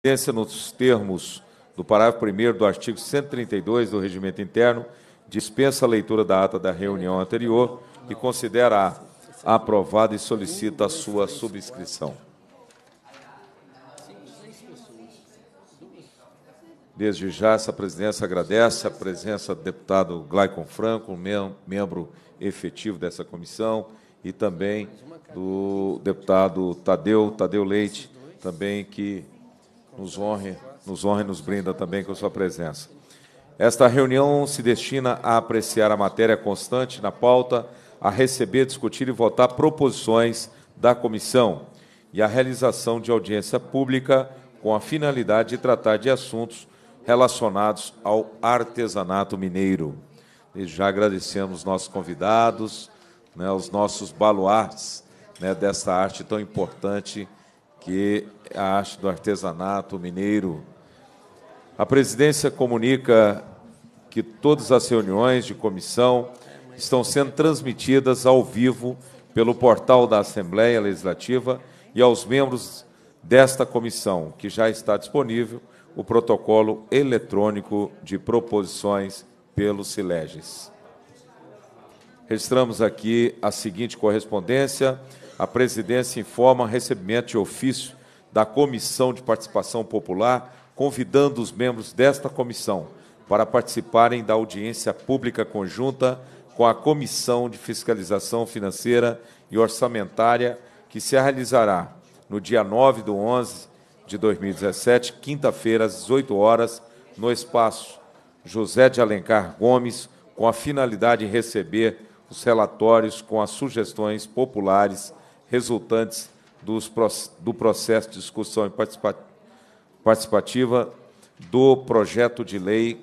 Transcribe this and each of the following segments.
presidência, nos termos do parágrafo 1 do artigo 132 do Regimento Interno, dispensa a leitura da ata da reunião anterior e considera a aprovada e solicita a sua subscrição. Desde já, essa presidência agradece a presença do deputado Glaicon Franco, membro efetivo dessa comissão, e também do deputado Tadeu, Tadeu Leite, também que nos honre, nos honre e nos brinda também com sua presença. Esta reunião se destina a apreciar a matéria constante na pauta, a receber, discutir e votar proposições da comissão e a realização de audiência pública com a finalidade de tratar de assuntos relacionados ao artesanato mineiro. E já agradecemos nossos convidados, né, os nossos baluartes né, dessa arte tão importante que a arte do artesanato mineiro. A presidência comunica que todas as reuniões de comissão estão sendo transmitidas ao vivo pelo portal da Assembleia Legislativa e aos membros desta comissão, que já está disponível o protocolo eletrônico de proposições pelo Sileges. Registramos aqui a seguinte correspondência a presidência informa recebimento de ofício da Comissão de Participação Popular, convidando os membros desta comissão para participarem da audiência pública conjunta com a Comissão de Fiscalização Financeira e Orçamentária, que se realizará no dia 9 de 11 de 2017, quinta-feira, às 18 horas, no espaço José de Alencar Gomes, com a finalidade de receber os relatórios com as sugestões populares resultantes dos, do processo de discussão e participa, participativa do projeto de lei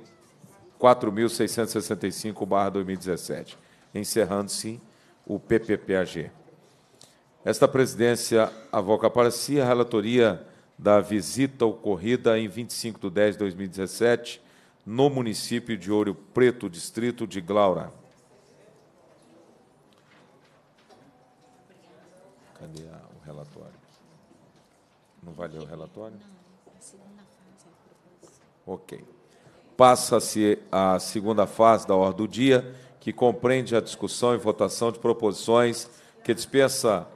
4.665-2017, encerrando-se o PPPAG. Esta presidência avoca para si a relatoria da visita ocorrida em 25 de 10 de 2017 no município de Ouro Preto, distrito de Glaura. Cadê a, o relatório? Não vai ler o relatório? Não, é a segunda fase é a Ok. Passa-se a segunda fase da ordem do dia, que compreende a discussão e votação de proposições que dispensa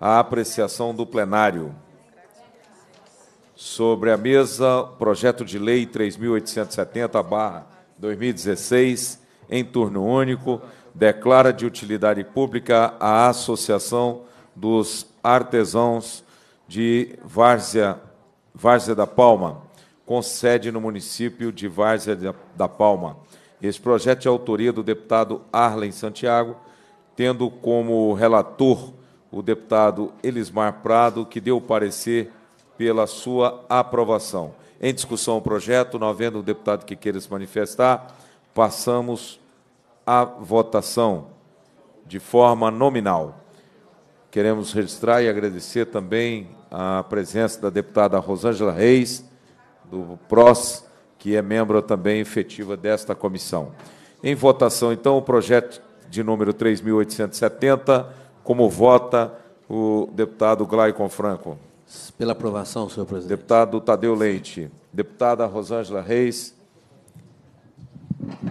a apreciação do plenário. Sobre a mesa, projeto de lei 3870/2016, em turno único, declara de utilidade pública a associação dos artesãos de Várzea, Várzea da Palma, com sede no município de Várzea da Palma. Esse projeto é autoria do deputado Arlen Santiago, tendo como relator o deputado Elismar Prado, que deu parecer pela sua aprovação. Em discussão o projeto, não havendo o deputado que queira se manifestar, passamos à votação de forma nominal. Queremos registrar e agradecer também a presença da deputada Rosângela Reis, do PROS, que é membro também efetiva desta comissão. Em votação, então, o projeto de número 3.870, como vota o deputado Glaicon Franco. Pela aprovação, senhor presidente. Deputado Tadeu Leite. Deputada Rosângela Reis.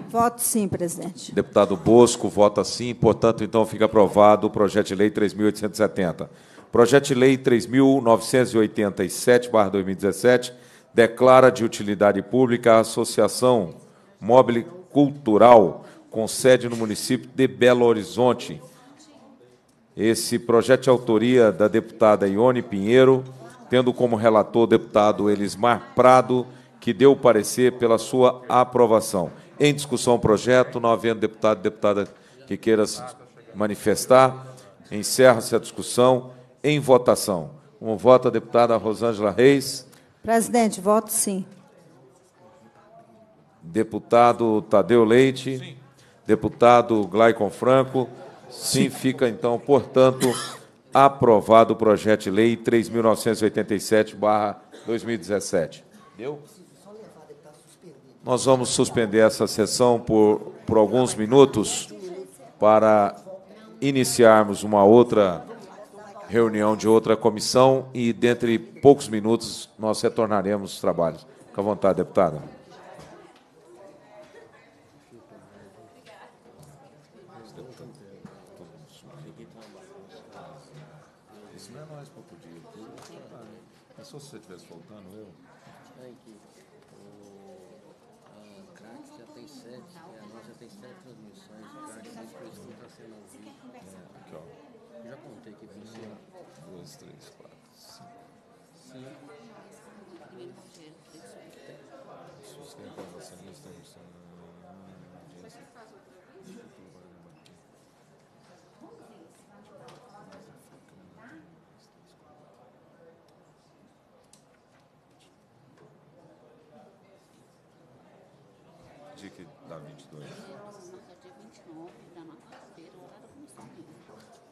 Voto sim, presidente. Deputado Bosco vota sim, portanto, então fica aprovado o projeto de lei 3870. Projeto de lei 3987/2017 declara de utilidade pública a Associação Mobile Cultural com sede no município de Belo Horizonte. Esse projeto de autoria da deputada Ione Pinheiro, tendo como relator o deputado Elismar Prado, que deu parecer pela sua aprovação. Em discussão o projeto, não havendo deputado e deputada que queira se manifestar, encerra-se a discussão em votação. Um voto a deputada Rosângela Reis. Presidente, voto sim. Deputado Tadeu Leite. Sim. Deputado Glaicon Franco. Sim, sim, fica então, portanto, aprovado o projeto de lei 3.987-2017. Deu? Nós vamos suspender essa sessão por, por alguns minutos para iniciarmos uma outra reunião de outra comissão e, dentre poucos minutos, nós retornaremos os trabalhos. Fique à vontade, deputada.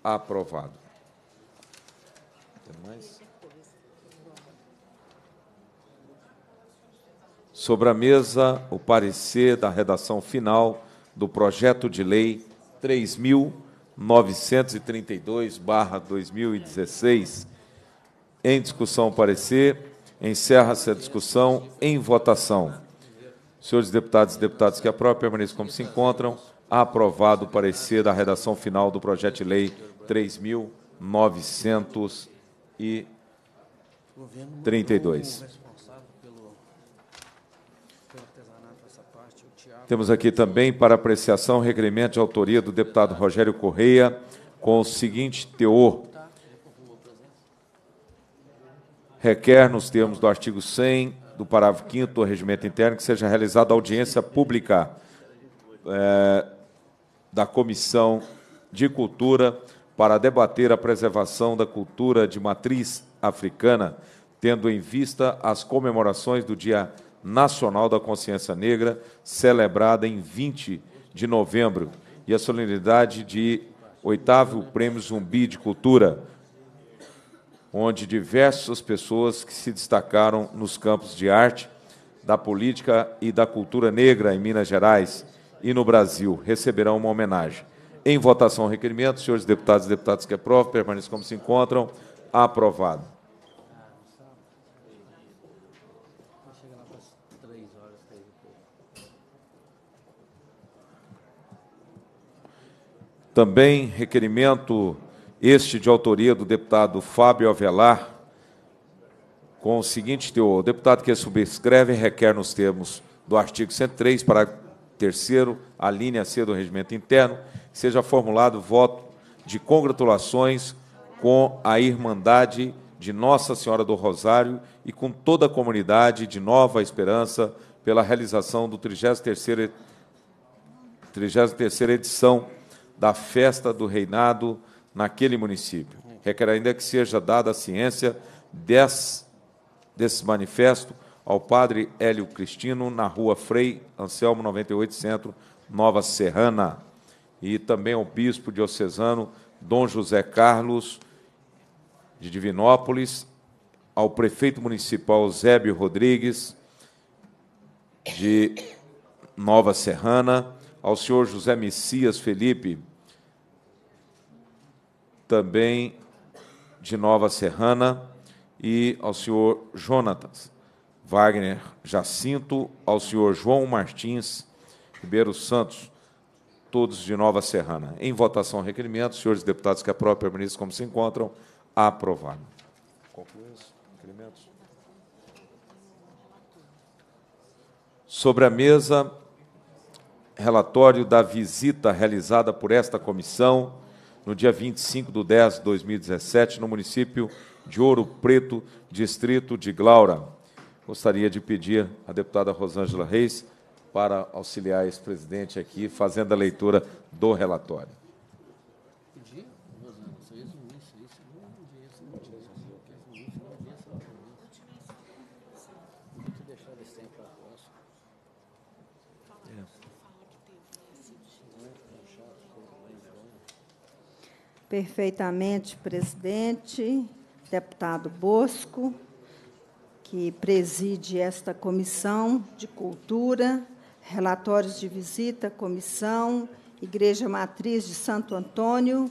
Aprovado. mais? Sobre a mesa, o parecer da redação final do projeto de lei 3.932-2016. Em discussão, o parecer. Encerra-se a discussão em votação. Senhores deputados e deputadas que aprovam, permaneçam como se encontram. Aprovado o parecer da redação final do projeto de lei 3.932. Temos aqui também para apreciação requerimento de autoria do deputado Rogério Correia com o seguinte teor. Requer, nos termos do artigo 100 do parágrafo 5 do Regimento Interno, que seja realizada audiência pública é, da Comissão de Cultura para debater a preservação da cultura de matriz africana, tendo em vista as comemorações do Dia Nacional da Consciência Negra, celebrada em 20 de novembro, e a solenidade de oitavo Prêmio Zumbi de Cultura, onde diversas pessoas que se destacaram nos campos de arte, da política e da cultura negra em Minas Gerais e no Brasil receberão uma homenagem. Em votação, requerimento. Senhores deputados e deputadas que aprovam, permaneçam como se encontram. Aprovado. Também requerimento este de autoria do deputado Fábio Avelar, com o seguinte teor. O deputado que subscreve requer nos termos do artigo 103, parágrafo 3 a linha C do regimento interno, seja formulado voto de congratulações com a Irmandade de Nossa Senhora do Rosário e com toda a comunidade de Nova Esperança pela realização do 33ª, 33ª edição da Festa do Reinado naquele município. Requer ainda que seja dada a ciência desse, desse manifesto ao padre Hélio Cristino, na rua Frei Anselmo 98 Centro, Nova Serrana e também ao bispo diocesano Dom José Carlos de Divinópolis, ao prefeito municipal Zébio Rodrigues de Nova Serrana, ao senhor José Messias Felipe, também de Nova Serrana, e ao senhor Jonatas Wagner Jacinto, ao senhor João Martins Ribeiro Santos, todos de Nova Serrana. Em votação, requerimento. Senhores deputados que própria ministra como se encontram. Aprovado. Requerimentos. Sobre a mesa, relatório da visita realizada por esta comissão no dia 25 de 10 de 2017, no município de Ouro Preto, distrito de Glaura. Gostaria de pedir à deputada Rosângela Reis para auxiliar esse presidente aqui, fazendo a leitura do relatório. Perfeitamente, presidente, deputado Bosco, que preside esta comissão de cultura relatórios de visita, comissão, Igreja Matriz de Santo Antônio,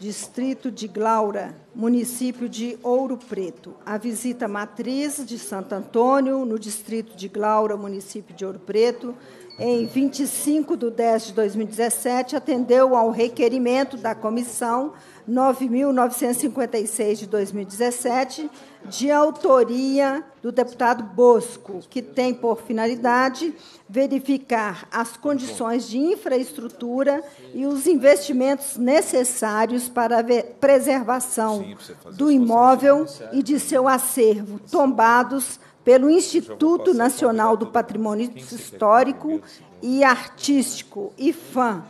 Distrito de Glaura, município de Ouro Preto. A visita matriz de Santo Antônio, no distrito de Glaura, município de Ouro Preto, em 25 de 10 de 2017, atendeu ao requerimento da comissão 9.956 de 2017, de autoria do deputado Bosco, que tem por finalidade verificar as condições de infraestrutura e os investimentos necessários para a preservação do imóvel e de seu acervo tombados pelo Instituto Nacional do Patrimônio Histórico e Artístico, IFAM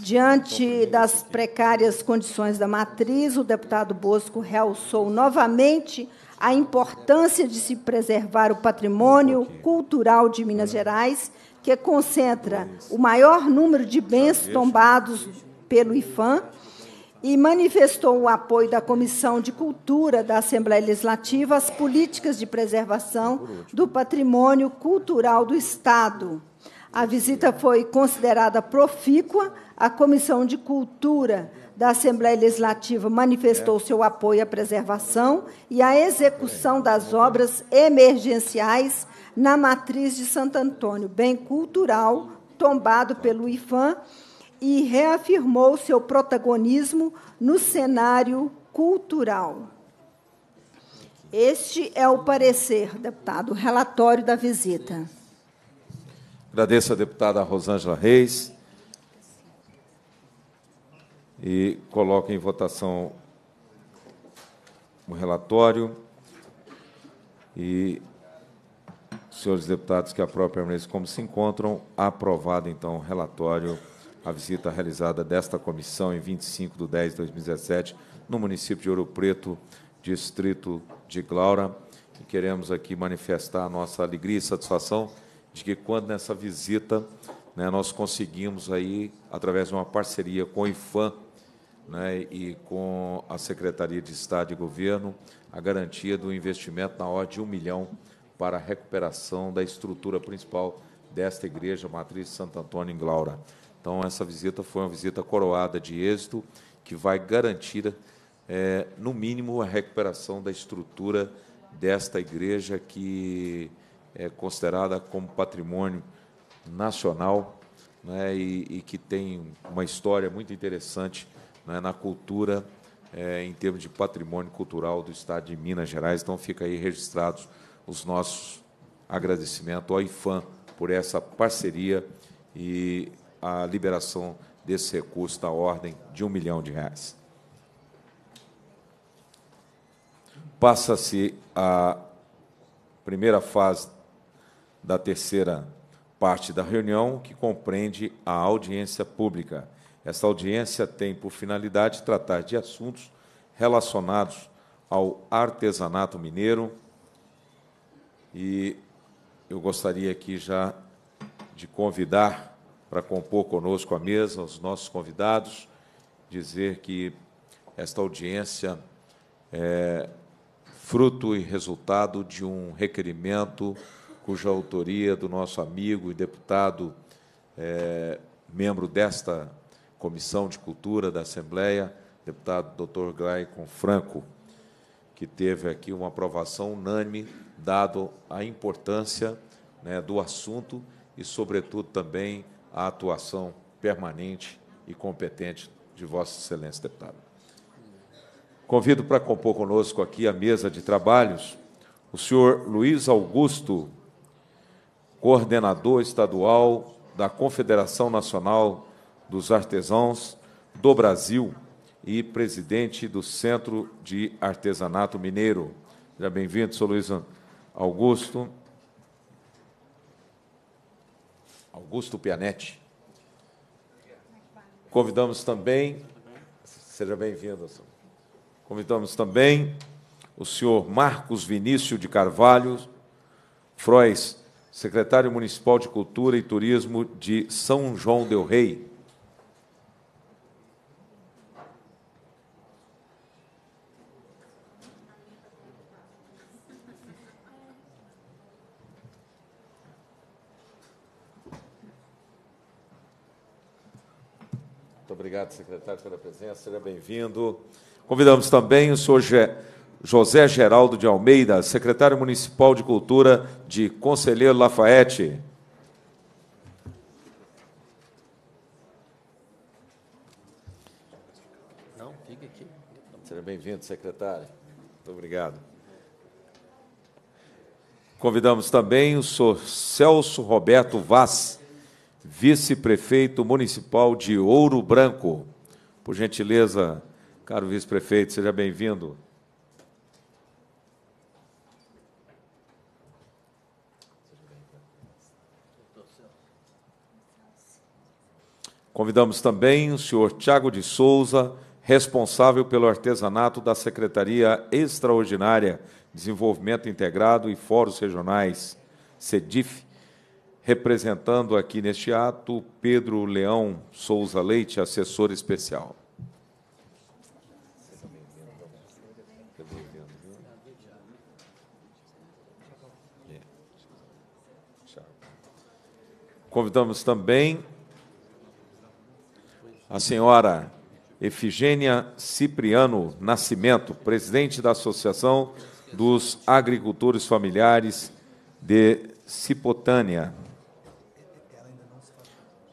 Diante então, das precárias condições da matriz, o deputado Bosco realçou novamente a importância de se preservar o patrimônio cultural de Minas Gerais, que concentra o maior número de bens tombados pelo IFAM, e manifestou o apoio da Comissão de Cultura da Assembleia Legislativa às políticas de preservação do patrimônio cultural do Estado. A visita foi considerada profícua a Comissão de Cultura da Assembleia Legislativa manifestou é. seu apoio à preservação e à execução é. das obras emergenciais na matriz de Santo Antônio, bem cultural tombado pelo IFAM, e reafirmou seu protagonismo no cenário cultural. Este é o parecer, deputado, relatório da visita. Agradeço a deputada Rosângela Reis. E coloco em votação o relatório e senhores deputados que a própria Amnésia como se encontram, aprovado então o relatório, a visita realizada desta comissão em 25 de 10 de 2017 no município de Ouro Preto, distrito de Glaura. E queremos aqui manifestar a nossa alegria e satisfação de que quando nessa visita né, nós conseguimos aí, através de uma parceria com o IFAM, né, e com a Secretaria de Estado e Governo a garantia do investimento na ordem de um milhão para a recuperação da estrutura principal desta igreja matriz Santo Antônio em Glaura. Então, essa visita foi uma visita coroada de êxito que vai garantir, é, no mínimo, a recuperação da estrutura desta igreja que é considerada como patrimônio nacional né, e, e que tem uma história muito interessante né, na cultura, é, em termos de patrimônio cultural do Estado de Minas Gerais. Então, fica aí registrados os nossos agradecimentos ao IFAM por essa parceria e a liberação desse recurso da ordem de um milhão de reais. Passa-se a primeira fase da terceira parte da reunião, que compreende a audiência pública. Esta audiência tem por finalidade tratar de assuntos relacionados ao artesanato mineiro e eu gostaria aqui já de convidar para compor conosco a mesa os nossos convidados, dizer que esta audiência é fruto e resultado de um requerimento cuja autoria do nosso amigo e deputado, é, membro desta Comissão de Cultura da Assembleia, deputado Dr. Glaicon Franco, que teve aqui uma aprovação unânime, dado a importância né, do assunto e, sobretudo, também a atuação permanente e competente de Vossa Excelência, deputado. Convido para compor conosco aqui a mesa de trabalhos o senhor Luiz Augusto, coordenador estadual da Confederação Nacional dos Artesãos do Brasil e presidente do Centro de Artesanato Mineiro. Seja bem-vindo, Sr. Luiz Augusto. Augusto Pianetti. Convidamos também, seja bem-vindo, convidamos também o senhor Marcos Vinícius de Carvalho Frois, secretário municipal de Cultura e Turismo de São João del Rei obrigado, secretário, pela presença. Seja bem-vindo. Convidamos também o senhor José Geraldo de Almeida, secretário municipal de Cultura de Conselheiro Lafayette. Não, fica aqui. Seja bem-vindo, secretário. Muito obrigado. Convidamos também o senhor Celso Roberto Vaz, vice-prefeito municipal de Ouro Branco. Por gentileza, caro vice-prefeito, seja bem-vindo. Convidamos também o senhor Tiago de Souza, responsável pelo artesanato da Secretaria Extraordinária Desenvolvimento Integrado e Fóruns Regionais, SEDIF, Representando aqui neste ato, Pedro Leão Souza Leite, assessor especial. Convidamos também a senhora Efigênia Cipriano Nascimento, presidente da Associação dos Agricultores Familiares de Cipotânia,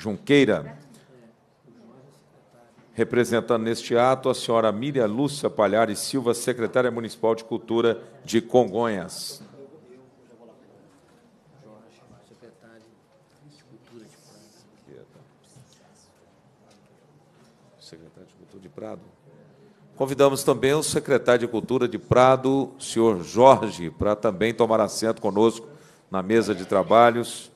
Junqueira. Representando neste ato a senhora Miriam Lúcia Palhares Silva, secretária municipal de Cultura de Congonhas. Convidamos também o secretário de Cultura de Prado, senhor Jorge, para também tomar assento conosco na mesa de trabalhos.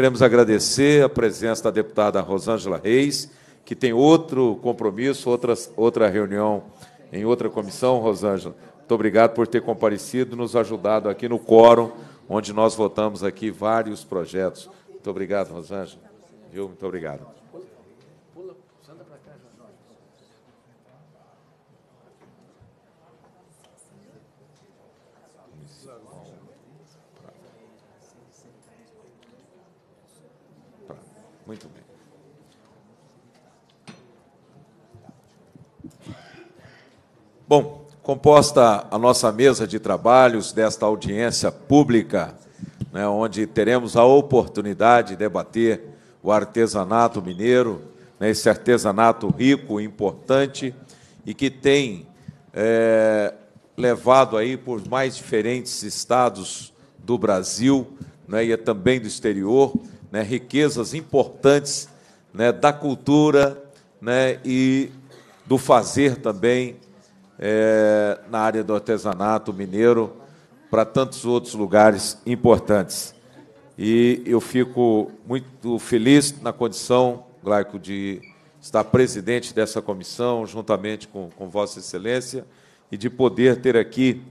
Queremos agradecer a presença da deputada Rosângela Reis, que tem outro compromisso, outras, outra reunião em outra comissão, Rosângela. Muito obrigado por ter comparecido, nos ajudado aqui no quórum, onde nós votamos aqui vários projetos. Muito obrigado, Rosângela. Viu? Muito obrigado. Muito bem. Bom, composta a nossa mesa de trabalhos desta audiência pública, né, onde teremos a oportunidade de debater o artesanato mineiro, né, esse artesanato rico, importante e que tem é, levado aí por mais diferentes estados do Brasil né, e é também do exterior né, riquezas importantes né, da cultura né, e do fazer também é, na área do artesanato mineiro, para tantos outros lugares importantes. E eu fico muito feliz na condição, Glaico, de estar presidente dessa comissão, juntamente com, com Vossa Excelência, e de poder ter aqui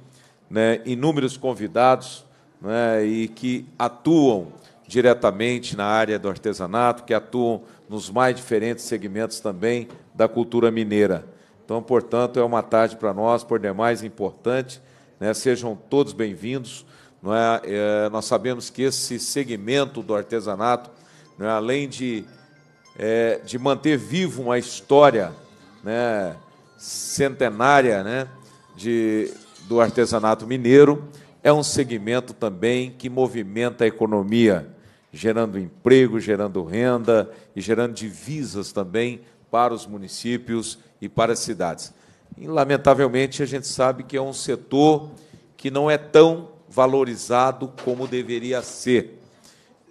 né, inúmeros convidados né, e que atuam diretamente na área do artesanato, que atuam nos mais diferentes segmentos também da cultura mineira. Então, portanto, é uma tarde para nós, por demais importante. Né? Sejam todos bem-vindos. É? É, nós sabemos que esse segmento do artesanato, é? além de, é, de manter vivo uma história né, centenária né, de, do artesanato mineiro, é um segmento também que movimenta a economia gerando emprego, gerando renda e gerando divisas também para os municípios e para as cidades. E, lamentavelmente, a gente sabe que é um setor que não é tão valorizado como deveria ser.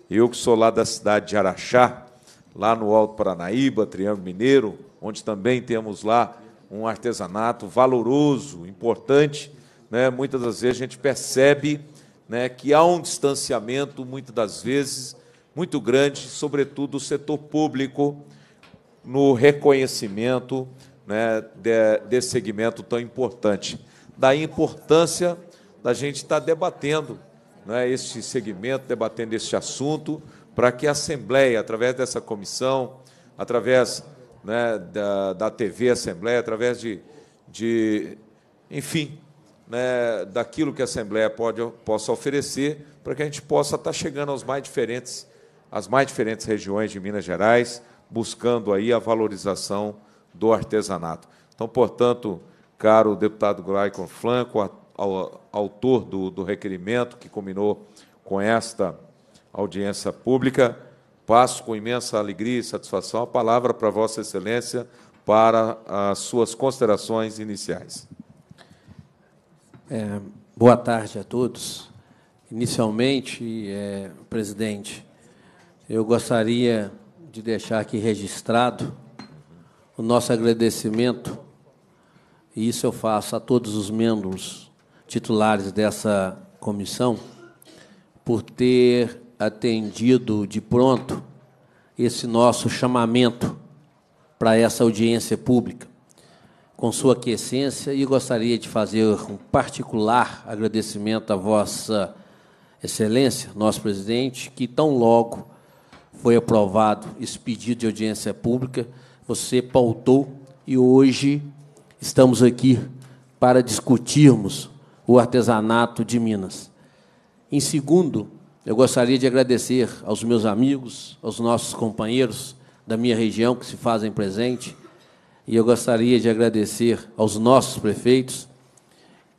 Eu, que sou lá da cidade de Araxá, lá no Alto Paranaíba, Triângulo Mineiro, onde também temos lá um artesanato valoroso, importante, né? muitas das vezes a gente percebe né, que há um distanciamento, muitas das vezes, muito grande, sobretudo do setor público, no reconhecimento né, de, desse segmento tão importante. da importância da gente estar tá debatendo né, este segmento, debatendo este assunto, para que a Assembleia, através dessa comissão, através né, da, da TV Assembleia, através de, de enfim, né, daquilo que a Assembleia pode, possa oferecer, para que a gente possa estar tá chegando aos mais diferentes, às mais diferentes regiões de Minas Gerais, buscando aí a valorização do artesanato. Então, portanto, caro deputado Glaicon Flanco, autor do, do requerimento que combinou com esta audiência pública, passo com imensa alegria e satisfação a palavra para Vossa Excelência para as suas considerações iniciais. É, boa tarde a todos. Inicialmente, é, presidente, eu gostaria de deixar aqui registrado o nosso agradecimento, e isso eu faço a todos os membros titulares dessa comissão, por ter atendido de pronto esse nosso chamamento para essa audiência pública com sua quiescência e gostaria de fazer um particular agradecimento à Vossa Excelência, nosso presidente, que tão logo foi aprovado esse pedido de audiência pública, você pautou e hoje estamos aqui para discutirmos o artesanato de Minas. Em segundo, eu gostaria de agradecer aos meus amigos, aos nossos companheiros da minha região que se fazem presente e eu gostaria de agradecer aos nossos prefeitos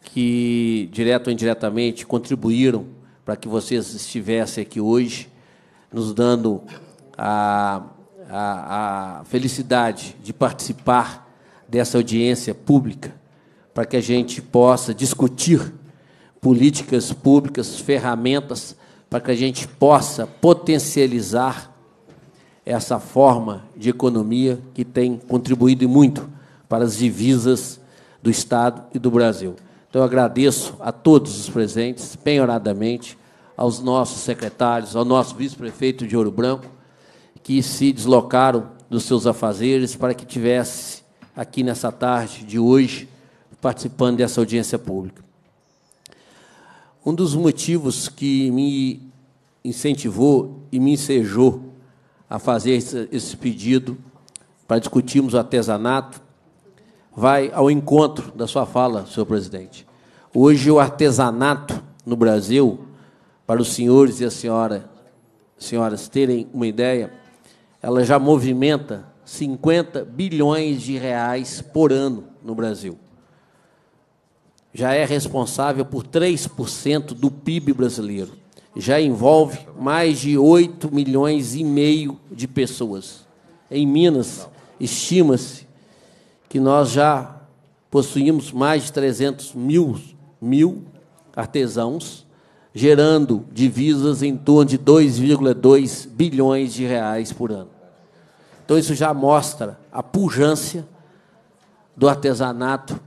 que, direto ou indiretamente, contribuíram para que vocês estivessem aqui hoje, nos dando a, a, a felicidade de participar dessa audiência pública, para que a gente possa discutir políticas públicas, ferramentas, para que a gente possa potencializar essa forma de economia que tem contribuído muito para as divisas do Estado e do Brasil. Então, eu agradeço a todos os presentes, penhoradamente, aos nossos secretários, ao nosso vice-prefeito de Ouro Branco, que se deslocaram dos seus afazeres para que tivesse aqui nessa tarde de hoje participando dessa audiência pública. Um dos motivos que me incentivou e me ensejou a fazer esse, pedido para discutirmos o artesanato, vai ao encontro da sua fala, senhor presidente. Hoje, o artesanato no Brasil, para os senhores e as senhora, senhoras terem uma ideia, ela já movimenta 50 bilhões de reais por ano no Brasil. Já é responsável por 3% do PIB brasileiro já envolve mais de 8 milhões e meio de pessoas. Em Minas, estima-se que nós já possuímos mais de 300 mil, mil artesãos, gerando divisas em torno de 2,2 bilhões de reais por ano. Então, isso já mostra a pujança do artesanato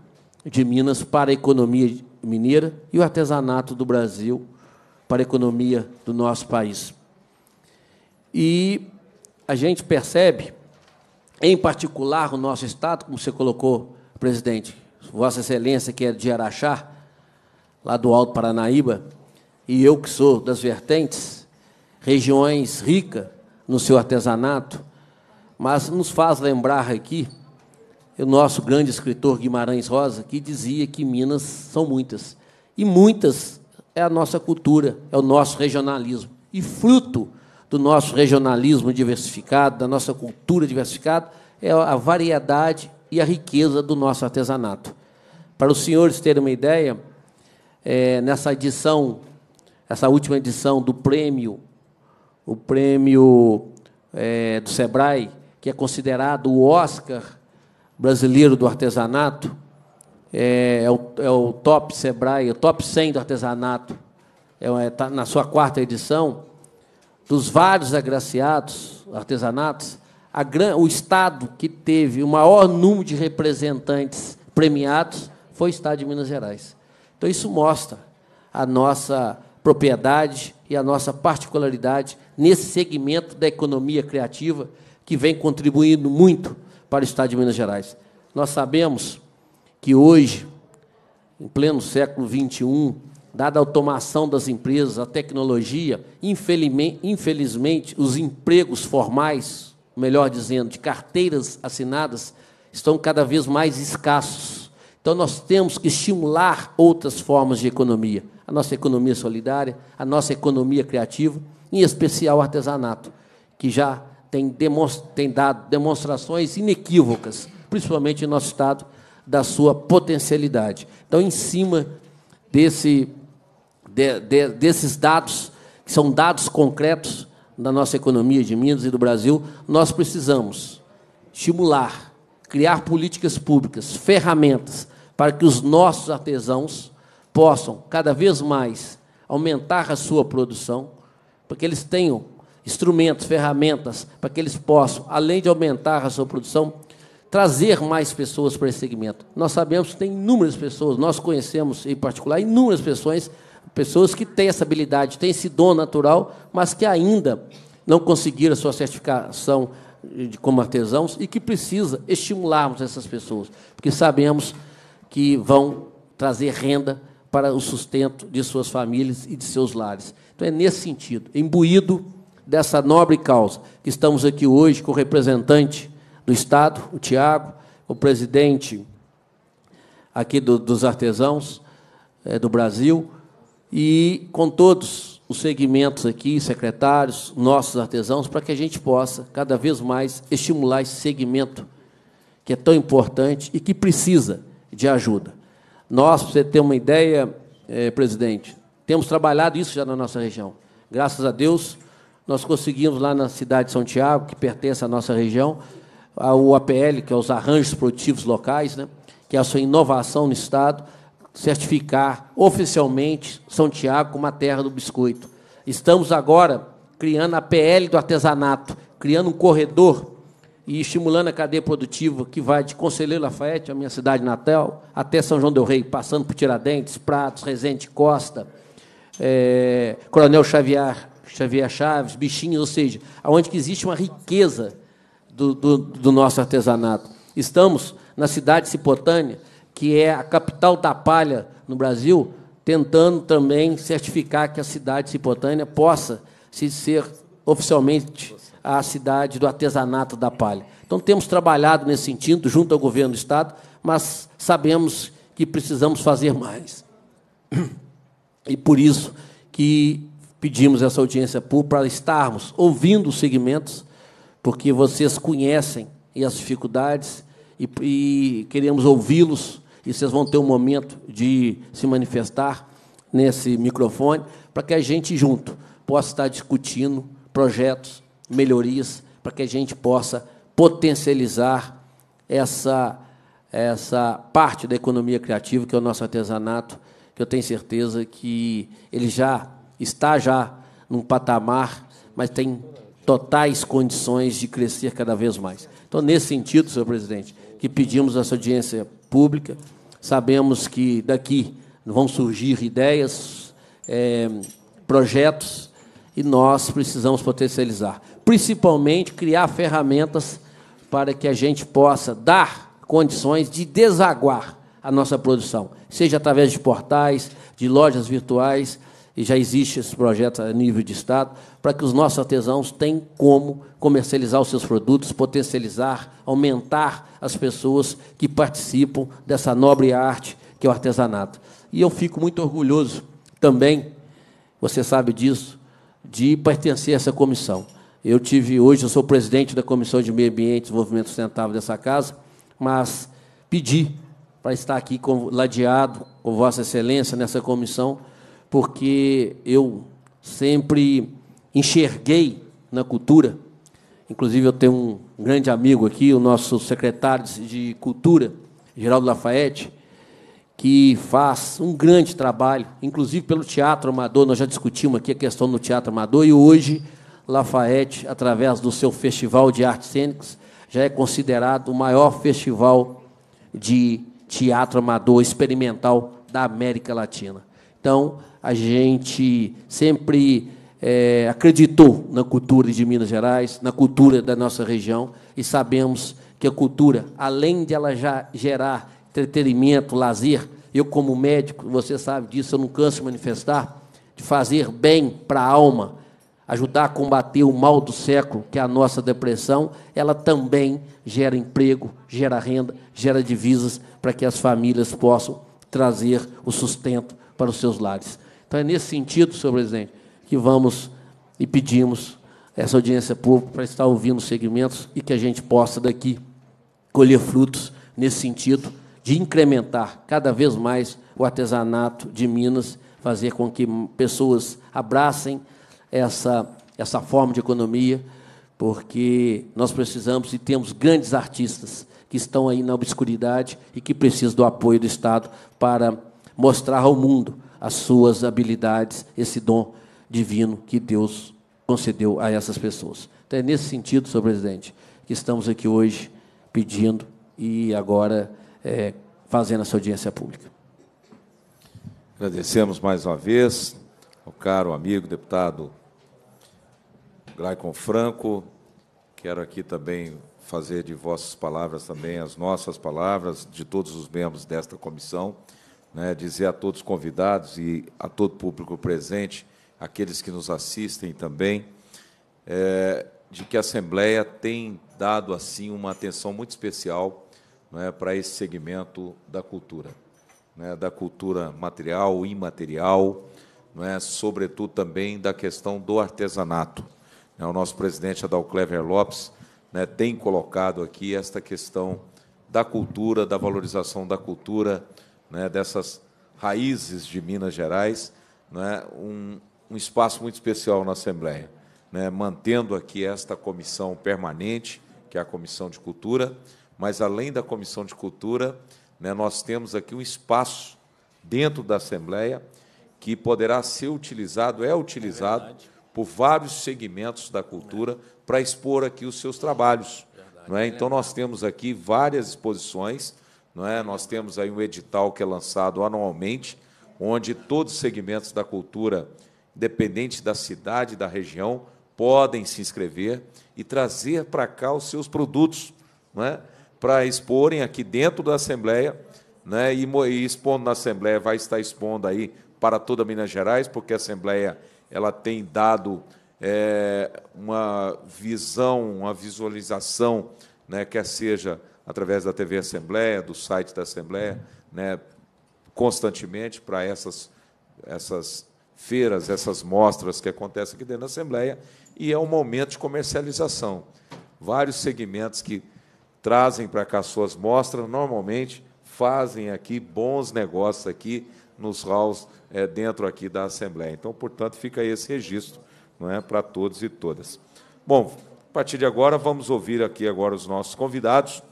de Minas para a economia mineira e o artesanato do Brasil para a economia do nosso país. E a gente percebe, em particular, o nosso Estado, como você colocou, presidente, Vossa Excelência, que é de Araxá, lá do Alto Paranaíba, e eu que sou das vertentes, regiões ricas no seu artesanato, mas nos faz lembrar aqui o nosso grande escritor Guimarães Rosa, que dizia que Minas são muitas. E muitas é a nossa cultura, é o nosso regionalismo. E fruto do nosso regionalismo diversificado, da nossa cultura diversificada, é a variedade e a riqueza do nosso artesanato. Para os senhores terem uma ideia, é, nessa edição, essa última edição do prêmio, o prêmio é, do Sebrae, que é considerado o Oscar brasileiro do artesanato, é, é, o, é o top Sebrae, o top 100 do artesanato, está é, tá na sua quarta edição, dos vários agraciados, artesanatos, a, o Estado que teve o maior número de representantes premiados foi o Estado de Minas Gerais. Então, isso mostra a nossa propriedade e a nossa particularidade nesse segmento da economia criativa que vem contribuindo muito para o Estado de Minas Gerais. Nós sabemos que hoje, em pleno século XXI, dada a automação das empresas, a tecnologia, infelizmente, infelizmente os empregos formais, melhor dizendo, de carteiras assinadas, estão cada vez mais escassos. Então, nós temos que estimular outras formas de economia. A nossa economia solidária, a nossa economia criativa, em especial o artesanato, que já tem, demonstra, tem dado demonstrações inequívocas, principalmente em nosso Estado, da sua potencialidade. Então, em cima desse, de, de, desses dados, que são dados concretos da nossa economia de Minas e do Brasil, nós precisamos estimular, criar políticas públicas, ferramentas para que os nossos artesãos possam cada vez mais aumentar a sua produção, para que eles tenham instrumentos, ferramentas, para que eles possam, além de aumentar a sua produção, trazer mais pessoas para esse segmento. Nós sabemos que tem inúmeras pessoas, nós conhecemos em particular inúmeras pessoas, pessoas que têm essa habilidade, têm esse dom natural, mas que ainda não conseguiram a sua certificação de como artesãos e que precisa estimularmos essas pessoas, porque sabemos que vão trazer renda para o sustento de suas famílias e de seus lares. Então é nesse sentido, imbuído dessa nobre causa, que estamos aqui hoje com o representante do Estado, o Tiago, o presidente aqui do, dos artesãos é, do Brasil, e com todos os segmentos aqui, secretários, nossos artesãos, para que a gente possa cada vez mais estimular esse segmento que é tão importante e que precisa de ajuda. Nós, para você ter uma ideia, é, presidente, temos trabalhado isso já na nossa região. Graças a Deus, nós conseguimos lá na cidade de São Tiago, que pertence à nossa região, o APL, que é os arranjos produtivos locais, né, que é a sua inovação no Estado, certificar oficialmente São Tiago como a terra do biscoito. Estamos agora criando a PL do artesanato, criando um corredor e estimulando a cadeia produtiva que vai de Conselheiro Lafayette, a minha cidade natal, até São João del Rei, passando por Tiradentes, Pratos, Resende Costa, é, Coronel Xavier, Xavier Chaves, Bichinhos, ou seja, onde que existe uma riqueza do, do, do nosso artesanato. Estamos na cidade cipotânea, que é a capital da palha no Brasil, tentando também certificar que a cidade cipotânea possa se ser oficialmente a cidade do artesanato da palha. Então temos trabalhado nesse sentido junto ao governo do estado, mas sabemos que precisamos fazer mais. E por isso que pedimos essa audiência pública para estarmos ouvindo os segmentos porque vocês conhecem as dificuldades e, e queremos ouvi-los e vocês vão ter um momento de se manifestar nesse microfone para que a gente junto possa estar discutindo projetos, melhorias, para que a gente possa potencializar essa essa parte da economia criativa que é o nosso artesanato, que eu tenho certeza que ele já está já num patamar, mas tem totais condições de crescer cada vez mais. Então, nesse sentido, senhor presidente, que pedimos essa audiência pública, sabemos que daqui vão surgir ideias, é, projetos, e nós precisamos potencializar. Principalmente criar ferramentas para que a gente possa dar condições de desaguar a nossa produção, seja através de portais, de lojas virtuais, e já existe esse projeto a nível de Estado, para que os nossos artesãos tenham como comercializar os seus produtos, potencializar, aumentar as pessoas que participam dessa nobre arte que é o artesanato. E eu fico muito orgulhoso também, você sabe disso, de pertencer a essa comissão. Eu tive hoje, eu sou presidente da Comissão de Meio Ambiente e Desenvolvimento Sustentável dessa casa, mas pedi para estar aqui ladeado com Vossa Excelência nessa comissão porque eu sempre enxerguei na cultura. Inclusive, eu tenho um grande amigo aqui, o nosso secretário de Cultura, Geraldo Lafayette, que faz um grande trabalho, inclusive pelo teatro amador. Nós já discutimos aqui a questão do teatro amador e hoje Lafayette, através do seu Festival de Artes Cênicas, já é considerado o maior festival de teatro amador experimental da América Latina. Então, a gente sempre é, acreditou na cultura de Minas Gerais, na cultura da nossa região, e sabemos que a cultura, além de ela já gerar entretenimento, lazer, eu, como médico, você sabe disso, eu não canso de manifestar, de fazer bem para a alma, ajudar a combater o mal do século, que é a nossa depressão, ela também gera emprego, gera renda, gera divisas para que as famílias possam trazer o sustento para os seus lares. Então é nesse sentido, senhor presidente, que vamos e pedimos essa audiência pública para estar ouvindo os segmentos e que a gente possa daqui colher frutos nesse sentido de incrementar cada vez mais o artesanato de Minas, fazer com que pessoas abracem essa, essa forma de economia, porque nós precisamos e temos grandes artistas que estão aí na obscuridade e que precisam do apoio do Estado para mostrar ao mundo as suas habilidades, esse dom divino que Deus concedeu a essas pessoas. Então é nesse sentido, senhor presidente, que estamos aqui hoje pedindo e agora é, fazendo essa audiência pública. Agradecemos mais uma vez ao caro amigo deputado Glaicon Franco. Quero aqui também fazer de vossas palavras também as nossas palavras, de todos os membros desta comissão né, dizer a todos convidados e a todo público presente, aqueles que nos assistem também, é, de que a Assembleia tem dado assim uma atenção muito especial né, para esse segmento da cultura, né, da cultura material, imaterial, né, sobretudo também da questão do artesanato. Né, o nosso presidente Adalclever Lopes né, tem colocado aqui esta questão da cultura, da valorização da cultura, né, dessas raízes de Minas Gerais, né, um, um, espaço muito especial na Assembleia, né, mantendo aqui esta comissão permanente, que é a Comissão de Cultura, mas além da Comissão de Cultura, né, nós temos aqui um espaço dentro da Assembleia que poderá ser utilizado, é utilizado é por vários segmentos da cultura é. para expor aqui os seus trabalhos. É verdade, não é? Então nós temos aqui várias exposições não é? Nós temos aí um edital que é lançado anualmente, onde todos os segmentos da cultura, independente da cidade, da região, podem se inscrever e trazer para cá os seus produtos, não é? para exporem aqui dentro da Assembleia, né? e, e expondo na Assembleia, vai estar expondo aí para toda Minas Gerais, porque a Assembleia ela tem dado é, uma visão, uma visualização, né, quer seja através da TV Assembleia, do site da Assembleia, né, constantemente para essas, essas feiras, essas mostras que acontecem aqui dentro da Assembleia, e é um momento de comercialização. Vários segmentos que trazem para cá suas mostras, normalmente fazem aqui bons negócios aqui nos halls é, dentro aqui da Assembleia. Então, portanto, fica esse registro não é, para todos e todas. Bom, a partir de agora, vamos ouvir aqui agora os nossos convidados.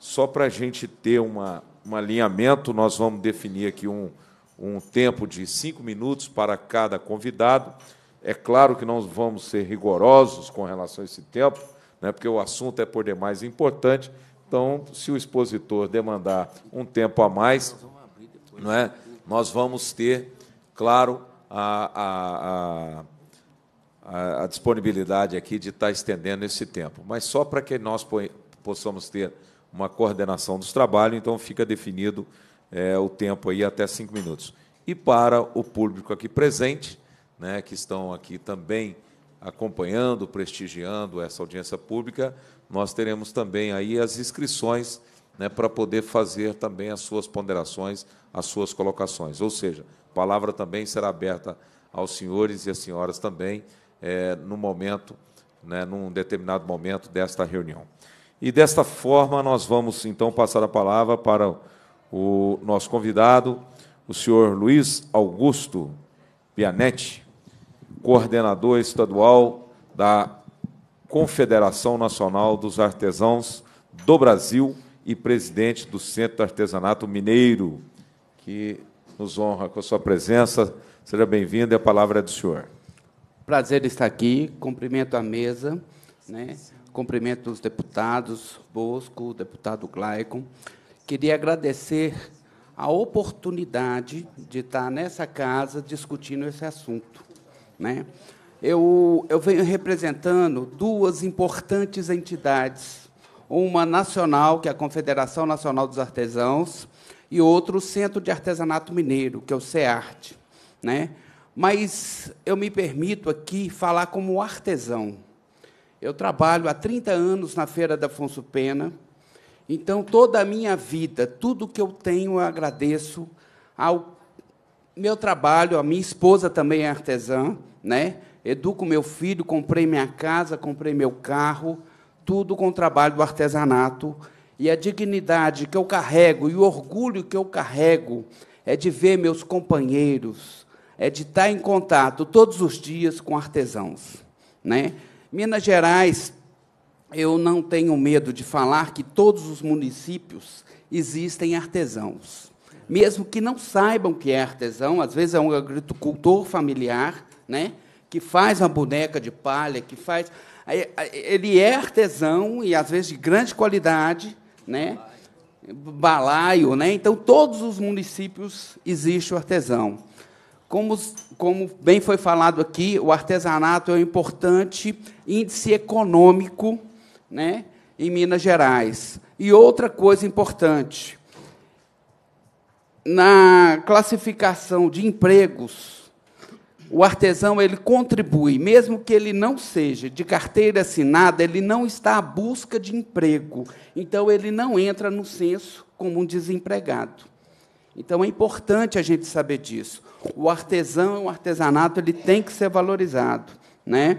Só para a gente ter uma, um alinhamento, nós vamos definir aqui um, um tempo de cinco minutos para cada convidado. É claro que nós vamos ser rigorosos com relação a esse tempo, né, porque o assunto é por demais importante. Então, se o expositor demandar um tempo a mais, não é, nós vamos ter, claro, a, a, a, a disponibilidade aqui de estar tá estendendo esse tempo. Mas só para que nós possamos ter uma coordenação dos trabalhos, então fica definido é, o tempo aí até cinco minutos. E para o público aqui presente, né, que estão aqui também acompanhando, prestigiando essa audiência pública, nós teremos também aí as inscrições né, para poder fazer também as suas ponderações, as suas colocações. Ou seja, a palavra também será aberta aos senhores e às senhoras também é, no momento, né, num determinado momento desta reunião. E desta forma nós vamos então passar a palavra para o nosso convidado, o senhor Luiz Augusto Pianetti, coordenador estadual da Confederação Nacional dos Artesãos do Brasil e presidente do Centro de Artesanato Mineiro, que nos honra com a sua presença. Seja bem-vindo e a palavra é do senhor. Prazer estar aqui, cumprimento a mesa. Né? Cumprimento os deputados Bosco, deputado Glaicon. Queria agradecer a oportunidade de estar nessa casa discutindo esse assunto. Né? Eu, eu venho representando duas importantes entidades, uma nacional, que é a Confederação Nacional dos Artesãos, e outro, o Centro de Artesanato Mineiro, que é o CEARTE. Né? Mas eu me permito aqui falar como artesão. Eu trabalho há 30 anos na Feira da Afonso Pena, então toda a minha vida, tudo que eu tenho, eu agradeço ao meu trabalho, a minha esposa também é artesã, né? Educo meu filho, comprei minha casa, comprei meu carro, tudo com o trabalho do artesanato. E a dignidade que eu carrego e o orgulho que eu carrego é de ver meus companheiros, é de estar em contato todos os dias com artesãos, né? Minas Gerais, eu não tenho medo de falar que todos os municípios existem artesãos. Mesmo que não saibam que é artesão, às vezes é um agricultor familiar, né, que faz uma boneca de palha, que faz. É, é, ele é artesão e às vezes de grande qualidade, né? Balaio, né? Então todos os municípios existe o artesão. Como como bem foi falado aqui, o artesanato é um importante índice econômico né, em Minas Gerais. E outra coisa importante, na classificação de empregos, o artesão ele contribui, mesmo que ele não seja de carteira assinada, ele não está à busca de emprego. Então ele não entra no censo como um desempregado. Então é importante a gente saber disso o artesão, o artesanato, ele tem que ser valorizado. Né?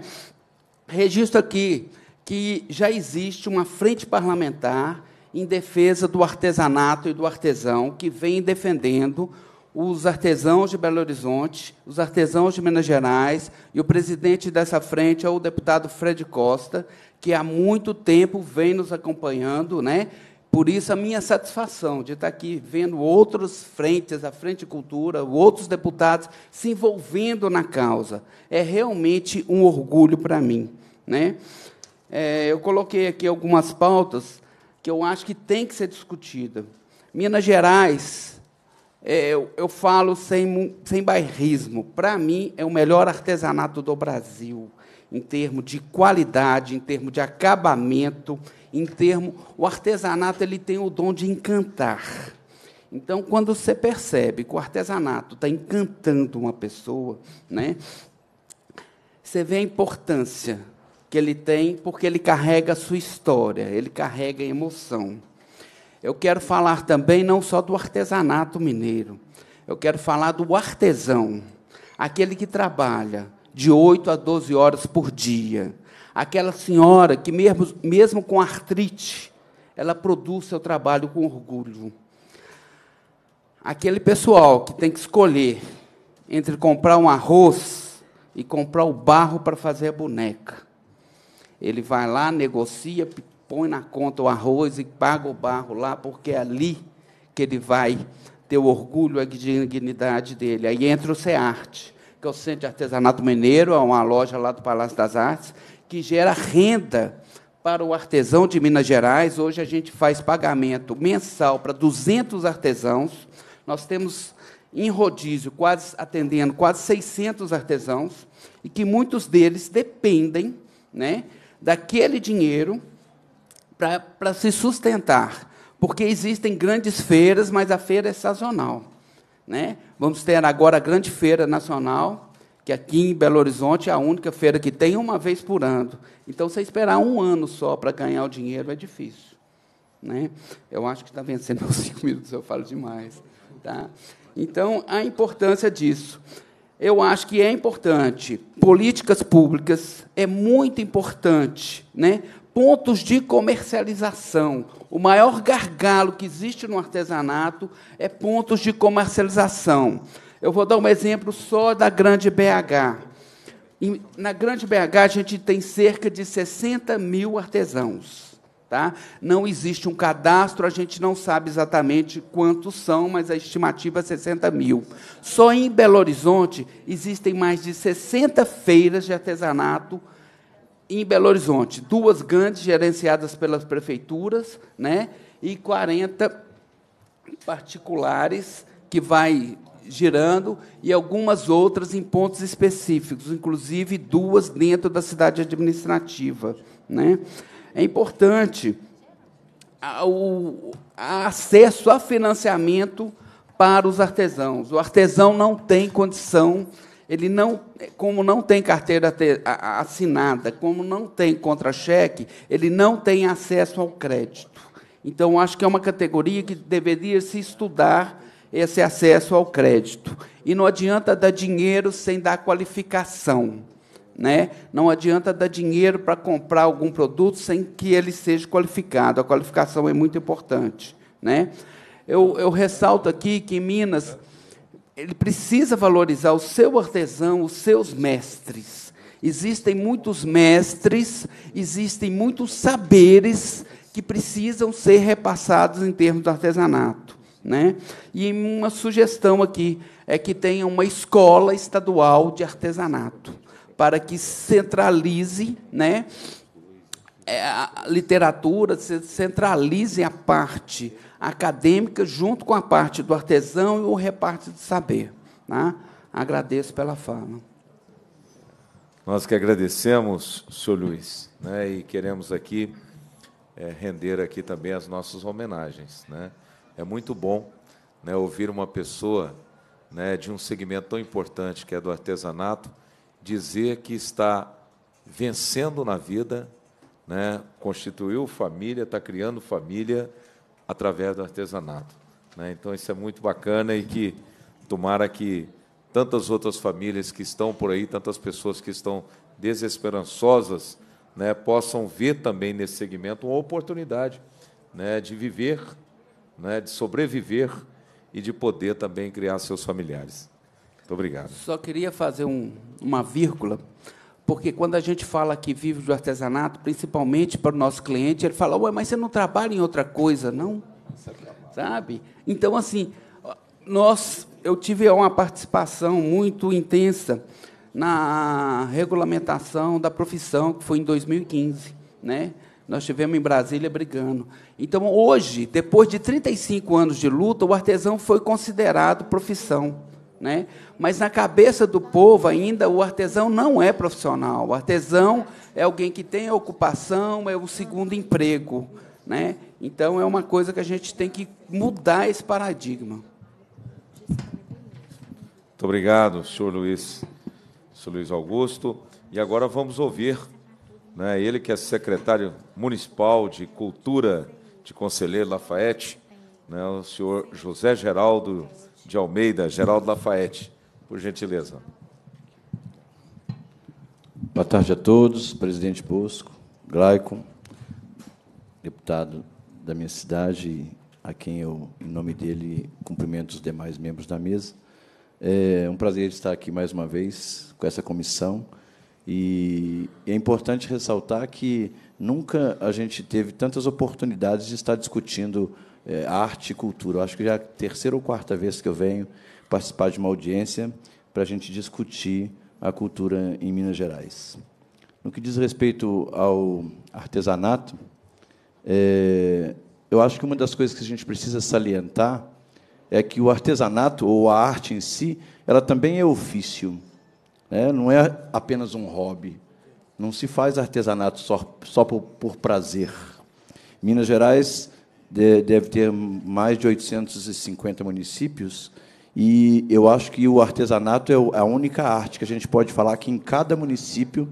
Registro aqui que já existe uma frente parlamentar em defesa do artesanato e do artesão, que vem defendendo os artesãos de Belo Horizonte, os artesãos de Minas Gerais, e o presidente dessa frente é o deputado Fred Costa, que há muito tempo vem nos acompanhando, né? Por isso, a minha satisfação de estar aqui vendo outros frentes, a Frente Cultura, outros deputados se envolvendo na causa. É realmente um orgulho para mim. Né? É, eu coloquei aqui algumas pautas que eu acho que tem que ser discutida. Minas Gerais, é, eu, eu, falo sem, sem bairrismo, para mim é o melhor artesanato do Brasil, em termos de qualidade, em termos de acabamento, em termo, o artesanato ele tem o dom de encantar. Então, quando você percebe que o artesanato está encantando uma pessoa, né, você vê a importância que ele tem, porque ele carrega a sua história, ele carrega a emoção. Eu quero falar também não só do artesanato mineiro, eu quero falar do artesão, aquele que trabalha de 8 a 12 horas por dia, Aquela senhora que, mesmo, mesmo com artrite, ela produz seu trabalho com orgulho. Aquele pessoal que tem que escolher entre comprar um arroz e comprar o barro para fazer a boneca. Ele vai lá, negocia, põe na conta o arroz e paga o barro lá, porque é ali que ele vai ter o orgulho, a dignidade dele. Aí entra o CEARTE, que é o Centro de Artesanato Mineiro, é uma loja lá do Palácio das Artes, que gera renda para o artesão de Minas Gerais. Hoje a gente faz pagamento mensal para 200 artesãos. Nós temos em rodízio quase atendendo quase 600 artesãos e que muitos deles dependem, né, daquele dinheiro para se sustentar, porque existem grandes feiras, mas a feira é sazonal, né? Vamos ter agora a grande feira nacional que aqui em Belo Horizonte é a única feira que tem uma vez por ano. Então, você esperar um ano só para ganhar o dinheiro é difícil. Né? Eu acho que está vencendo os cinco minutos, eu falo demais. Tá? Então, a importância disso. Eu acho que é importante. Políticas públicas é muito importante. Né? Pontos de comercialização. O maior gargalo que existe no artesanato é pontos de comercialização. Eu vou dar um exemplo só da Grande BH. Na Grande BH, a gente tem cerca de 60 mil artesãos. Tá? Não existe um cadastro, a gente não sabe exatamente quantos são, mas a estimativa é 60 mil. Só em Belo Horizonte existem mais de 60 feiras de artesanato em Belo Horizonte. Duas grandes gerenciadas pelas prefeituras né? e 40 particulares que vai girando e algumas outras em pontos específicos, inclusive duas dentro da cidade administrativa. Né? É importante o acesso a financiamento para os artesãos. O artesão não tem condição, ele não, como não tem carteira assinada, como não tem contra-cheque, ele não tem acesso ao crédito. Então, acho que é uma categoria que deveria se estudar esse acesso ao crédito. E não adianta dar dinheiro sem dar qualificação. Né? Não adianta dar dinheiro para comprar algum produto sem que ele seja qualificado. A qualificação é muito importante. Né? Eu, eu ressalto aqui que em Minas ele precisa valorizar o seu artesão, os seus mestres. Existem muitos mestres, existem muitos saberes que precisam ser repassados em termos do artesanato. Né? E uma sugestão aqui é que tenha uma escola estadual de artesanato, para que centralize né, é, a literatura, centralize a parte acadêmica junto com a parte do artesão e o reparto de saber. Né? Agradeço pela fala. Nós que agradecemos, senhor Luiz, né, e queremos aqui é, render aqui também as nossas homenagens. Né? É muito bom né, ouvir uma pessoa né, de um segmento tão importante que é do artesanato dizer que está vencendo na vida, né, constituiu família, está criando família através do artesanato. Né? Então isso é muito bacana e que tomara que tantas outras famílias que estão por aí, tantas pessoas que estão desesperançosas, né, possam ver também nesse segmento uma oportunidade né, de viver né, de sobreviver e de poder também criar seus familiares. Muito obrigado. Só queria fazer um, uma vírgula, porque quando a gente fala que vive do artesanato, principalmente para o nosso cliente, ele fala: Ué, mas você não trabalha em outra coisa, não? É Sabe? Então, assim, nós, eu tive uma participação muito intensa na regulamentação da profissão, que foi em 2015. Né? Nós estivemos em Brasília brigando. Então, hoje, depois de 35 anos de luta, o artesão foi considerado profissão. Né? Mas na cabeça do povo ainda o artesão não é profissional. O artesão é alguém que tem ocupação, é o segundo emprego, né? Então é uma coisa que a gente tem que mudar esse paradigma. Muito obrigado, senhor Luiz, senhor Luiz Augusto. E agora vamos ouvir né? ele que é secretário municipal de Cultura de Conselheiro Lafayette, né? o senhor José Geraldo de Almeida, Geraldo Lafayette, por gentileza. Boa tarde a todos, presidente Bosco, Glaico, deputado da minha cidade, a quem eu, em nome dele, cumprimento os demais membros da mesa. É um prazer estar aqui mais uma vez com essa comissão e é importante ressaltar que nunca a gente teve tantas oportunidades de estar discutindo é, arte e cultura. Eu acho que já é a terceira ou quarta vez que eu venho participar de uma audiência para a gente discutir a cultura em Minas Gerais. No que diz respeito ao artesanato, é, eu acho que uma das coisas que a gente precisa salientar é que o artesanato ou a arte em si, ela também é ofício. Né? Não é apenas um hobby. Não se faz artesanato só, só por, por prazer. Minas Gerais de, deve ter mais de 850 municípios e eu acho que o artesanato é a única arte que a gente pode falar que em cada município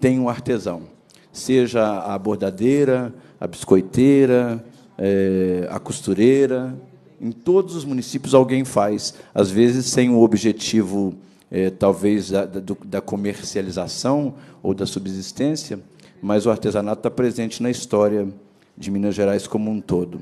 tem um artesão. Seja a bordadeira, a biscoiteira, é, a costureira. Em todos os municípios alguém faz, às vezes sem o objetivo é, talvez da, do, da comercialização ou da subsistência, mas o artesanato está presente na história de Minas Gerais como um todo.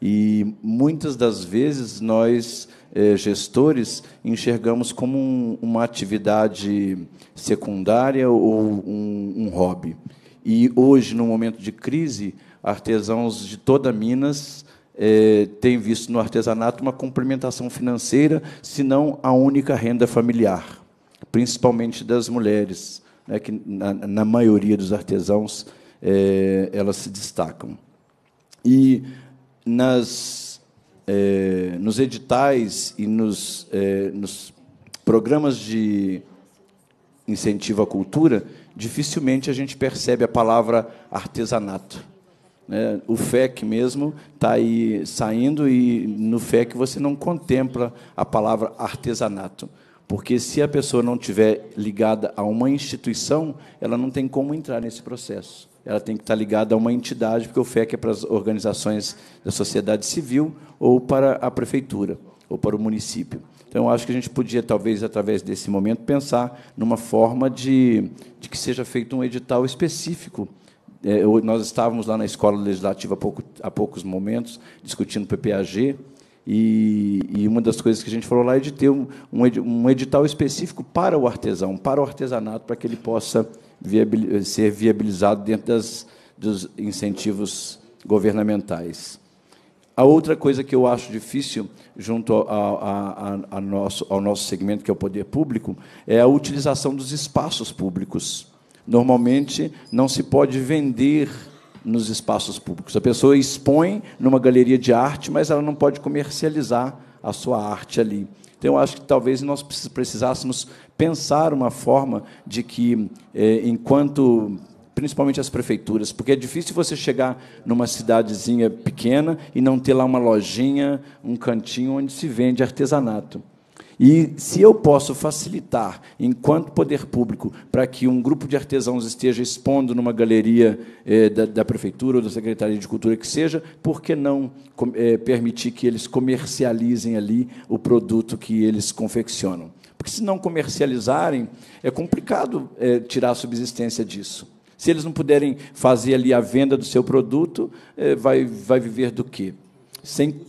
E muitas das vezes nós, é, gestores, enxergamos como um, uma atividade secundária ou um, um, hobby. E hoje, no momento de crise, artesãos de toda Minas é, tem visto no artesanato uma complementação financeira, se não a única renda familiar, principalmente das mulheres, né, que na, na, maioria dos artesãos é, elas se destacam. E nas, é, nos editais e nos, é, nos programas de incentivo à cultura, dificilmente a gente percebe a palavra artesanato né? O FEC mesmo está aí saindo e no FEC você não contempla a palavra artesanato. Porque se a pessoa não tiver ligada a uma instituição, ela não tem como entrar nesse processo. Ela tem que estar tá ligada a uma entidade, porque o FEC é para as organizações da sociedade civil ou para a prefeitura ou para o município. Então, acho que a gente podia, talvez, através desse momento, pensar numa forma de, de que seja feito um edital específico é, nós estávamos lá na escola legislativa há, pouco, há poucos momentos, discutindo o PPAG, e, e, uma das coisas que a gente falou lá é de ter um, um edital específico para o artesão, para o artesanato, para que ele possa viabil, ser viabilizado dentro das, dos incentivos governamentais. A outra coisa que eu acho difícil, junto a, a, a, nosso, ao nosso segmento, que é o poder público, é a utilização dos espaços públicos normalmente não se pode vender nos espaços públicos. A pessoa expõe numa galeria de arte, mas ela não pode comercializar a sua arte ali. Então, eu acho que talvez nós precisássemos pensar uma forma de que, eh, enquanto principalmente as prefeituras, porque é difícil você chegar numa cidadezinha pequena e não ter lá uma lojinha, um cantinho onde se vende artesanato. E se eu posso facilitar, enquanto poder público, para que um grupo de artesãos esteja expondo numa galeria eh, da, da, prefeitura ou da Secretaria de Cultura que seja, por que não eh, permitir que eles comercializem ali o produto que eles confeccionam? Porque se não comercializarem, é complicado eh, tirar a subsistência disso. Se eles não puderem fazer ali a venda do seu produto, vai, vai viver do quê? Sem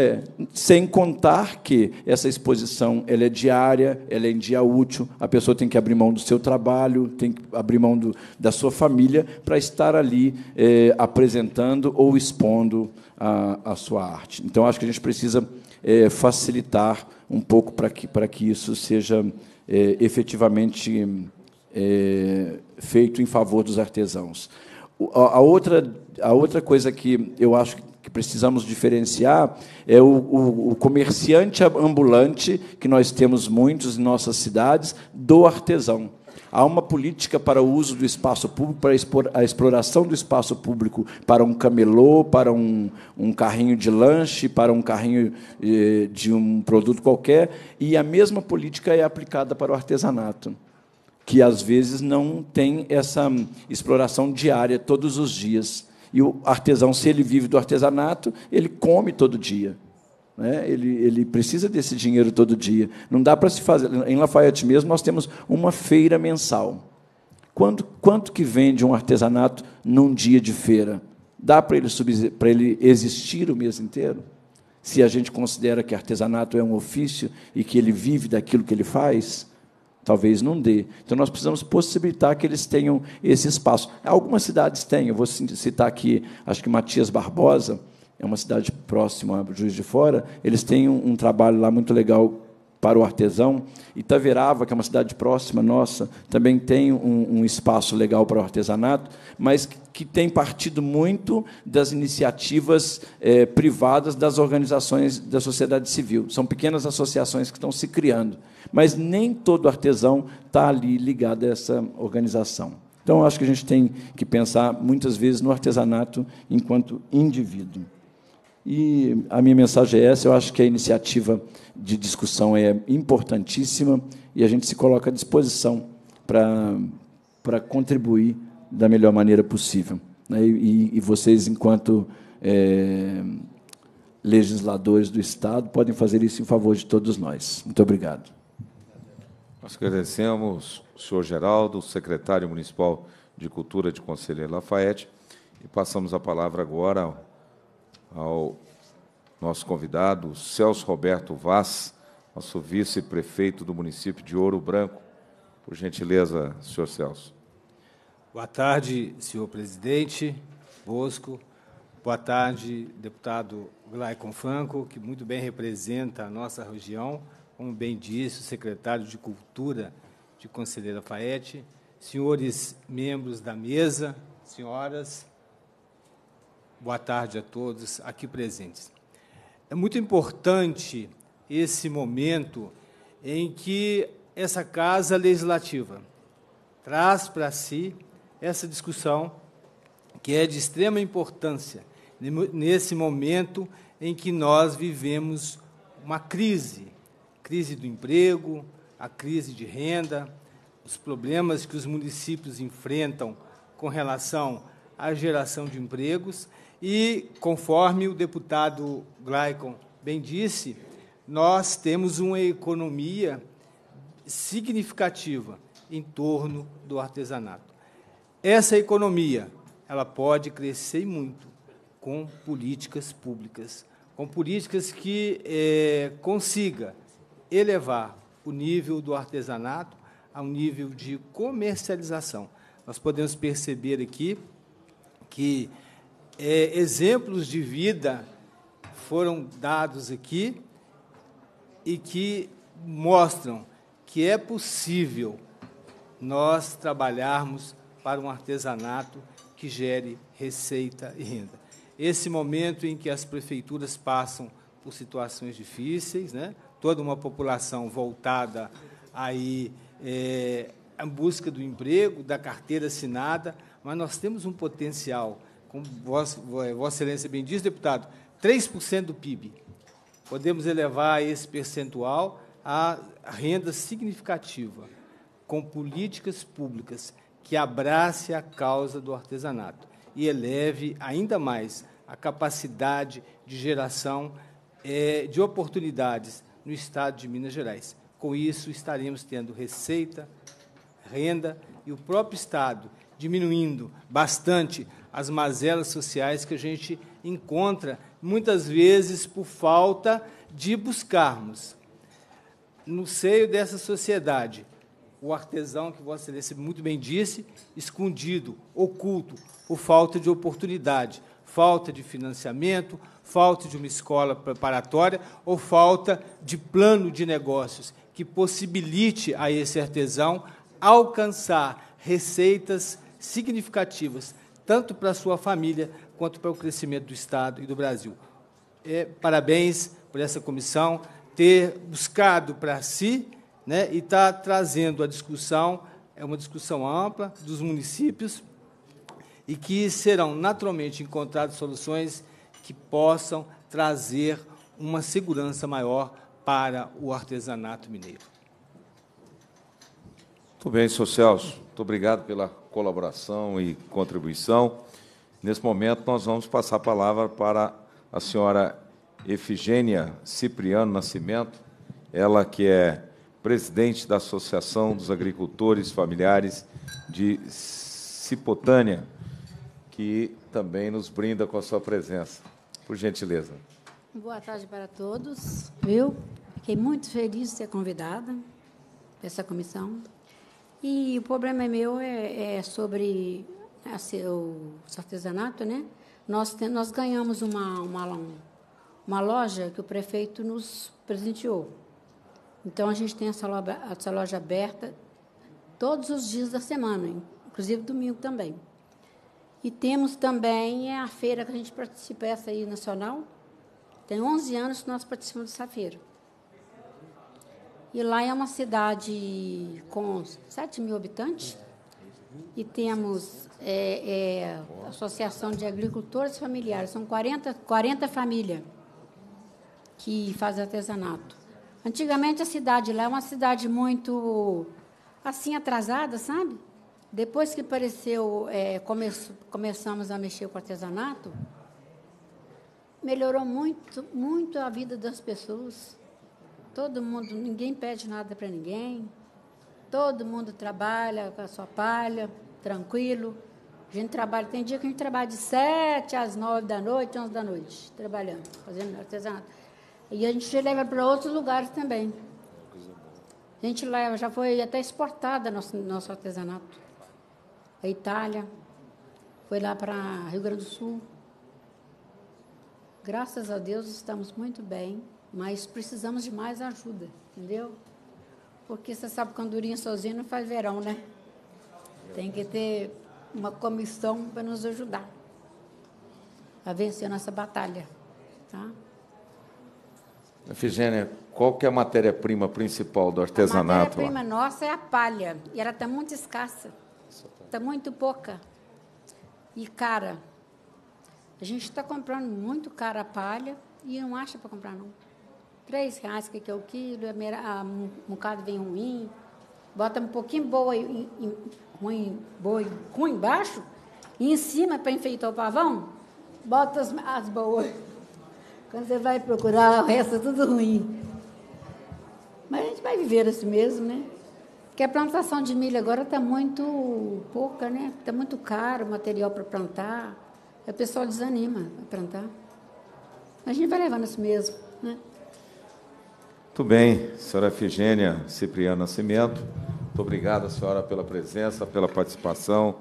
é, sem contar que essa exposição ela é diária, ela é em dia útil, a pessoa tem que abrir mão do seu trabalho, tem que abrir mão do, da sua família para estar ali é, apresentando ou expondo a, a, sua arte. Então, acho que a gente precisa é, facilitar um pouco para que, para que isso seja é, efetivamente é, feito em favor dos artesãos. A, a outra, a outra coisa que eu acho que que precisamos diferenciar é o, o, o, comerciante ambulante, que nós temos muitos em nossas cidades, do artesão. Há uma política para o uso do espaço público, para a exploração do espaço público para um camelô, para um, um carrinho de lanche, para um carrinho eh, de um produto qualquer, e a mesma política é aplicada para o artesanato que às vezes não tem essa exploração diária todos os dias. E o artesão, se ele vive do artesanato, ele come todo dia. Né? Ele, ele precisa desse dinheiro todo dia. Não dá para se fazer. Em Lafayette mesmo, nós temos uma feira mensal. Quanto, quanto que vende um artesanato num dia de feira? Dá para ele, para ele existir o mês inteiro? Se a gente considera que artesanato é um ofício e que ele vive daquilo que ele faz? Talvez não dê. Então nós precisamos possibilitar que eles tenham esse espaço. Algumas cidades têm, eu vou citar aqui, acho que Matias Barbosa, é uma cidade próxima a Juiz de Fora, eles têm um, um trabalho lá muito legal para o artesão. Itaverava, que é uma cidade próxima nossa, também tem um, um espaço legal para o artesanato, mas que, que tem partido muito das iniciativas eh, privadas das organizações da sociedade civil. São pequenas associações que estão se criando, mas nem todo artesão está ali ligado a essa organização. Então, acho que a gente tem que pensar muitas vezes no artesanato enquanto indivíduo. E a minha mensagem é essa. Eu acho que a iniciativa de discussão é importantíssima e a gente se coloca à disposição para contribuir da melhor maneira possível. Né? E, e vocês, enquanto é, legisladores do Estado, podem fazer isso em favor de todos nós. Muito obrigado. Nós agradecemos o senhor Geraldo, secretário municipal de Cultura de Conselheiro Lafayette, e passamos a palavra agora ao ao nosso convidado, Celso Roberto Vaz, nosso vice-prefeito do município de Ouro Branco. Por gentileza, senhor Celso. Boa tarde, senhor presidente Bosco. Boa tarde, deputado Glaicon Franco, que muito bem representa a nossa região. Como bem disse o secretário de Cultura de Conselheira Faete, senhores membros da mesa, senhoras, boa tarde a todos aqui presentes. É muito importante esse momento em que essa casa legislativa traz para si essa discussão que é de extrema importância nesse momento em que nós vivemos uma crise, crise do emprego, a crise de renda, os problemas que os municípios enfrentam com relação à geração de empregos e, conforme o deputado Glaicon bem disse, nós temos uma economia significativa em torno do artesanato. Essa economia ela pode crescer muito com políticas públicas, com políticas que é, consiga elevar o nível do artesanato a um nível de comercialização. Nós podemos perceber aqui que é, exemplos de vida foram dados aqui e que mostram que é possível nós trabalharmos para um artesanato que gere receita e renda. Esse momento em que as prefeituras passam por situações difíceis, né? toda uma população voltada aí é, à busca do emprego, da carteira assinada, mas nós temos um potencial como é, Vossa, Excelência bem diz, deputado, 3% do PIB. Podemos elevar esse percentual a renda significativa, com políticas públicas que abrace a causa do artesanato e eleve ainda mais a capacidade de geração é, de oportunidades no Estado de Minas Gerais. Com isso, estaremos tendo receita, renda e o próprio Estado diminuindo bastante as mazelas sociais que a gente encontra, muitas vezes por falta de buscarmos. No seio dessa sociedade, o artesão, que Vossa Excelência muito bem disse, escondido, oculto, por falta de oportunidade, falta de financiamento, falta de uma escola preparatória ou falta de plano de negócios que possibilite a esse artesão alcançar receitas significativas, tanto para a sua família quanto para o crescimento do Estado e do Brasil. É, parabéns por essa comissão ter buscado para si né, e estar tá trazendo a discussão, é uma discussão ampla dos municípios e que serão naturalmente encontradas soluções que possam trazer uma segurança maior para o artesanato mineiro. Muito bem, Sr. Celso. Muito obrigado pela colaboração e contribuição. Nesse momento, nós vamos passar a palavra para a senhora Efigênia Cipriano Nascimento, ela que é presidente da Associação dos Agricultores Familiares de Cipotânia, que também nos brinda com a sua presença. Por gentileza. Boa tarde para todos, Eu Fiquei muito feliz de ser convidada para essa comissão. E o problema é meu é, é sobre assim, o artesanato, né? Nós, nós ganhamos uma, uma, uma loja que o prefeito nos presenteou. Então a gente tem essa loja, essa loja aberta todos os dias da semana, inclusive domingo também. E temos também é, a feira que a gente participa, essa aí nacional. Tem 11 anos que nós participamos dessa feira. E lá é uma cidade com 7 mil habitantes e temos é, é, Associação de Agricultores Familiares. São 40, 40 famílias que fazem artesanato. Antigamente a cidade lá é uma cidade muito assim atrasada, sabe? Depois que apareceu, é, come, começamos a mexer com o artesanato, melhorou muito, muito a vida das pessoas todo mundo, ninguém pede nada para ninguém, todo mundo trabalha com a sua palha, tranquilo. A gente trabalha, tem dia que a gente trabalha de 7 às 9 da noite, 11 da noite, trabalhando, fazendo artesanato. E a gente leva para outros lugares também. A gente leva, já foi até exportada nosso, nosso artesanato. A Itália, foi lá para Rio Grande do Sul. Graças a Deus estamos muito bem. Mas precisamos de mais ajuda, entendeu? Porque você sabe que andorinha sozinha não faz verão, né? Tem que ter uma comissão para nos ajudar a vencer nossa batalha. Tá? Efigênia, qual que é a matéria-prima principal do artesanato? A matéria-prima nossa é a palha, e ela está muito escassa, está muito pouca e cara. A gente está comprando muito cara a palha e não acha para comprar não três reais é que é o quilo, a, um bocado vem ruim, bota um pouquinho boa e ruim, boa, ruim embaixo, e em cima, para enfeitar o pavão, bota as, as boas. Quando você vai procurar, o resto é tudo ruim. Mas a gente vai viver assim mesmo, né? Porque a plantação de milho agora está muito pouca, né? Está muito caro o material para plantar. o pessoal desanima a plantar. Mas a gente vai levando isso assim mesmo, né? Muito bem, senhora Efigênia Cipriano Nascimento, muito obrigado, senhora, pela presença, pela participação.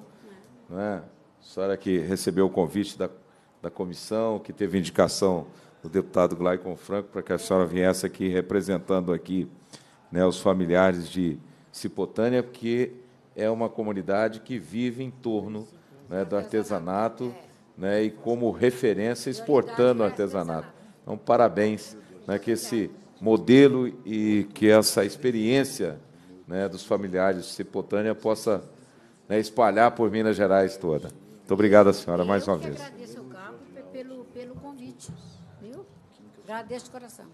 A é? senhora que recebeu o convite da, da comissão, que teve indicação do deputado Glaicon Franco para que a senhora viesse aqui representando aqui né, os familiares de Cipotânia, que é uma comunidade que vive em torno né, do artesanato né, e como referência exportando o artesanato. Então, parabéns né, que esse modelo e que essa experiência né, dos familiares de Cipotânia possa né, espalhar por Minas Gerais toda. Muito obrigado, senhora, mais uma vez. Agradeço ao Cabo pelo, pelo convite, viu? Agradeço de coração.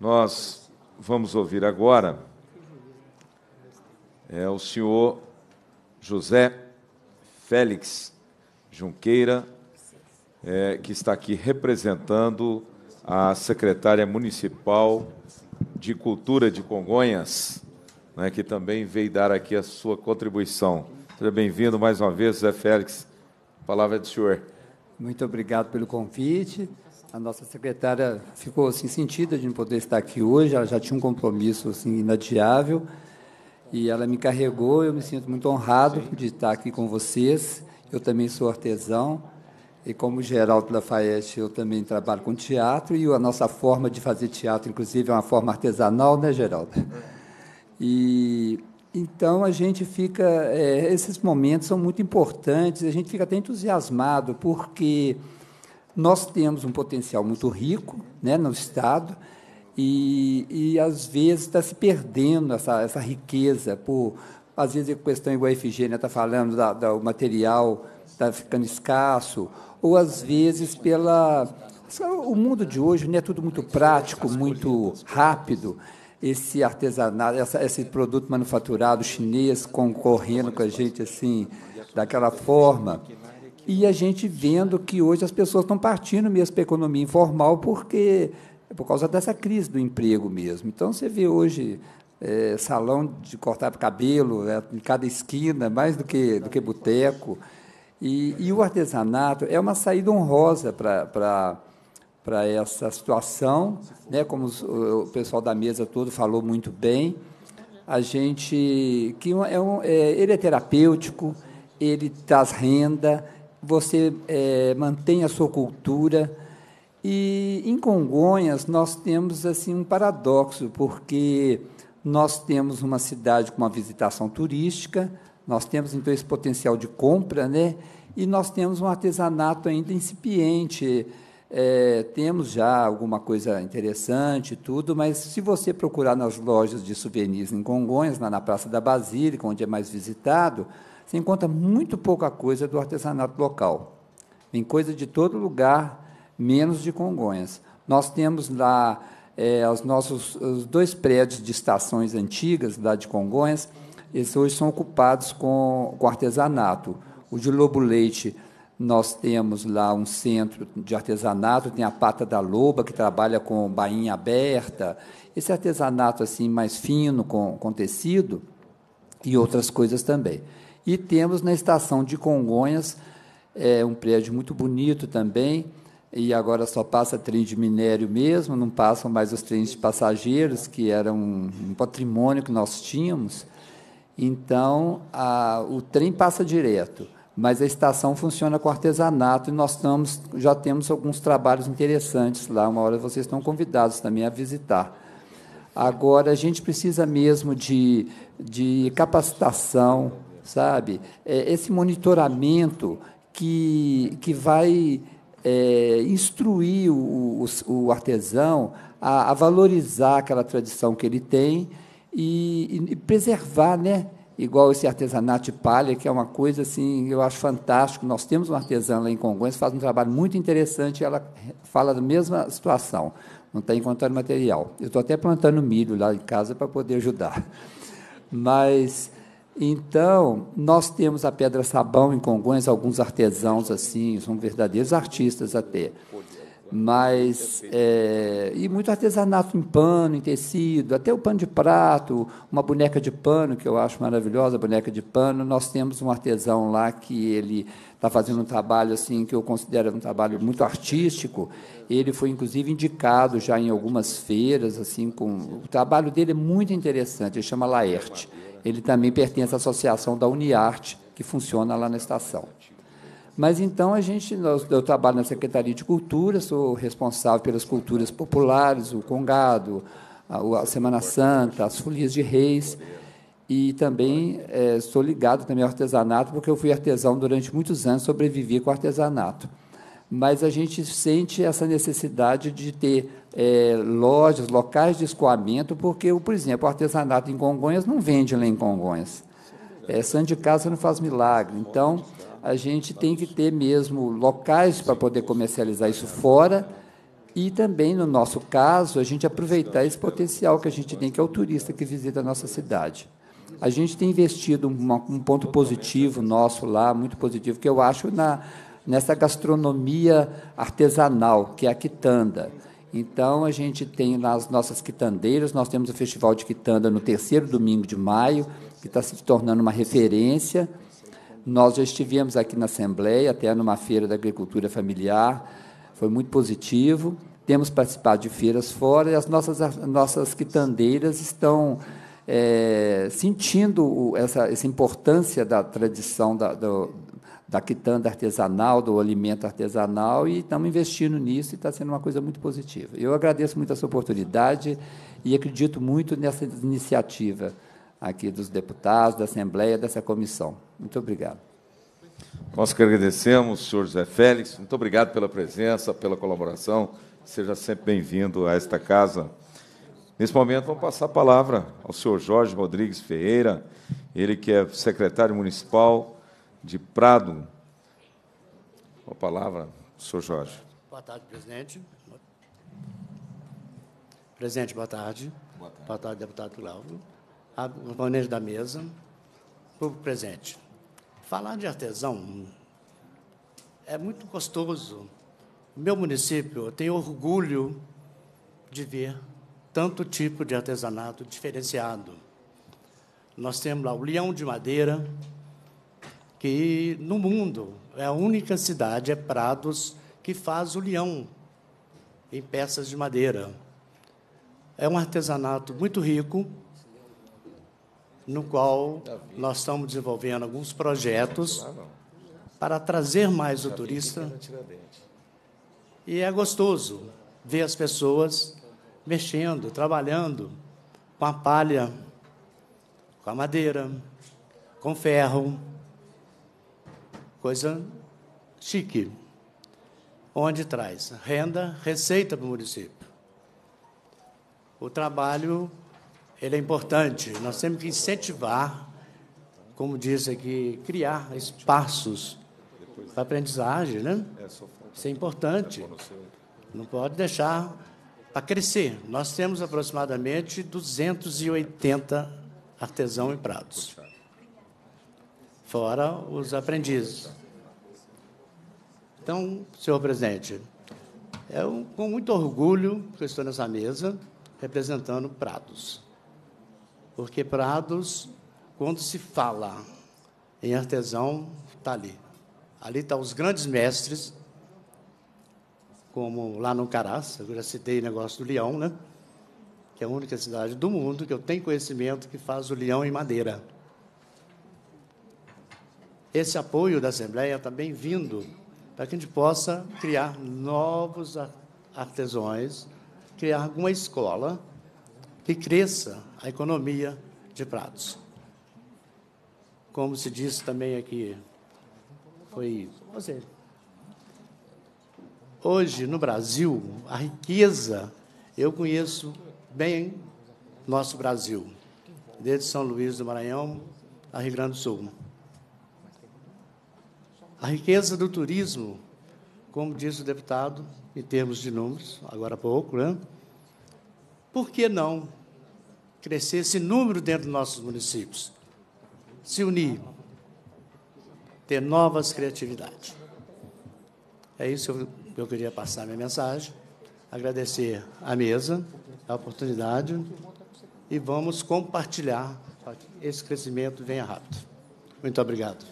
Nós vamos ouvir agora é, o senhor José Félix Junqueira, é, que está aqui representando a secretária municipal de Cultura de Congonhas, né, que também veio dar aqui a sua contribuição. Seja bem-vindo mais uma vez, Zé Félix. A palavra é do senhor. Muito obrigado pelo convite. A nossa secretária ficou assim sentida de não poder estar aqui hoje, ela já tinha um compromisso assim inadiável. E ela me carregou, eu me sinto muito honrado Sim. de estar aqui com vocês. Eu também sou artesão, e como Geraldo Lafayette, eu também trabalho com teatro e a nossa forma de fazer teatro, inclusive, é uma forma artesanal, né, Geraldo? É. E então a gente fica, é, esses momentos são muito importantes, a gente fica até entusiasmado porque nós temos um potencial muito rico, né, no estado e, e às vezes está se perdendo essa, essa riqueza por às vezes a questão igual a Efigênia né, está falando, da, da, o material está ficando escasso ou às vezes pela. O mundo de hoje não é tudo muito prático, muito rápido. Esse artesanato, essa, esse produto manufaturado chinês concorrendo com a gente assim, daquela forma. E a gente vendo que hoje as pessoas estão partindo mesmo para a economia informal porque é por causa dessa crise do emprego mesmo. Então você vê hoje é, salão de cortar cabelo é, em cada esquina, mais do que, do que boteco. E, e o artesanato é uma saída honrosa para para essa situação, né? Como o pessoal da mesa todo falou muito bem, a gente que é um, é, ele é terapêutico, ele traz renda, você é, mantém a sua cultura. E em Congonhas nós temos assim um paradoxo, porque nós temos uma cidade com uma visitação turística, nós temos, então, esse potencial de compra, né? e nós temos um artesanato ainda incipiente. É, temos já alguma coisa interessante, tudo, mas se você procurar nas lojas de souvenirs em Congonhas, na, na Praça da Basílica, onde é mais visitado, você encontra muito pouca coisa do artesanato local. vem coisa de todo lugar, menos de Congonhas. Nós temos lá é, os nossos os dois prédios de estações antigas, lá de Congonhas, eles hoje são ocupados com, com artesanato. O de Lobo Leite, nós temos lá um centro de artesanato, tem a Pata da Loba, que trabalha com bainha aberta. Esse artesanato assim mais fino, com, com tecido, e outras coisas também. E temos na estação de Congonhas, é, um prédio muito bonito também, e agora só passa trem de minério mesmo, não passam mais os trens de passageiros, que era um, um patrimônio que nós tínhamos. Então, a, o trem passa direto, mas a estação funciona com artesanato e nós estamos, já temos alguns trabalhos interessantes lá. Uma hora vocês estão convidados também a visitar. Agora, a gente precisa mesmo de, de capacitação, sabe? É, esse monitoramento que, que vai é, instruir o, o, o artesão a, a valorizar aquela tradição que ele tem e, e preservar, né? igual esse artesanato de palha, que é uma coisa assim, eu acho fantástico. Nós temos uma artesã lá em Congonhas, faz um trabalho muito interessante, ela fala da mesma situação, não está encontrando material. Eu estou até plantando milho lá em casa para poder ajudar. Mas então, nós temos a pedra sabão em Congonhas, alguns artesãos assim, são verdadeiros artistas até. Mas, é, e muito artesanato em pano, em tecido, até o pano de prato, uma boneca de pano, que eu acho maravilhosa, boneca de pano. Nós temos um artesão lá que ele está fazendo um trabalho assim que eu considero um trabalho muito artístico. Ele foi inclusive indicado já em algumas feiras assim com o trabalho dele é muito interessante. Ele chama Laerte. Ele também pertence à associação da Uniarte que funciona lá na estação. Mas então a gente, nós, eu trabalho na Secretaria de Cultura, sou responsável pelas culturas populares, o Congado, a, a Semana Santa, as Folias de Reis. E também é, sou ligado também ao artesanato, porque eu fui artesão durante muitos anos, sobrevivi com o artesanato mas a gente sente essa necessidade de ter é, lojas, locais de escoamento, porque, por exemplo, o artesanato em Congonhas não vende lá em Congonhas. É, Santo de Casa não faz milagre. Então, a gente tem que ter mesmo locais para poder comercializar isso fora e também, no nosso caso, a gente aproveitar esse potencial que a gente tem, que é o turista que visita a nossa cidade. A gente tem investido uma, um ponto positivo nosso lá, muito positivo, que eu acho na, nessa gastronomia artesanal, que é a quitanda. Então, a gente tem nas nossas quitandeiras, nós temos o Festival de Quitanda no terceiro domingo de maio, que está se tornando uma referência. Nós já estivemos aqui na Assembleia, até numa feira da agricultura familiar, foi muito positivo. Temos participado de feiras fora e as nossas, as nossas quitandeiras estão é, sentindo essa, essa importância da tradição da, do, da quitanda artesanal, do alimento artesanal, e estamos investindo nisso e está sendo uma coisa muito positiva. Eu agradeço muito essa oportunidade e acredito muito nessa iniciativa aqui dos deputados, da Assembleia, dessa comissão. Muito obrigado. Nós que agradecemos, senhor José Félix. Muito obrigado pela presença, pela colaboração. Seja sempre bem-vindo a esta casa. Nesse momento, vamos passar a palavra ao senhor Jorge Rodrigues Ferreira, ele que é secretário municipal de Prado. A palavra, senhor Jorge. Boa tarde, presidente. Presidente, boa tarde. Boa tarde, boa tarde deputado Cláudio. A da mesa, público presente. Falar de artesão é muito gostoso. Meu município, eu tenho orgulho de ver tanto tipo de artesanato diferenciado. Nós temos lá o leão de madeira, que no mundo é a única cidade, é Prados, que faz o leão em peças de madeira. É um artesanato muito rico, no qual nós estamos desenvolvendo alguns projetos para trazer mais o turista. E é gostoso ver as pessoas mexendo, trabalhando com a palha, com a madeira, com ferro, coisa chique, onde traz renda, receita para o município. O trabalho ele é importante. Nós temos que incentivar, como diz aqui, criar espaços para aprendizagem, né? Isso é importante. Não pode deixar para crescer. Nós temos aproximadamente 280 artesãos em prados, fora os aprendizes. Então, senhor presidente, é com muito orgulho que estou nessa mesa representando Prados. Porque Prados, quando se fala em artesão, está ali. Ali estão tá os grandes mestres, como lá no Carás, eu já citei o negócio do leão, né? que é a única cidade do mundo que eu tenho conhecimento que faz o leão em madeira. Esse apoio da Assembleia está bem-vindo para que a gente possa criar novos artesões, criar alguma escola que cresça a economia de Prados. Como se disse também aqui, foi. você. hoje no Brasil, a riqueza, eu conheço bem nosso Brasil, desde São Luís do Maranhão a Rio Grande do Sul. A riqueza do turismo, como disse o deputado, em termos de números, agora há pouco, né? por que não crescer esse número dentro dos nossos municípios. Se unir, ter novas criatividades. É isso que eu queria passar minha mensagem. Agradecer à mesa a oportunidade e vamos compartilhar para que esse crescimento venha rápido. Muito obrigado.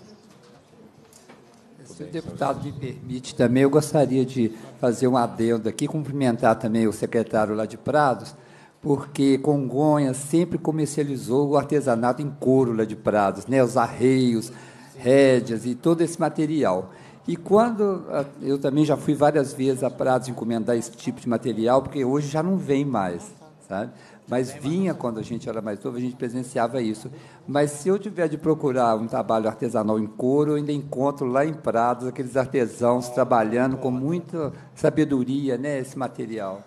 Se o deputado me permite também, eu gostaria de fazer um adendo aqui, cumprimentar também o secretário lá de Prados, porque Congonha sempre comercializou o artesanato em couro de prados, né? os arreios, rédeas e todo esse material. E quando ah, eu também já fui várias vezes a Prados encomendar esse tipo de material, porque hoje já não vem mais, sabe? Mas vinha quando a gente era mais novo, a gente presenciava isso. Mas se eu tiver de procurar um trabalho artesanal em couro, eu ainda encontro lá em Prados aqueles artesãos trabalhando com muita sabedoria, né, esse material.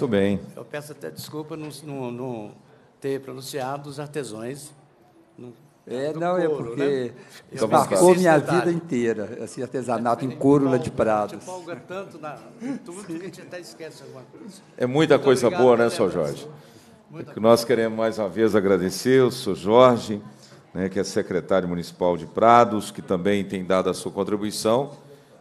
Muito bem. Eu peço até desculpa não, não, não ter pronunciado os artesões. É, não, é, não, couro, é porque né? marcou minha detalhe. vida inteira, esse artesanato é, em é, Couro de Prados. Empolga tanto na, tudo que a gente até esquece alguma coisa. É muita Muito coisa boa, né, né Sr Jorge? Que nós queremos mais uma vez agradecer o Sr Jorge, né, que é secretário municipal de Prados, que também tem dado a sua contribuição.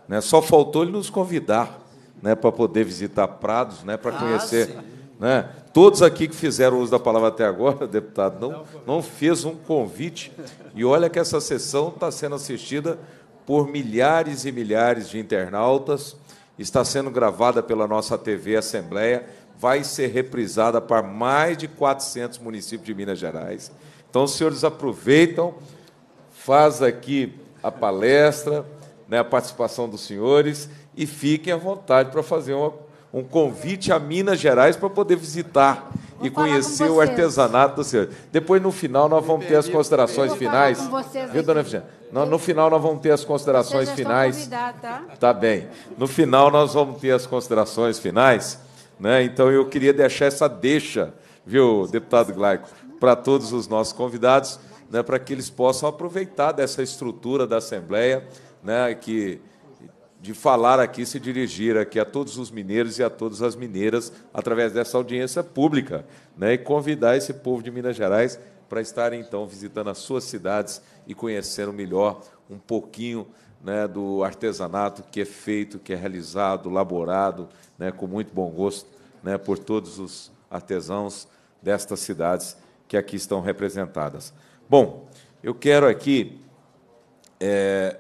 Né? Só faltou ele nos convidar né, para poder visitar prados, né, para ah, conhecer. Ah, né? Todos aqui que fizeram uso da palavra até agora, deputado, não, não fez um convite. E olha que essa sessão está sendo assistida por milhares e milhares de internautas, está sendo gravada pela nossa TV Assembleia, vai ser reprisada para mais de 400 municípios de Minas Gerais. Então, os senhores aproveitam, faz aqui a palestra, né, a participação dos senhores e fiquem à vontade para fazer uma, um convite a Minas Gerais para poder visitar vou e conhecer o artesanato do senhor. Depois, no final, nós vamos ter as considerações finais. Viu, dona Virginia? No, no final, nós vamos ter as considerações finais. Tá? tá bem. No final, nós vamos ter as considerações finais. Né? Então, eu queria deixar essa deixa, viu, deputado Glaico, para todos os nossos convidados, né, para que eles possam aproveitar dessa estrutura da Assembleia, né, que de falar aqui, se dirigir aqui a todos os mineiros e a todas as mineiras através dessa audiência pública, né? E convidar esse povo de Minas Gerais para estarem então visitando as suas cidades e conhecendo melhor um pouquinho né, do artesanato que é feito, que é realizado, laborado, né, com muito bom gosto, né, por todos os artesãos destas cidades que aqui estão representadas. Bom, eu quero aqui é,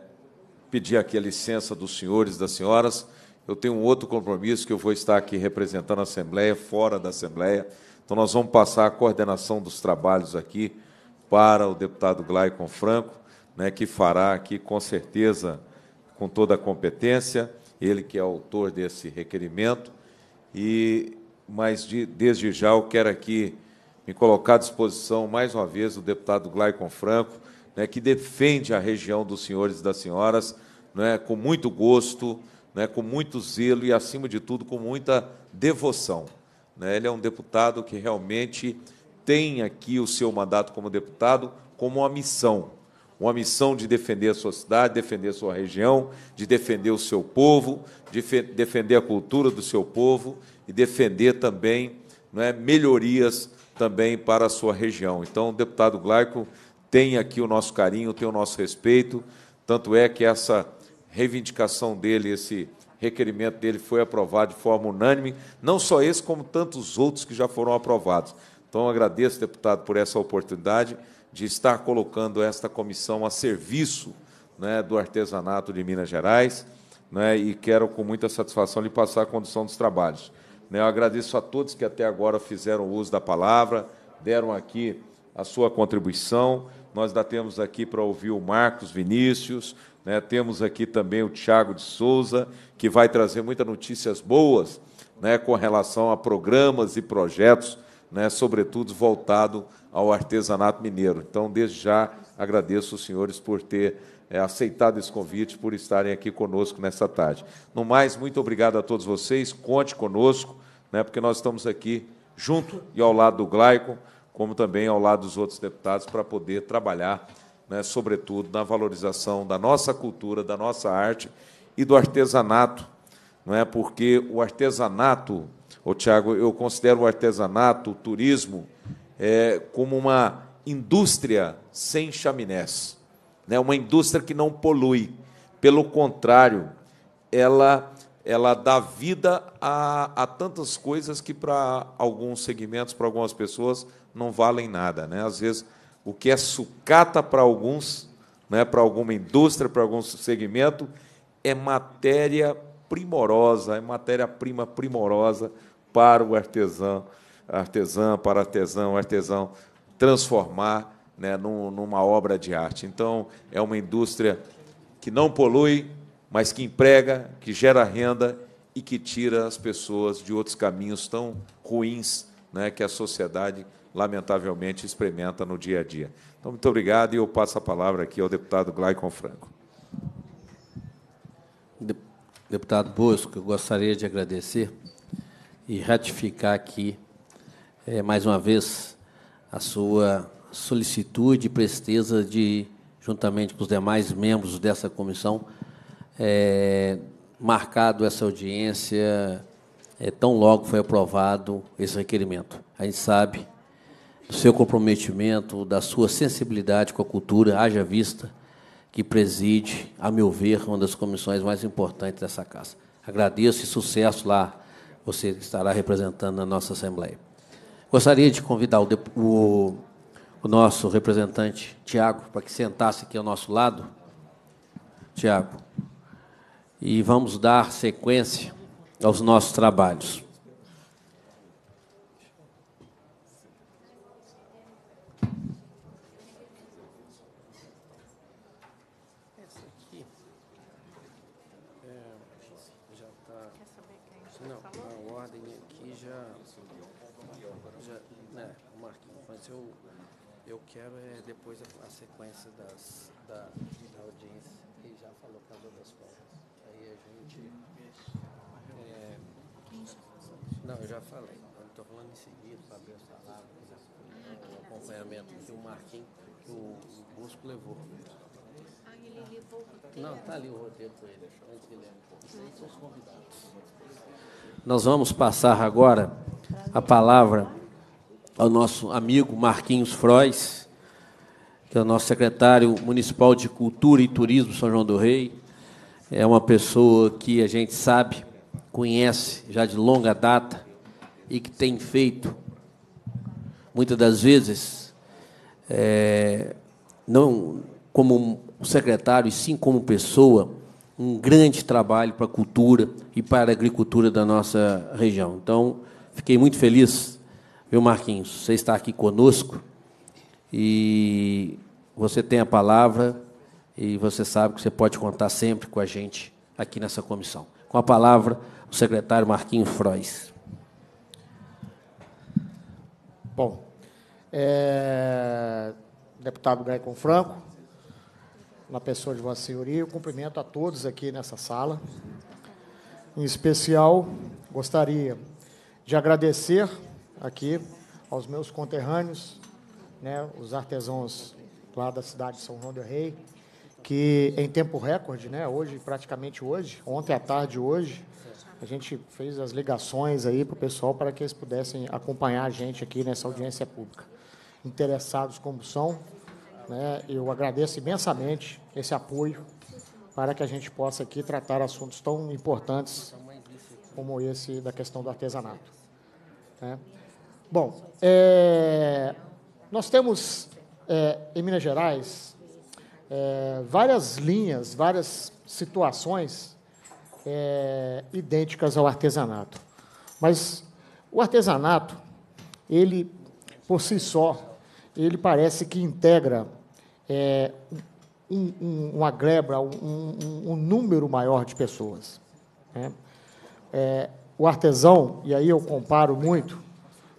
pedir aqui a licença dos senhores e das senhoras. Eu tenho um outro compromisso que eu vou estar aqui representando a Assembleia, fora da Assembleia. Então, nós vamos passar a coordenação dos trabalhos aqui para o deputado Glaicon Franco, né, que fará aqui, com certeza, com toda a competência, ele que é autor desse requerimento. E, mas, de, desde já, eu quero aqui me colocar à disposição, mais uma vez, do deputado Glaicon Franco, né, que defende a região dos senhores e das senhoras né, com muito gosto, né, com muito zelo e, acima de tudo, com muita devoção. Né? Ele é um deputado que realmente tem aqui o seu mandato como deputado como uma missão, uma missão de defender a sua cidade, defender a sua região, de defender o seu povo, de defender a cultura do seu povo e defender também não é, melhorias também para a sua região. Então, deputado Glaico, tem aqui o nosso carinho, tem o nosso respeito. Tanto é que essa reivindicação dele, esse requerimento dele foi aprovado de forma unânime, não só esse, como tantos outros que já foram aprovados. Então, agradeço, deputado, por essa oportunidade de estar colocando esta comissão a serviço né, do artesanato de Minas Gerais, né, e quero, com muita satisfação, lhe passar a condução dos trabalhos. Né, eu agradeço a todos que até agora fizeram uso da palavra, deram aqui a sua contribuição. Nós ainda temos aqui para ouvir o Marcos Vinícius, né? temos aqui também o Tiago de Souza, que vai trazer muitas notícias boas né? com relação a programas e projetos, né? sobretudo voltado ao artesanato mineiro. Então, desde já, agradeço os senhores por ter é, aceitado esse convite, por estarem aqui conosco nessa tarde. No mais, muito obrigado a todos vocês, conte conosco, né? porque nós estamos aqui junto e ao lado do Glaicon, como também ao lado dos outros deputados, para poder trabalhar, né, sobretudo, na valorização da nossa cultura, da nossa arte e do artesanato. Não é porque o artesanato, o Tiago, eu considero o artesanato, o turismo, é, como uma indústria sem chaminés, né? uma indústria que não polui. Pelo contrário, ela ela dá vida a, a tantas coisas que para alguns segmentos, para algumas pessoas, não valem nada. Né? Às vezes, o que é sucata para alguns, né, para alguma indústria, para algum segmento, é matéria primorosa, é matéria-prima primorosa para o artesão, artesã, para artesão, artesão transformar né, num, numa obra de arte. Então, é uma indústria que não polui, mas que emprega, que gera renda e que tira as pessoas de outros caminhos tão ruins né, que a sociedade lamentavelmente, experimenta no dia a dia. Então, muito obrigado e eu passo a palavra aqui ao deputado Glaicon Franco. Deputado Bosco, eu gostaria de agradecer e ratificar aqui, é, mais uma vez, a sua solicitude e presteza de, juntamente com os demais membros dessa comissão, é, marcado essa audiência é, tão logo foi aprovado esse requerimento. A gente sabe do seu comprometimento, da sua sensibilidade com a cultura, haja vista que preside, a meu ver, uma das comissões mais importantes dessa casa. Agradeço e sucesso lá, você estará representando na nossa Assembleia. Gostaria de convidar o, o, o nosso representante, Tiago, para que sentasse aqui ao nosso lado. Tiago, e vamos dar sequência aos nossos trabalhos. consequência das, da, da audiência e já falou com é as outras pautas. Aí a gente. É, não, eu já falei. estou falando em seguida para abrir o salário, o acompanhamento que o Marquinhos, que o Busco levou. Ah, não, está ali o roteiro com ele, antes que leve um São os convidados. Nós vamos passar agora a palavra ao nosso amigo Marquinhos Frois que é o nosso secretário municipal de Cultura e Turismo, São João do Rei. É uma pessoa que a gente sabe, conhece já de longa data e que tem feito, muitas das vezes, é, não como secretário, e sim como pessoa, um grande trabalho para a cultura e para a agricultura da nossa região. Então, fiquei muito feliz, viu, Marquinhos, você estar aqui conosco e você tem a palavra e você sabe que você pode contar sempre com a gente aqui nessa comissão. Com a palavra, o secretário Marquinhos Frois. Bom, é, deputado Greco Franco, na pessoa de Vossa Senhoria, eu cumprimento a todos aqui nessa sala. Em especial, gostaria de agradecer aqui aos meus conterrâneos né, os artesãos lá da cidade de São João del Rei, que em tempo recorde, né, hoje, praticamente hoje, ontem à tarde hoje, a gente fez as ligações aí para o pessoal para que eles pudessem acompanhar a gente aqui nessa audiência pública. Interessados como são, né, eu agradeço imensamente esse apoio para que a gente possa aqui tratar assuntos tão importantes como esse da questão do artesanato. Né? Bom, é, nós temos é, em Minas Gerais é, várias linhas, várias situações é, idênticas ao artesanato. Mas o artesanato, ele por si só, ele parece que integra é, um, um, uma glebra, um, um, número maior de pessoas. Né? É, o artesão, e aí eu comparo muito,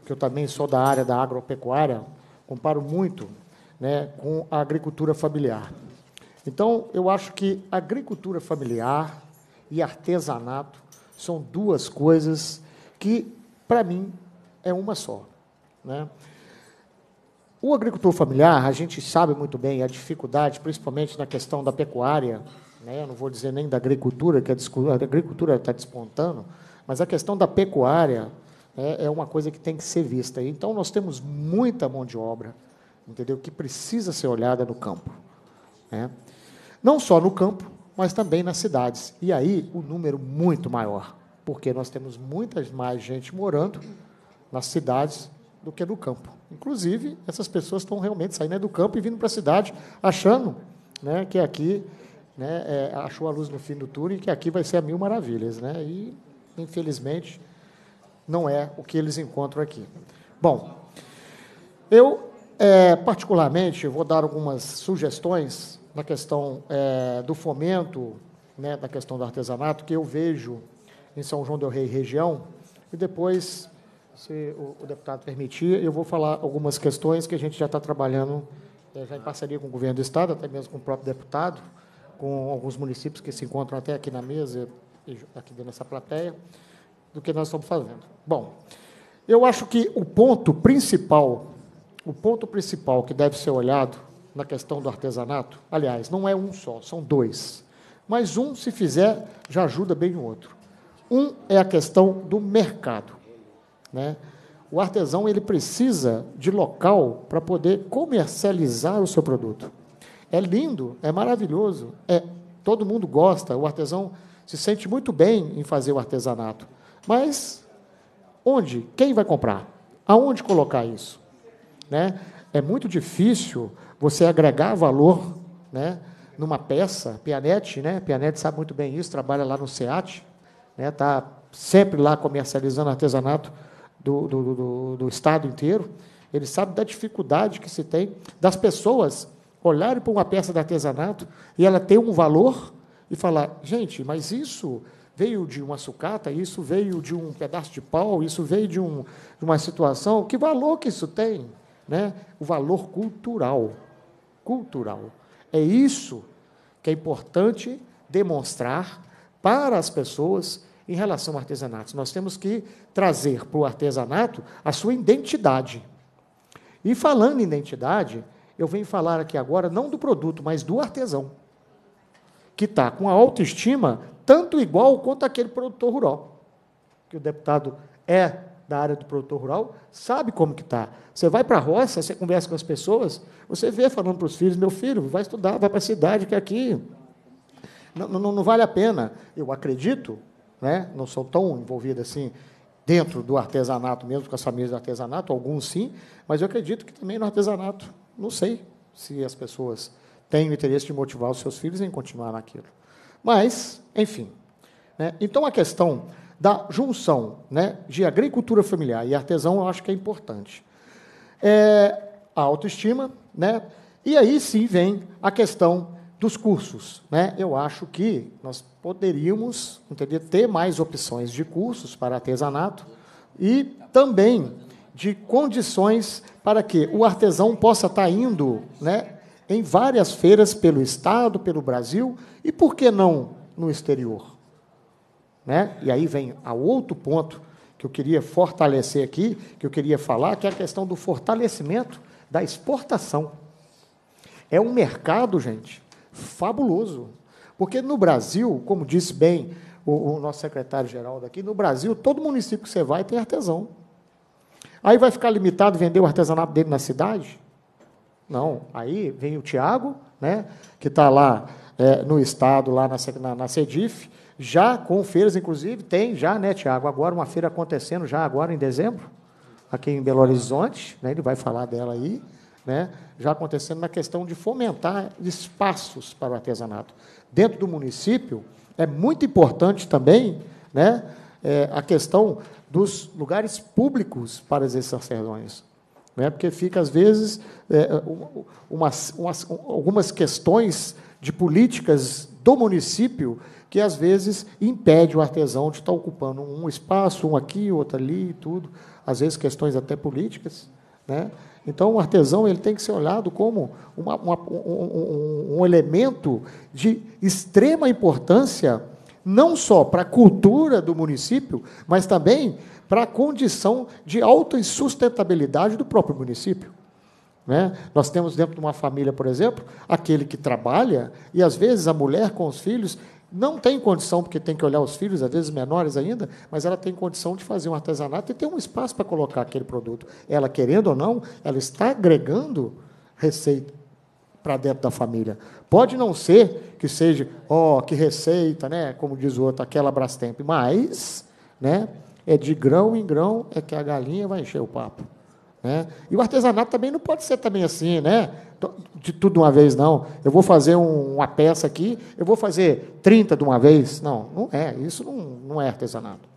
que eu também sou da área da agropecuária, comparo muito né, com a agricultura familiar. Então, eu acho que agricultura familiar e artesanato são duas coisas que, para mim, é uma só. Né? O agricultor familiar, a gente sabe muito bem a dificuldade, principalmente na questão da pecuária, né? eu não vou dizer nem da agricultura, que a agricultura está despontando, mas a questão da pecuária é, é uma coisa que tem que ser vista. Então, nós temos muita mão de obra, entendeu? Que precisa ser olhada no campo. Né? Não só no campo, mas também nas cidades. E aí, o um número muito maior, porque nós temos muitas mais gente morando nas cidades do que no campo. Inclusive, essas pessoas estão realmente saindo né, do campo e vindo para a cidade, achando né, que aqui né, é, achou a luz no fim do túnel e que aqui vai ser a mil maravilhas. Né? E, infelizmente, não é o que eles encontram aqui. Bom, eu é, particularmente vou dar algumas sugestões na questão é, do fomento, né, da questão do artesanato, que eu vejo em São João del Rei região, e depois, se o, o deputado permitir, eu vou falar algumas questões que a gente já está trabalhando, é, já em parceria com o governo do Estado, até mesmo com o próprio deputado, com alguns municípios que se encontram até aqui na mesa, aqui dentro dessa plateia, do que nós estamos fazendo. Bom, eu acho que o ponto principal, o ponto principal que deve ser olhado na questão do artesanato, aliás, não é um só, são dois. Mas um, se fizer, já ajuda bem o outro. Um é a questão do mercado. Né? O artesão ele precisa de local para poder comercializar o seu produto. É lindo, é maravilhoso, é todo mundo gosta. O artesão se sente muito bem em fazer o artesanato. Mas onde? Quem vai comprar? Aonde colocar isso? Né? É muito difícil você agregar valor né, numa peça. Pianete, né? Pianete sabe muito bem isso, trabalha lá no SEAT, está né? Tá sempre lá comercializando artesanato do, do, do, do estado inteiro. Ele sabe da dificuldade que se tem das pessoas olharem para uma peça de artesanato e ela ter um valor e falar, gente, mas isso veio de uma sucata, isso veio de um pedaço de pau, isso veio de, um, de uma situação. Que valor que isso tem? Né? O valor cultural. Cultural. É isso que é importante demonstrar para as pessoas em relação ao artesanato. Nós temos que trazer para o artesanato a sua identidade. E falando em identidade, eu venho falar aqui agora não do produto, mas do artesão, que está com a autoestima tanto igual quanto aquele produtor rural. Que o deputado é da área do produtor rural, sabe como que está. Você vai para a roça, você conversa com as pessoas, você vê falando para os filhos, meu filho, vai estudar, vai para a cidade, que aqui não, não, não, vale a pena. Eu acredito, né, não sou tão envolvido assim dentro do artesanato mesmo, com as famílias do artesanato, alguns sim, mas eu acredito que também no artesanato, não sei se as pessoas têm o interesse de motivar os seus filhos em continuar naquilo. Mas, enfim. Né? Então, a questão da junção né, de agricultura familiar e artesão eu acho que é importante. É, a autoestima, né? E aí sim vem a questão dos cursos, né? Eu acho que nós poderíamos entender, ter mais opções de cursos para artesanato e também de condições para que o artesão possa estar tá indo, né, em várias feiras pelo Estado, pelo Brasil, e por que não no exterior? Né? E aí vem a outro ponto que eu queria fortalecer aqui, que eu queria falar, que é a questão do fortalecimento da exportação. É um mercado, gente, fabuloso. Porque no Brasil, como disse bem o, o nosso secretário-geral daqui, no Brasil, todo município que você vai tem artesão. Aí vai ficar limitado vender o artesanato dele na cidade? Não, aí vem o Tiago, né, que está lá é, no Estado, lá na, na, na CEDIF, já com feiras, inclusive, tem já, né, Tiago, agora uma feira acontecendo já agora em dezembro, aqui em Belo Horizonte, né, ele vai falar dela aí, né, já acontecendo na questão de fomentar espaços para o artesanato. Dentro do município, é muito importante também né, é, a questão dos lugares públicos para as exceções né? porque fica, às vezes, é, umas, umas, algumas questões de políticas do município que, às vezes, impede o artesão de estar ocupando um espaço, um aqui, outro ali, e tudo. Às vezes, questões até políticas. Né? Então, o artesão ele tem que ser olhado como uma, uma, um, um elemento de extrema importância, não só para a cultura do município, mas também para a condição de insustentabilidade do próprio município. Né? Nós temos dentro de uma família, por exemplo, aquele que trabalha e às vezes a mulher com os filhos não tem condição, porque tem que olhar os filhos, às vezes menores ainda, mas ela tem condição de fazer um artesanato e ter um espaço para colocar aquele produto. Ela, querendo ou não, ela está agregando receita para dentro da família. Pode não ser que seja, ó, oh, que receita, né? Como diz o outro, aquela Brastemp, mas, né? é de grão em grão é que a galinha vai encher o papo. Né? E o artesanato também não pode ser também assim, né? De tudo de uma vez, não. Eu vou fazer um, uma peça aqui, eu vou fazer 30 de uma vez. Não, não é. Isso não, não é artesanato.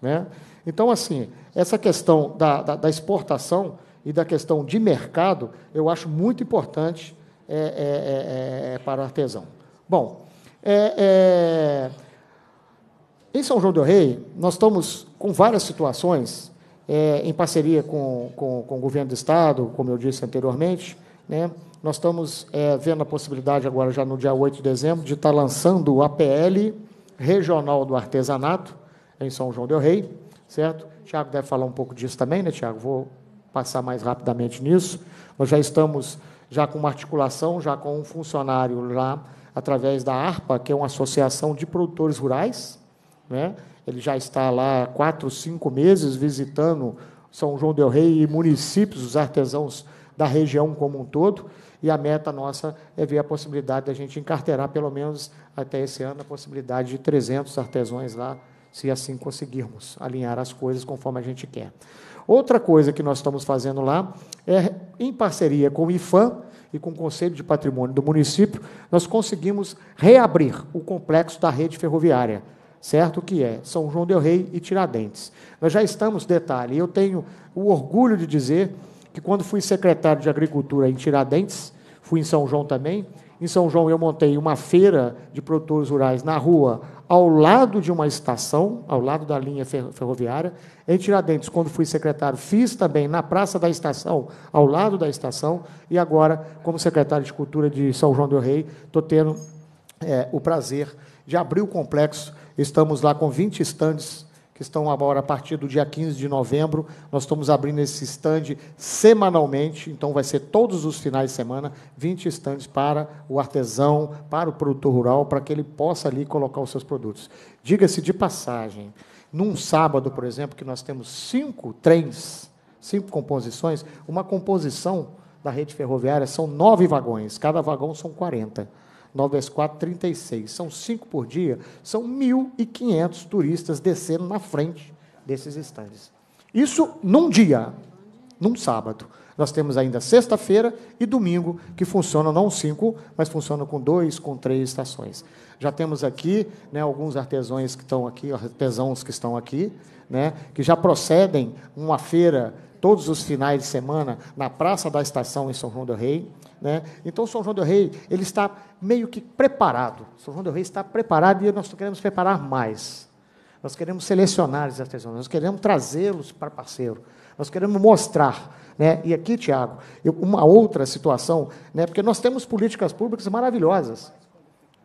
Né? Então, assim, essa questão da, da, da exportação e da questão de mercado, eu acho muito importante é, é, é, é, é para o artesão. Bom, é, em São João del Rei, nós estamos com várias situações, é, em parceria com, com, com, o governo do Estado, como eu disse anteriormente, né? nós estamos é, vendo a possibilidade agora, já no dia 8 de dezembro, de estar lançando o APL Regional do Artesanato, em São João del Rei, certo? O Tiago deve falar um pouco disso também, né, Tiago? Vou passar mais rapidamente nisso. Nós já estamos já com uma articulação, já com um funcionário lá, através da ARPA, que é uma associação de produtores rurais, né? Ele já está lá há quatro, cinco meses visitando São João del Rei e municípios, os artesãos da região como um todo. E a meta nossa é ver a possibilidade da gente encarterar pelo menos até esse ano, a possibilidade de 300 artesãos lá, se assim conseguirmos alinhar as coisas conforme a gente quer. Outra coisa que nós estamos fazendo lá é, em parceria com o IFAM e com o Conselho de Patrimônio do município, nós conseguimos reabrir o complexo da rede ferroviária certo? Que é São João Del Rei e Tiradentes. Nós já estamos, detalhe, eu tenho o orgulho de dizer que quando fui secretário de Agricultura em Tiradentes, fui em São João também. Em São João eu montei uma feira de produtores rurais na rua, ao lado de uma estação, ao lado da linha ferroviária. Em Tiradentes, quando fui secretário, fiz também na praça da estação, ao lado da estação. E agora, como secretário de Cultura de São João do Rei, estou tendo é, o prazer de abrir o complexo Estamos lá com 20 estandes que estão agora a partir do dia 15 de novembro. Nós estamos abrindo esse stand semanalmente, então vai ser todos os finais de semana, 20 estandes para o artesão, para o produtor rural, para que ele possa ali colocar os seus produtos. Diga-se de passagem, num sábado, por exemplo, que nós temos cinco trens, cinco composições, uma composição da rede ferroviária são nove vagões, cada vagão são 40. 924 36. São cinco por dia, são 1.500 turistas descendo na frente desses estandes. Isso num dia, num sábado. Nós temos ainda sexta-feira e domingo, que funcionam não cinco, mas funcionam com dois, com três estações. Já temos aqui né, alguns artesãos que estão aqui, artesãos que estão aqui, né, que já procedem uma feira todos os finais de semana na Praça da Estação em São João do Rei. Né? Então, São João do Rei ele está meio que preparado. São João do Rei está preparado e nós queremos preparar mais. Nós queremos selecionar esses artesãos, nós queremos trazê-los para parceiro, nós queremos mostrar. Né? E aqui, Tiago, uma outra situação, né? porque nós temos políticas públicas maravilhosas.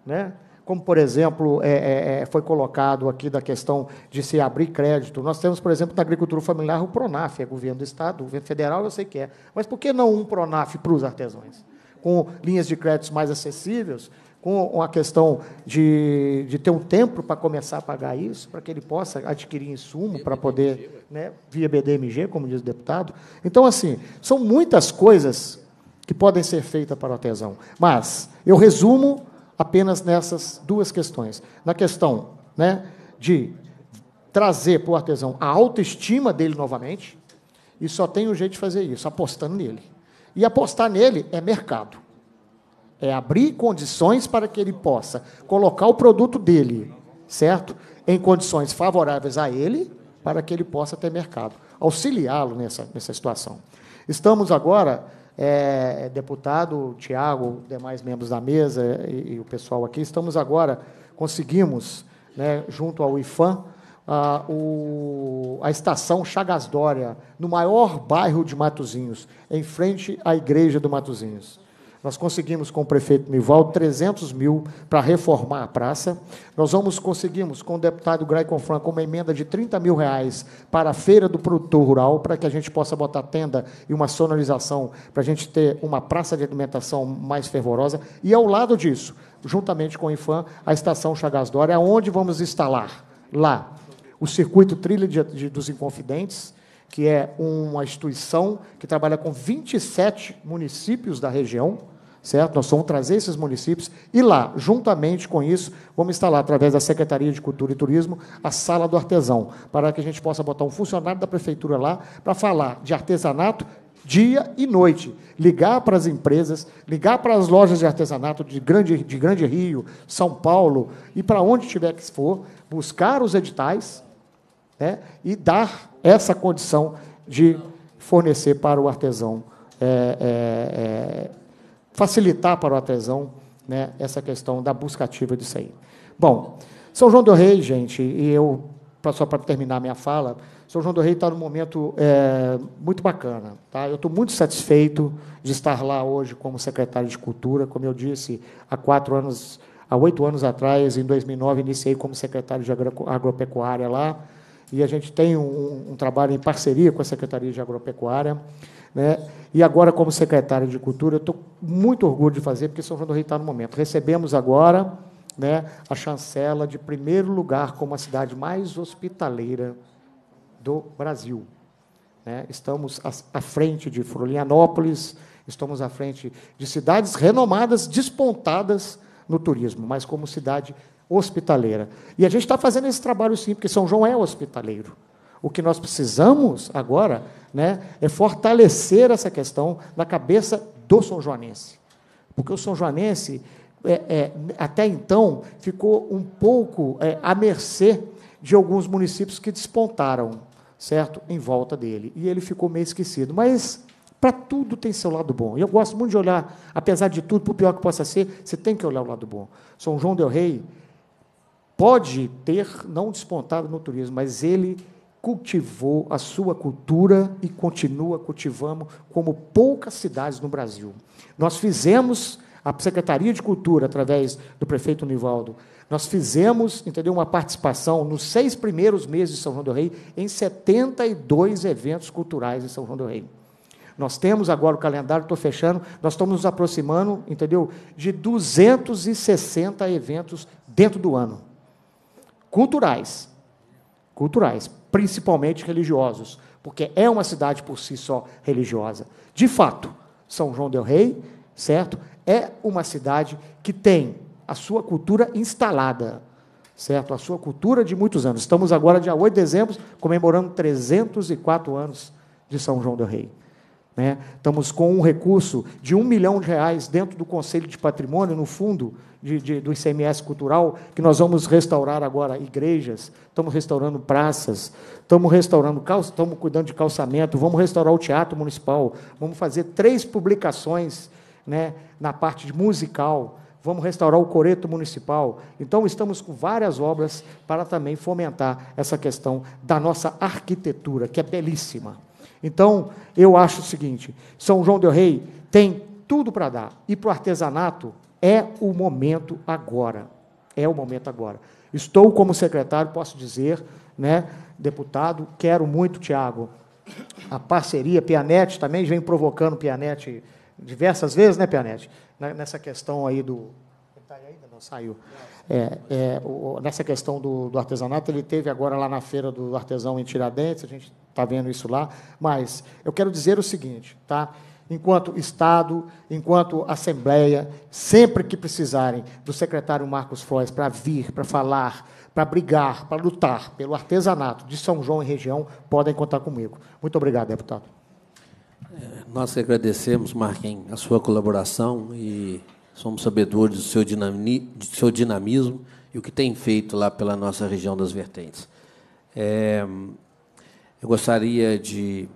Né? como por exemplo é, é, é, foi colocado aqui da questão de se abrir crédito. Nós temos, por exemplo, na agricultura familiar o Pronaf, é governo do estado, governo federal, eu sei que é. Mas por que não um Pronaf para os artesãos? Com linhas de créditos mais acessíveis, com a questão de, de ter um tempo para começar a pagar isso, para que ele possa adquirir insumo para poder, né, via BDMG, como diz o deputado. Então, assim, são muitas coisas que podem ser feitas para o artesão. Mas eu resumo apenas nessas duas questões. Na questão né, de trazer para o artesão a autoestima dele novamente, e só tem um jeito de fazer isso, apostando nele. E apostar nele é mercado. É abrir condições para que ele possa colocar o produto dele, certo? Em condições favoráveis a ele, para que ele possa ter mercado. Auxiliá-lo nessa, nessa situação. Estamos agora é, é, deputado Tiago, demais membros da mesa e, e, o pessoal aqui, estamos agora, conseguimos, né, junto ao IFAM, a, o, a estação Chagas Dória, no maior bairro de Matozinhos, em frente à igreja do Matozinhos. Nós conseguimos com o prefeito Mival 300 mil para reformar a praça. Nós vamos conseguimos com o deputado Graicon Franco uma emenda de 30 mil reais para a feira do produtor rural, para que a gente possa botar tenda e uma sonorização, para a gente ter uma praça de alimentação mais fervorosa. E ao lado disso, juntamente com o IFAM, a estação Chagas Dória, onde vamos instalar lá o circuito trilha de, de, dos Inconfidentes, que é uma instituição que trabalha com 27 municípios da região, certo? Nós vamos trazer esses municípios e lá, juntamente com isso, vamos instalar, através da Secretaria de Cultura e Turismo, a Sala do Artesão, para que a gente possa botar um funcionário da prefeitura lá para falar de artesanato dia e noite. Ligar para as empresas, ligar para as lojas de artesanato de Grande, de grande Rio, São Paulo e para onde tiver que for, buscar os editais né, e dar essa condição de fornecer para o artesão, é, é, é, facilitar para o artesão né, essa questão da busca ativa disso aí. Bom, São João do Rei, gente, e eu, só para terminar minha fala, São João do Rei está num momento é, muito bacana. Tá? Eu estou muito satisfeito de estar lá hoje como secretário de Cultura, como eu disse, há quatro anos, há oito anos atrás, em 2009, iniciei como secretário de agropecuária lá, e a gente tem um, um trabalho em parceria com a Secretaria de Agropecuária. Né? E agora, como secretário de Cultura, eu estou muito orgulho de fazer, porque São João do Rio está no momento. Recebemos agora né, a chancela de primeiro lugar como a cidade mais hospitaleira do Brasil. Né? Estamos à frente de Florianópolis, estamos à frente de cidades renomadas, despontadas no turismo, mas como cidade hospitaleira. E a gente está fazendo esse trabalho sim, porque São João é hospitaleiro. O que nós precisamos agora né, é fortalecer essa questão na cabeça do São Joanense. Porque o São Joanense, é, é, até então, ficou um pouco é, à mercê de alguns municípios que despontaram, certo? Em volta dele. E ele ficou meio esquecido. Mas para tudo tem seu lado bom. E eu gosto muito de olhar, apesar de tudo, para o pior que possa ser, você tem que olhar o lado bom. São João Del Rei pode ter não despontado no turismo, mas ele cultivou a sua cultura e continua cultivando como poucas cidades no Brasil. Nós fizemos a Secretaria de Cultura através do prefeito Nivaldo. Nós fizemos, entendeu, uma participação nos seis primeiros meses de São João do Rei em 72 eventos culturais em São João do Rei. Nós temos agora o calendário, estou fechando, nós estamos nos aproximando, entendeu, de 260 eventos dentro do ano culturais, culturais, principalmente religiosos, porque é uma cidade por si só religiosa. De fato, São João del Rei, certo? É uma cidade que tem a sua cultura instalada, certo? A sua cultura de muitos anos. Estamos agora, dia 8 de dezembro, comemorando 304 anos de São João del Rei. Né? Estamos com um recurso de um milhão de reais dentro do Conselho de Patrimônio, no fundo de, de, do ICMS cultural, que nós vamos restaurar agora igrejas, estamos restaurando praças, estamos restaurando calça, estamos cuidando de calçamento, vamos restaurar o teatro municipal, vamos fazer três publicações né, na parte musical, vamos restaurar o coreto municipal. Então estamos com várias obras para também fomentar essa questão da nossa arquitetura, que é belíssima. Então, eu acho o seguinte, São João del Rei tem tudo para dar. E para o artesanato, é o momento agora. É o momento agora. Estou como secretário, posso dizer, né, deputado, quero muito, Tiago, a parceria, Pianete também vem provocando Pianete diversas vezes, né, Pianete? Nessa questão aí do. Tá ainda? Não, saiu. É, é, nessa questão do, do, artesanato, ele teve agora lá na feira do artesão em Tiradentes, a gente está vendo isso lá, mas eu quero dizer o seguinte, tá? enquanto Estado, enquanto Assembleia, sempre que precisarem do secretário Marcos Frois para vir, para falar, para brigar, para lutar pelo artesanato de São João e região, podem contar comigo. Muito obrigado, deputado. É, nós agradecemos, Marquinhos, a sua colaboração e somos sabedores do seu, dinami, do seu dinamismo e o que tem feito lá pela nossa região das vertentes. É, eu gostaria de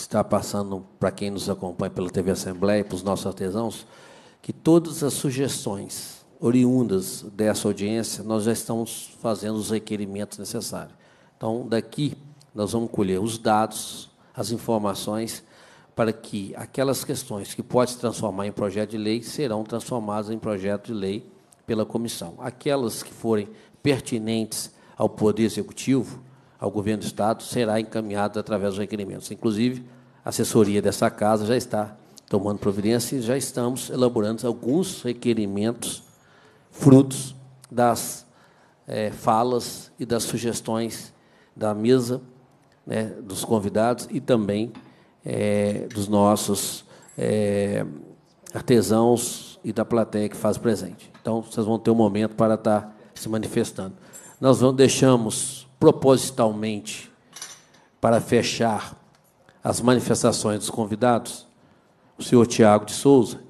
está passando para quem nos acompanha pela TV Assembleia, para os nossos artesãos, que todas as sugestões oriundas dessa audiência, nós já estamos fazendo os requerimentos necessários. Então, daqui, nós vamos colher os dados, as informações, para que aquelas questões que pode se transformar em projeto de lei serão transformadas em projeto de lei pela comissão. Aquelas que forem pertinentes ao Poder Executivo, ao governo do Estado será encaminhado através dos requerimentos. Inclusive, a assessoria dessa casa já está tomando providência e já estamos elaborando alguns requerimentos frutos das é, falas e das sugestões da mesa, né, dos convidados e também é, dos nossos é, artesãos e da plateia que faz presente. Então, vocês vão ter um momento para estar tá se manifestando. Nós vamos, deixamos propositalmente para fechar as manifestações dos convidados, o senhor Tiago de Souza,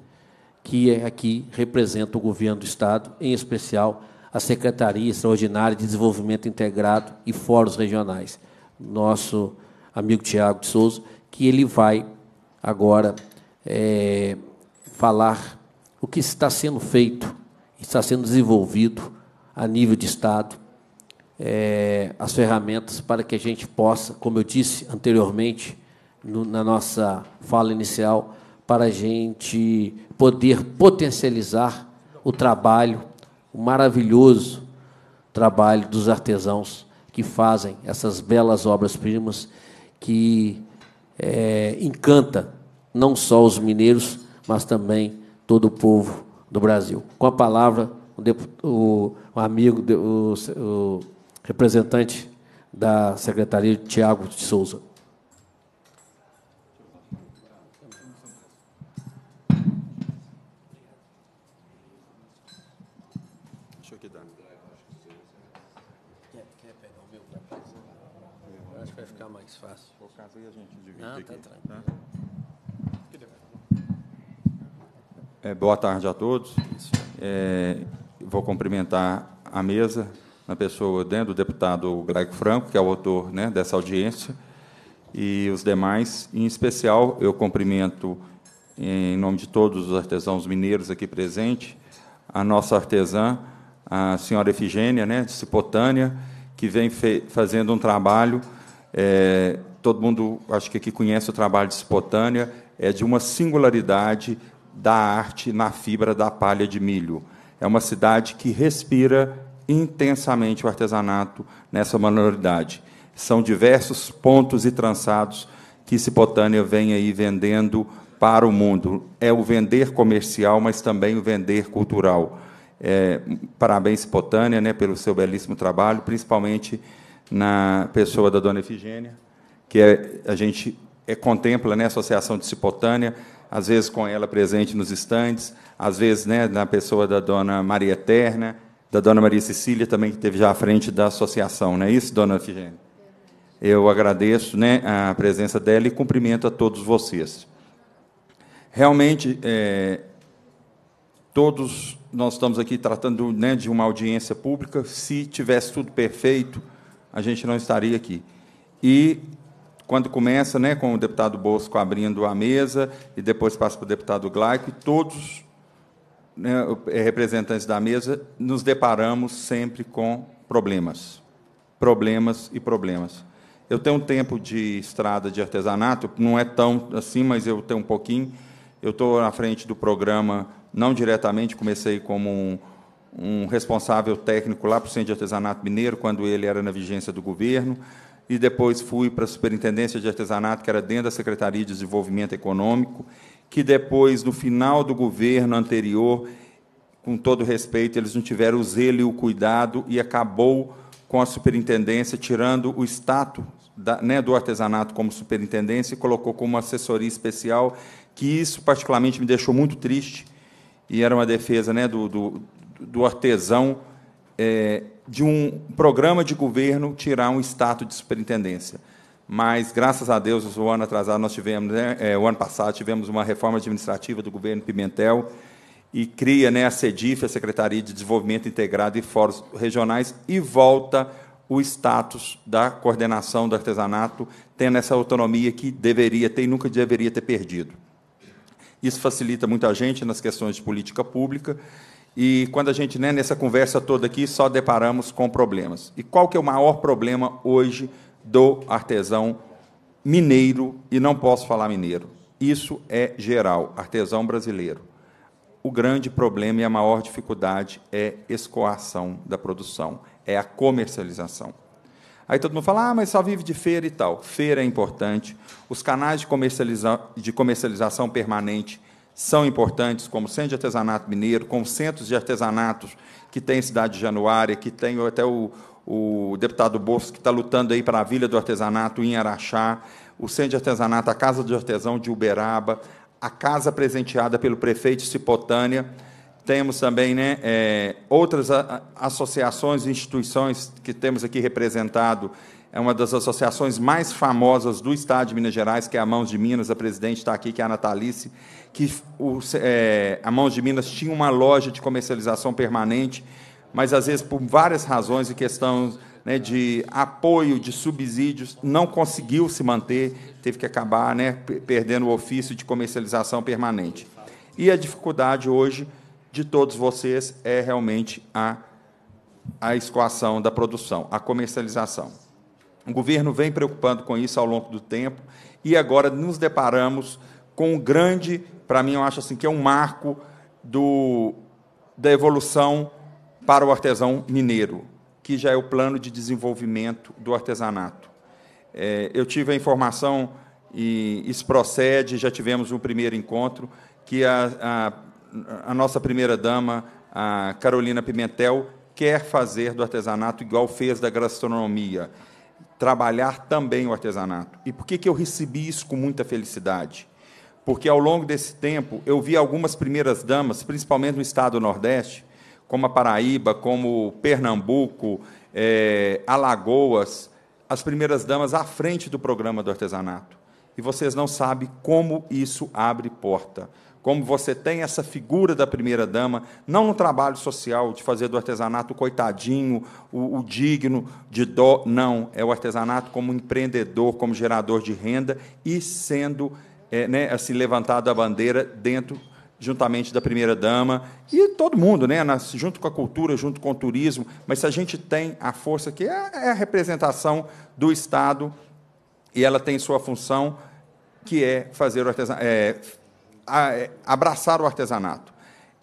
que é aqui representa o governo do Estado, em especial a Secretaria Extraordinária de Desenvolvimento Integrado e Fóruns Regionais. Nosso amigo Tiago de Souza, que ele vai agora é, falar o que está sendo feito, está sendo desenvolvido a nível de Estado é, as ferramentas para que a gente possa, como eu disse anteriormente no, na nossa fala inicial, para a gente poder potencializar o trabalho, o maravilhoso trabalho dos artesãos que fazem essas belas obras-primas que é, encanta não só os mineiros, mas também todo o povo do Brasil. Com a palavra, o, o amigo, o, o Representante da Secretaria, Tiago de Souza. É, boa tarde a todos. É, vou cumprimentar a mesa, na pessoa né, do deputado Graico Franco, que é o autor né, dessa audiência, e os demais. Em especial, eu cumprimento, em nome de todos os artesãos mineiros aqui presentes, a nossa artesã, a senhora Efigênia, né, de Cipotânia, que vem fazendo um trabalho. É, todo mundo, acho que aqui conhece o trabalho de Cipotânia, é de uma singularidade da arte na fibra da palha de milho. É uma cidade que respira intensamente o artesanato nessa manualidade São diversos pontos e trançados que Cipotânea vem aí vendendo para o mundo. É o vender comercial, mas também o vender cultural. É, parabéns, Cipotânea, né, pelo seu belíssimo trabalho, principalmente na pessoa da dona Efigênia, que é, a gente é, contempla né, a Associação de Cipotânea, às vezes com ela presente nos estandes, às vezes né, na pessoa da dona Maria Eterna, da dona Maria Cecília também, que esteve já à frente da associação, não é isso, dona Efigênia? Eu agradeço né, a presença dela e cumprimento a todos vocês. Realmente, é, todos nós estamos aqui tratando né, de uma audiência pública. Se tivesse tudo perfeito, a gente não estaria aqui. E quando começa né, com o deputado Bosco abrindo a mesa, e depois passa para o deputado Glaico, e todos né, é, representantes da mesa, nos deparamos sempre com problemas. Problemas e problemas. Eu tenho um tempo de estrada de artesanato, não é tão assim, mas eu tenho um pouquinho. Eu estou na frente do programa, não diretamente, comecei como um, um responsável técnico lá para o Centro de Artesanato Mineiro, quando ele era na vigência do governo, e depois fui para a Superintendência de Artesanato, que era dentro da Secretaria de Desenvolvimento Econômico, que depois do final do governo anterior, com todo respeito, eles não tiveram o zelo e o cuidado e acabou com a superintendência, tirando o status da, né, do artesanato como superintendência e colocou como assessoria especial, que isso particularmente me deixou muito triste, e era uma defesa né, do, do, do artesão, é, de um programa de governo tirar um status de superintendência mas graças a Deus, o ano atrasado nós tivemos, né, é, o ano passado tivemos uma reforma administrativa do governo Pimentel e cria né, a Cedif a Secretaria de Desenvolvimento Integrado e Fóruns Regionais, e volta o status da coordenação do artesanato, tendo essa autonomia que deveria ter e nunca deveria ter perdido. Isso facilita muito a gente nas questões de política pública, e quando a gente, né, nessa conversa toda aqui, só deparamos com problemas. E qual que é o maior problema hoje do artesão mineiro, e não posso falar mineiro, isso é geral, artesão brasileiro. O grande problema e a maior dificuldade é escoação da produção, é a comercialização. Aí todo mundo fala, ah, mas só vive de feira e tal. Feira é importante, os canais de, comercializa de comercialização permanente são importantes, como o Centro de Artesanato Mineiro, como centros de artesanatos que tem Cidade de Januária, que tem até o, o deputado Bosco, que está lutando aí para a Vila do Artesanato em Araxá, o Centro de Artesanato, a Casa do Artesão de Uberaba, a casa presenteada pelo prefeito Cipotânia. Temos também né, é, outras a, associações e instituições que temos aqui representado. É uma das associações mais famosas do Estado de Minas Gerais, que é a Mãos de Minas. A presidente está aqui, que é a Natalice, que o, é, a Mãos de Minas tinha uma loja de comercialização permanente mas às vezes por várias razões e questões né, de apoio, de subsídios, não conseguiu se manter, teve que acabar né, perdendo o ofício de comercialização permanente. E a dificuldade hoje de todos vocês é realmente a, a escoação da produção, a comercialização. O governo vem preocupando com isso ao longo do tempo e agora nos deparamos com um grande, para mim, eu acho assim, que é um marco do, da evolução para o artesão mineiro, que já é o plano de desenvolvimento do artesanato. É, eu tive a informação, e isso procede, já tivemos um primeiro encontro, que a, a, a nossa primeira-dama, a Carolina Pimentel, quer fazer do artesanato igual fez da gastronomia, trabalhar também o artesanato. E por que, que eu recebi isso com muita felicidade? Porque ao longo desse tempo eu vi algumas primeiras damas, principalmente no estado do Nordeste, como a Paraíba, como Pernambuco, é, Alagoas, as primeiras damas à frente do programa do artesanato. E vocês não sabem como isso abre porta. Como você tem essa figura da primeira dama, não no trabalho social de fazer do artesanato o coitadinho, o, o digno, de dó, não. É o artesanato como empreendedor, como gerador de renda e sendo é, né, assim, levantada a bandeira dentro juntamente da primeira-dama e todo mundo, né, junto com a cultura, junto com o turismo, mas se a gente tem a força que é, é a representação do Estado e ela tem sua função, que é fazer o é, é, abraçar o artesanato.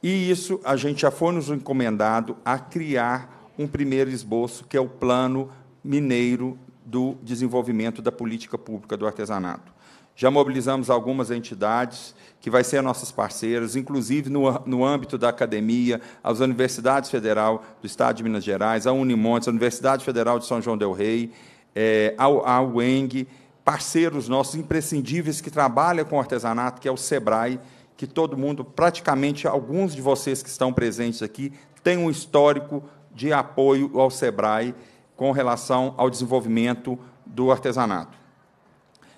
E isso a gente já foi nos encomendado a criar um primeiro esboço, que é o Plano Mineiro do Desenvolvimento da Política Pública do Artesanato. Já mobilizamos algumas entidades que vai ser nossos parceiros, inclusive no, no âmbito da academia, as universidades federal do Estado de Minas Gerais, a Unimontes, a Universidade Federal de São João del Rei, é, eh, a, a UENG, parceiros nossos imprescindíveis que trabalham com artesanato, que é o SEBRAE, que todo mundo, praticamente alguns de vocês que estão presentes aqui, têm um histórico de apoio ao SEBRAE com relação ao desenvolvimento do artesanato.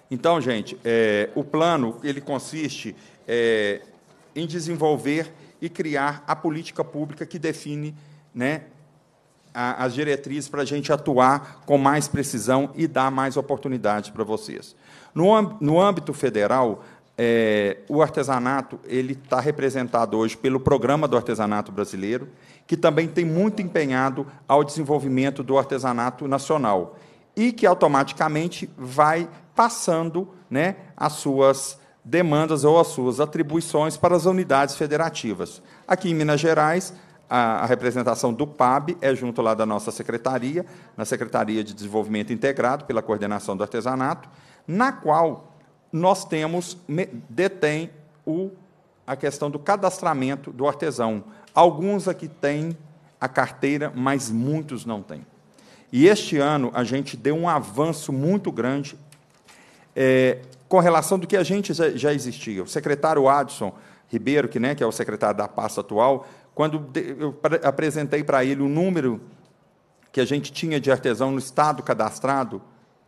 Então, gente, é, o plano ele consiste é, em desenvolver e criar a política pública que define né, a, as diretrizes para a gente atuar com mais precisão e dar mais oportunidades para vocês. No, no âmbito federal, é, o artesanato ele está representado hoje pelo Programa do Artesanato Brasileiro, que também tem muito empenhado ao desenvolvimento do artesanato nacional e que automaticamente vai passando né, as suas demandas ou as suas atribuições para as unidades federativas. Aqui em Minas Gerais, a, representação do PAB é junto lá da nossa secretaria, na Secretaria de Desenvolvimento Integrado, pela coordenação do artesanato, na qual nós temos, detém o, a questão do cadastramento do artesão. Alguns aqui têm a carteira, mas muitos não têm. E este ano a gente deu um avanço muito grande é, com relação do que a gente já existia. O secretário Adson Ribeiro, que, né, que é o secretário da pasta atual, quando eu apresentei para ele o número que a gente tinha de artesão no estado cadastrado,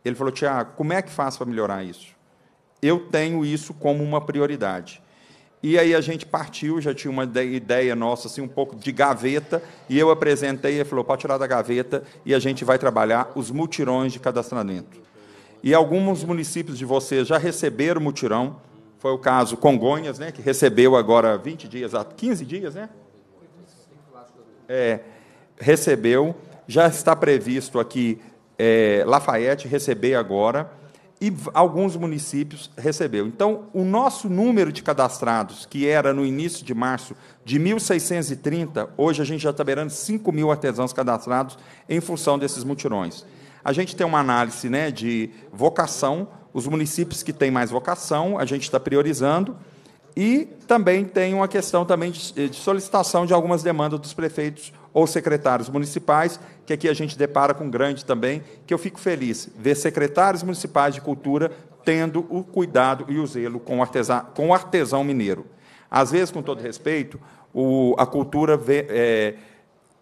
ele falou: Tiago, como é que faz para melhorar isso? Eu tenho isso como uma prioridade. E aí a gente partiu, já tinha uma ideia nossa, assim, um pouco de gaveta, e eu apresentei, ele falou, pode tirar da gaveta, e a gente vai trabalhar os multirões de cadastramento e alguns municípios de vocês já receberam mutirão. Foi o caso Congonhas, né, que recebeu agora 20 dias, 15 dias, né? É, recebeu. Já está previsto aqui é, Lafayette receber agora e alguns municípios recebeu. Então, o nosso número de cadastrados, que era no início de março de 1.630, hoje a gente já está beirando 5 mil artesãos cadastrados em função desses mutirões. A gente tem uma análise né, de vocação, os municípios que têm mais vocação, a gente está priorizando, e também tem uma questão também de, eh, de solicitação de algumas demandas dos prefeitos ou secretários municipais, que aqui a gente depara com grande também, que eu fico feliz ver secretários municipais de cultura tendo o cuidado e o zelo com o, artesão, com o artesão mineiro. Às vezes, com todo respeito, o, a cultura, vê, é,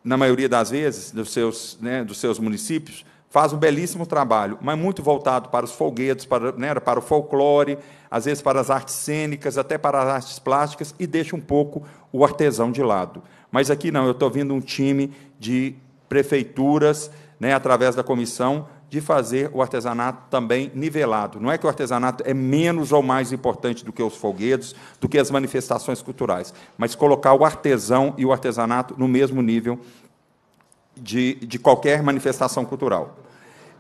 na maioria das vezes, dos seus, né, dos seus municípios, faz um belíssimo trabalho, mas muito voltado para os folguedos, para, né, para o folclore, às vezes para as artes cênicas, até para as artes plásticas, e deixa um pouco o artesão de lado. Mas aqui não, eu estou vendo um time de prefeituras, né, através da comissão, de fazer o artesanato também nivelado. Não é que o artesanato é menos ou mais importante do que os folguedos, do que as manifestações culturais, mas colocar o artesão e o artesanato no mesmo nível de, de qualquer manifestação cultural.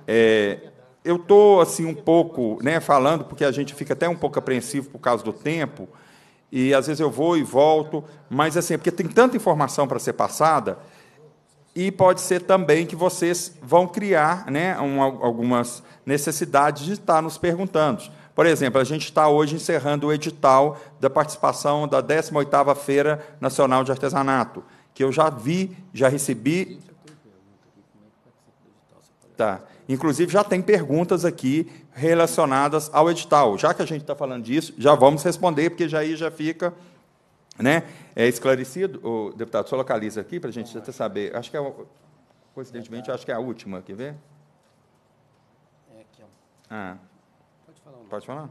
É, eu estou assim um pouco né, falando, porque a gente fica até um pouco apreensivo por causa do tempo, e às vezes eu vou e volto, mas assim, é porque tem tanta informação para ser passada, e pode ser também que vocês vão criar né, um, algumas necessidades de estar nos perguntando. Por exemplo, a gente está hoje encerrando o edital da participação da 18ª Feira Nacional de Artesanato, que eu já vi, já recebi Tá. Inclusive, já tem perguntas aqui relacionadas ao edital. Já que a gente está falando disso, já vamos responder, porque já aí já fica né, é esclarecido. O deputado, só localiza aqui para a gente até saber. Acho que é, coincidentemente, acho que é a última. Quer ver? É aqui, ó. Ah. Pode falar. Pode falar?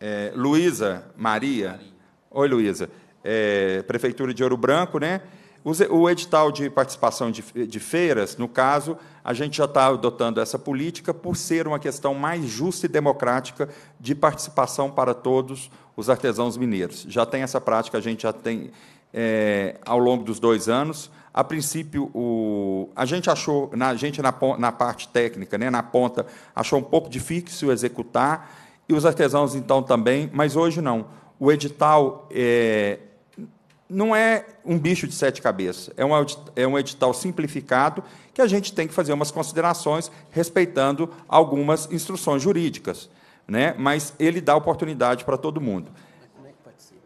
É, Luísa Maria. Maria. Oi, Luísa. É, Prefeitura de Ouro Branco, né? O edital de participação de feiras, no caso, a gente já está adotando essa política por ser uma questão mais justa e democrática de participação para todos os artesãos mineiros. Já tem essa prática, a gente já tem é, ao longo dos dois anos. A princípio, o, a gente achou, na, a gente na, na parte técnica, né, na ponta, achou um pouco difícil executar, e os artesãos então também, mas hoje não. O edital é, não é um bicho de sete cabeças, é um, é um edital simplificado que a gente tem que fazer umas considerações respeitando algumas instruções jurídicas, né? mas ele dá oportunidade para todo mundo.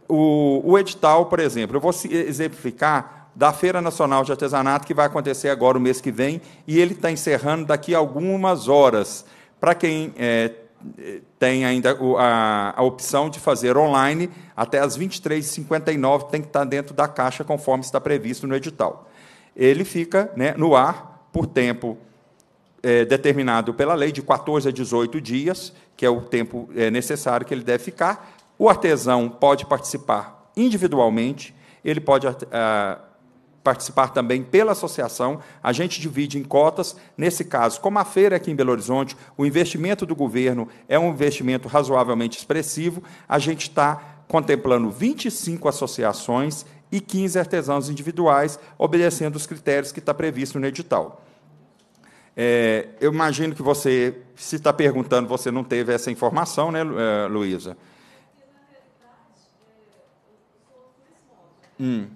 O, o edital, por exemplo, eu vou exemplificar da Feira Nacional de Artesanato que vai acontecer agora o mês que vem e ele está encerrando daqui a algumas horas. Para quem é, tem ainda a, a opção de fazer online até as 23h59, tem que estar dentro da caixa conforme está previsto no edital. Ele fica né, no ar por tempo é, determinado pela lei, de 14 a 18 dias, que é o tempo é, necessário que ele deve ficar. O artesão pode participar individualmente, ele pode ah, participar também pela associação. A gente divide em cotas. Nesse caso, como a feira é aqui em Belo Horizonte, o investimento do governo é um investimento razoavelmente expressivo. A gente está contemplando 25 associações e 15 artesãos individuais, obedecendo os critérios que está previsto no edital. É, eu imagino que você, se está perguntando, você não teve essa informação, né, é, Luísa? É, hum.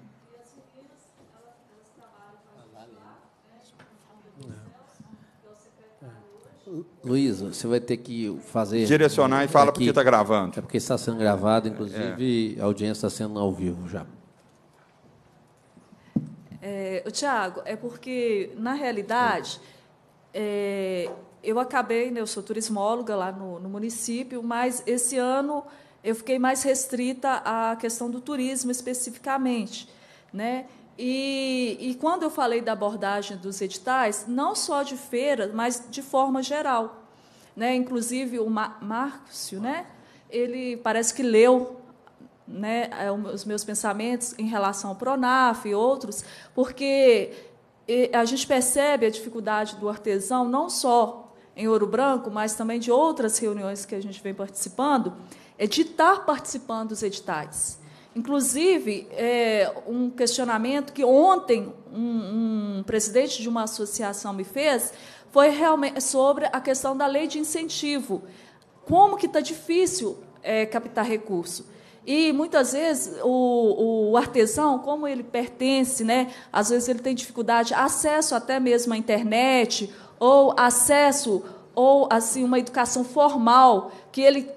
Luiz, você vai ter que fazer. Direcionar e fala aqui, porque está gravando. É porque está sendo gravado, é. inclusive é. a audiência está sendo ao vivo já. É, Tiago, é porque, na realidade, é, eu acabei, né, eu sou turismóloga lá no, no, município, mas esse ano eu fiquei mais restrita à questão do turismo especificamente. Né? E, e, quando eu falei da abordagem dos editais, não só de feira, mas de forma geral. Né? Inclusive, o Ma Márcio, né? ele parece que leu né, é, os meus pensamentos em relação ao Pronaf e outros, porque a gente percebe a dificuldade do artesão, não só em Ouro Branco, mas também de outras reuniões que a gente vem participando, é de estar participando dos editais. Inclusive, é, um questionamento que ontem um, um, presidente de uma associação me fez foi realmente sobre a questão da lei de incentivo. Como que está difícil é, captar recurso? E muitas vezes o, o, artesão, como ele pertence, né, às vezes ele tem dificuldade, acesso até mesmo à internet, ou acesso, ou assim, uma educação formal, que ele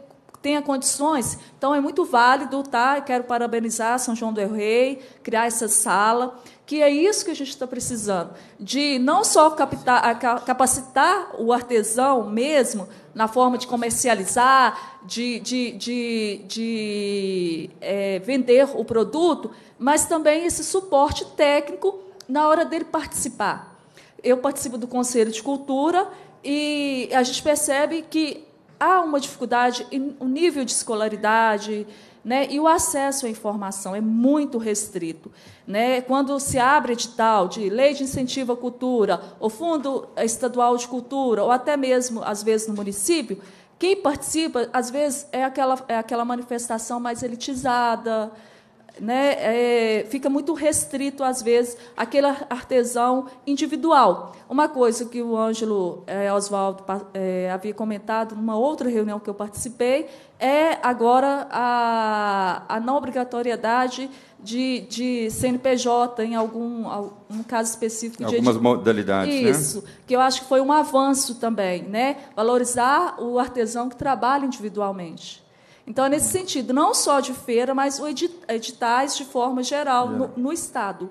tenha condições. Então, é muito válido, tá? Quero parabenizar São João do Rei, criar essa sala, que é isso que a gente está precisando, de não só capacitar o artesão mesmo na forma de comercializar, de, de, de, de é, vender o produto, mas também esse suporte técnico na hora dele participar. Eu participo do Conselho de Cultura e a gente percebe que há uma dificuldade, o um nível de escolaridade né, e o acesso à informação é muito restrito. Né? Quando se abre edital de lei de incentivo à cultura, ou fundo estadual de cultura, ou até mesmo, às vezes, no município, quem participa, às vezes, é aquela, é aquela manifestação mais elitizada, né, é, fica muito restrito, às vezes, aquele artesão individual. Uma coisa que o Ângelo é, Oswaldo é, havia comentado numa outra reunião que eu participei é agora a, a não obrigatoriedade de, de CNPJ em algum, algum caso específico. Algumas de... modalidades, né? Isso, né? que eu acho que foi um avanço também, né? valorizar o artesão que trabalha individualmente. Então, é nesse sentido, não só de feira, mas o editais de forma geral no, no Estado.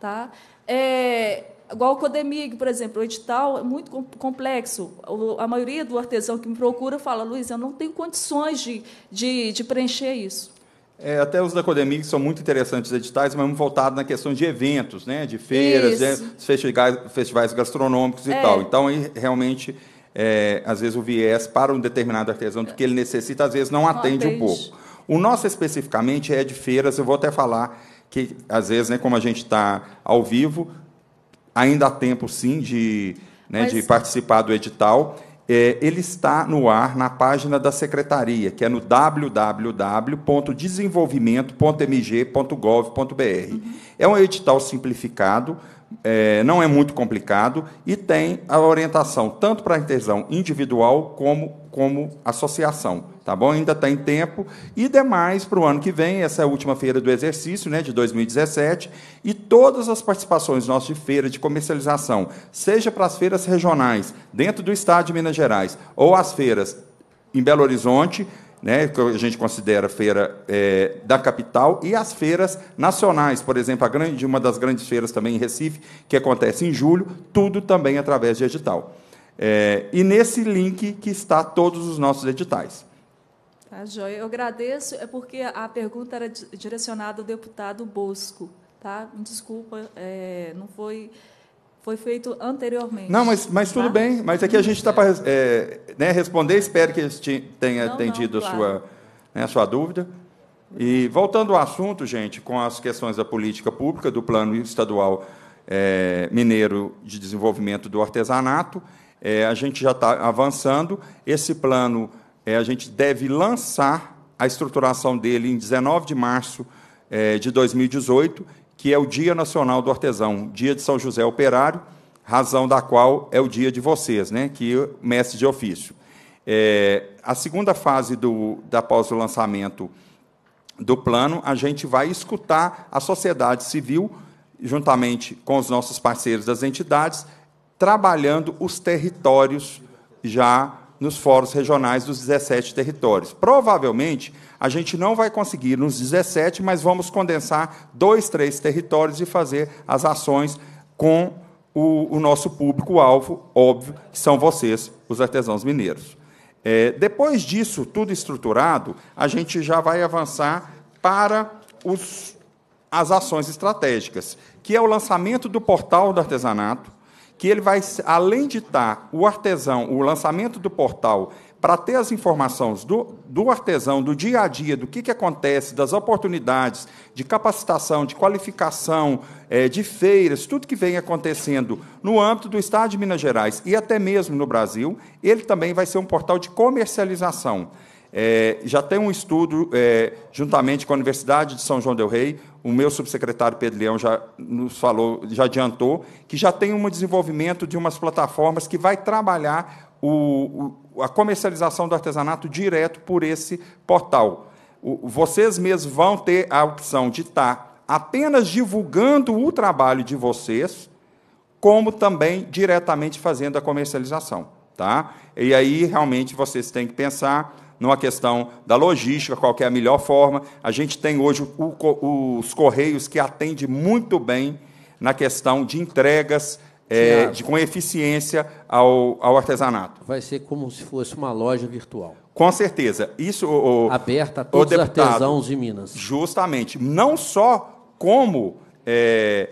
Tá? É, igual o Codemig, por exemplo, o edital é muito complexo. A maioria do artesão que me procura fala, Luiz, eu não tenho condições de, de, de preencher isso. É, até os da Codemig são muito interessantes os editais, mas voltado na questão de eventos, né? de feiras, festivais, festivais gastronômicos e é. tal. Então, aí, realmente é, às vezes, o viés para um determinado artesão que ele necessita, às vezes não atende, atende. um pouco. O nosso, especificamente, é de feiras, eu vou até falar que, às vezes, né, como a gente está ao vivo, ainda há tempo, sim, de, né, Mas... de participar do edital. É, ele está no ar na página da secretaria, que é no www.desenvolvimento.mg.gov.br. Uhum. É um edital simplificado, é, não é muito complicado e tem a orientação tanto para a interação individual como, como associação. Tá bom? Ainda tem tempo. E demais para o ano que vem, essa é a última feira do exercício né, de 2017. E todas as participações nossas de feira de comercialização, seja para as feiras regionais, dentro do estado de Minas Gerais, ou as feiras em Belo Horizonte, né, que a gente considera feira é, da capital, e as feiras nacionais, por exemplo, a grande, uma das grandes feiras também em Recife, que acontece em julho, tudo também através de edital. É, e nesse link que está todos os nossos editais. Tá, joia. Eu agradeço, é porque a pergunta era direcionada ao deputado Bosco. Tá? Me desculpa, é, não foi foi feito anteriormente. Não, mas, mas tudo tá? bem. Mas aqui a gente está para é, né, responder. Espero que tenha não, atendido não, claro. a, sua, né, a sua dúvida. E voltando ao assunto, gente, com as questões da política pública, do plano estadual é, mineiro de desenvolvimento do artesanato, é, a gente já está avançando. Esse plano é, a gente deve lançar a estruturação dele em 19 de março é, de 2018 que é o Dia Nacional do Artesão, Dia de São José Operário, razão da qual é o dia de vocês, né, que mestre de ofício. É, a segunda fase do, da pós o lançamento do plano, a gente vai escutar a sociedade civil, juntamente com os nossos parceiros das entidades, trabalhando os territórios já nos fóruns regionais dos 17 territórios. Provavelmente, a gente não vai conseguir nos 17, mas vamos condensar dois, três territórios e fazer as ações com o, o nosso público-alvo, óbvio, que são vocês, os artesãos mineiros. É, depois disso, tudo estruturado, a gente já vai avançar para os, as ações estratégicas, que é o lançamento do portal do artesanato, que ele vai, além de estar tá, o artesão, o lançamento do portal para ter as informações do, do, artesão, do dia a dia, do que, que acontece, das oportunidades de capacitação, de qualificação, é, de feiras, tudo que vem acontecendo no âmbito do Estado de Minas Gerais e até mesmo no Brasil, ele também vai ser um portal de comercialização. É, já tem um estudo, é, juntamente com a Universidade de São João Del Rei, o meu subsecretário Pedro Leão já nos falou, já adiantou, que já tem um desenvolvimento de umas plataformas que vai trabalhar o, o, a comercialização do artesanato direto por esse portal. O, vocês mesmos vão ter a opção de estar apenas divulgando o trabalho de vocês, como também diretamente fazendo a comercialização. Tá? E aí, realmente, vocês têm que pensar numa questão da logística, qual é a melhor forma. A gente tem hoje o, os Correios que atende muito bem na questão de entregas é, de, com eficiência ao, ao artesanato. Vai ser como se fosse uma loja virtual. Com certeza. Isso o, aberta a todos os artesãos de Minas. Justamente, não só como é,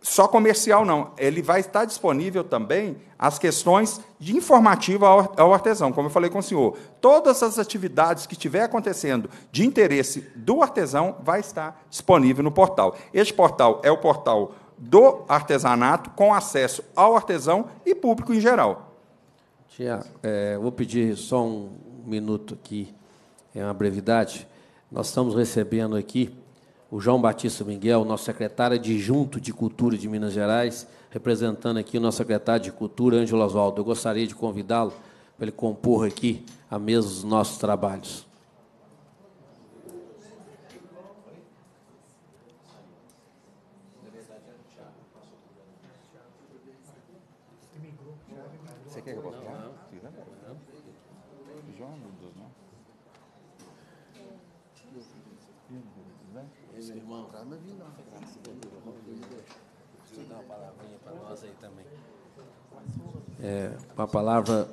só comercial não, ele vai estar disponível também as questões de informativa ao, ao artesão, como eu falei com o senhor. Todas as atividades que estiver acontecendo de interesse do artesão vai estar disponível no portal. Este portal é o portal do artesanato com acesso ao artesão e público em geral. Tia, é, vou pedir só um minuto aqui, é uma brevidade. Nós estamos recebendo aqui o João Batista Miguel, nosso secretário adjunto de Cultura de Minas Gerais, representando aqui o nosso secretário de Cultura, Ângelo Oswaldo. Eu gostaria de convidá-lo para ele compor aqui a mesa dos nossos trabalhos. É, a palavra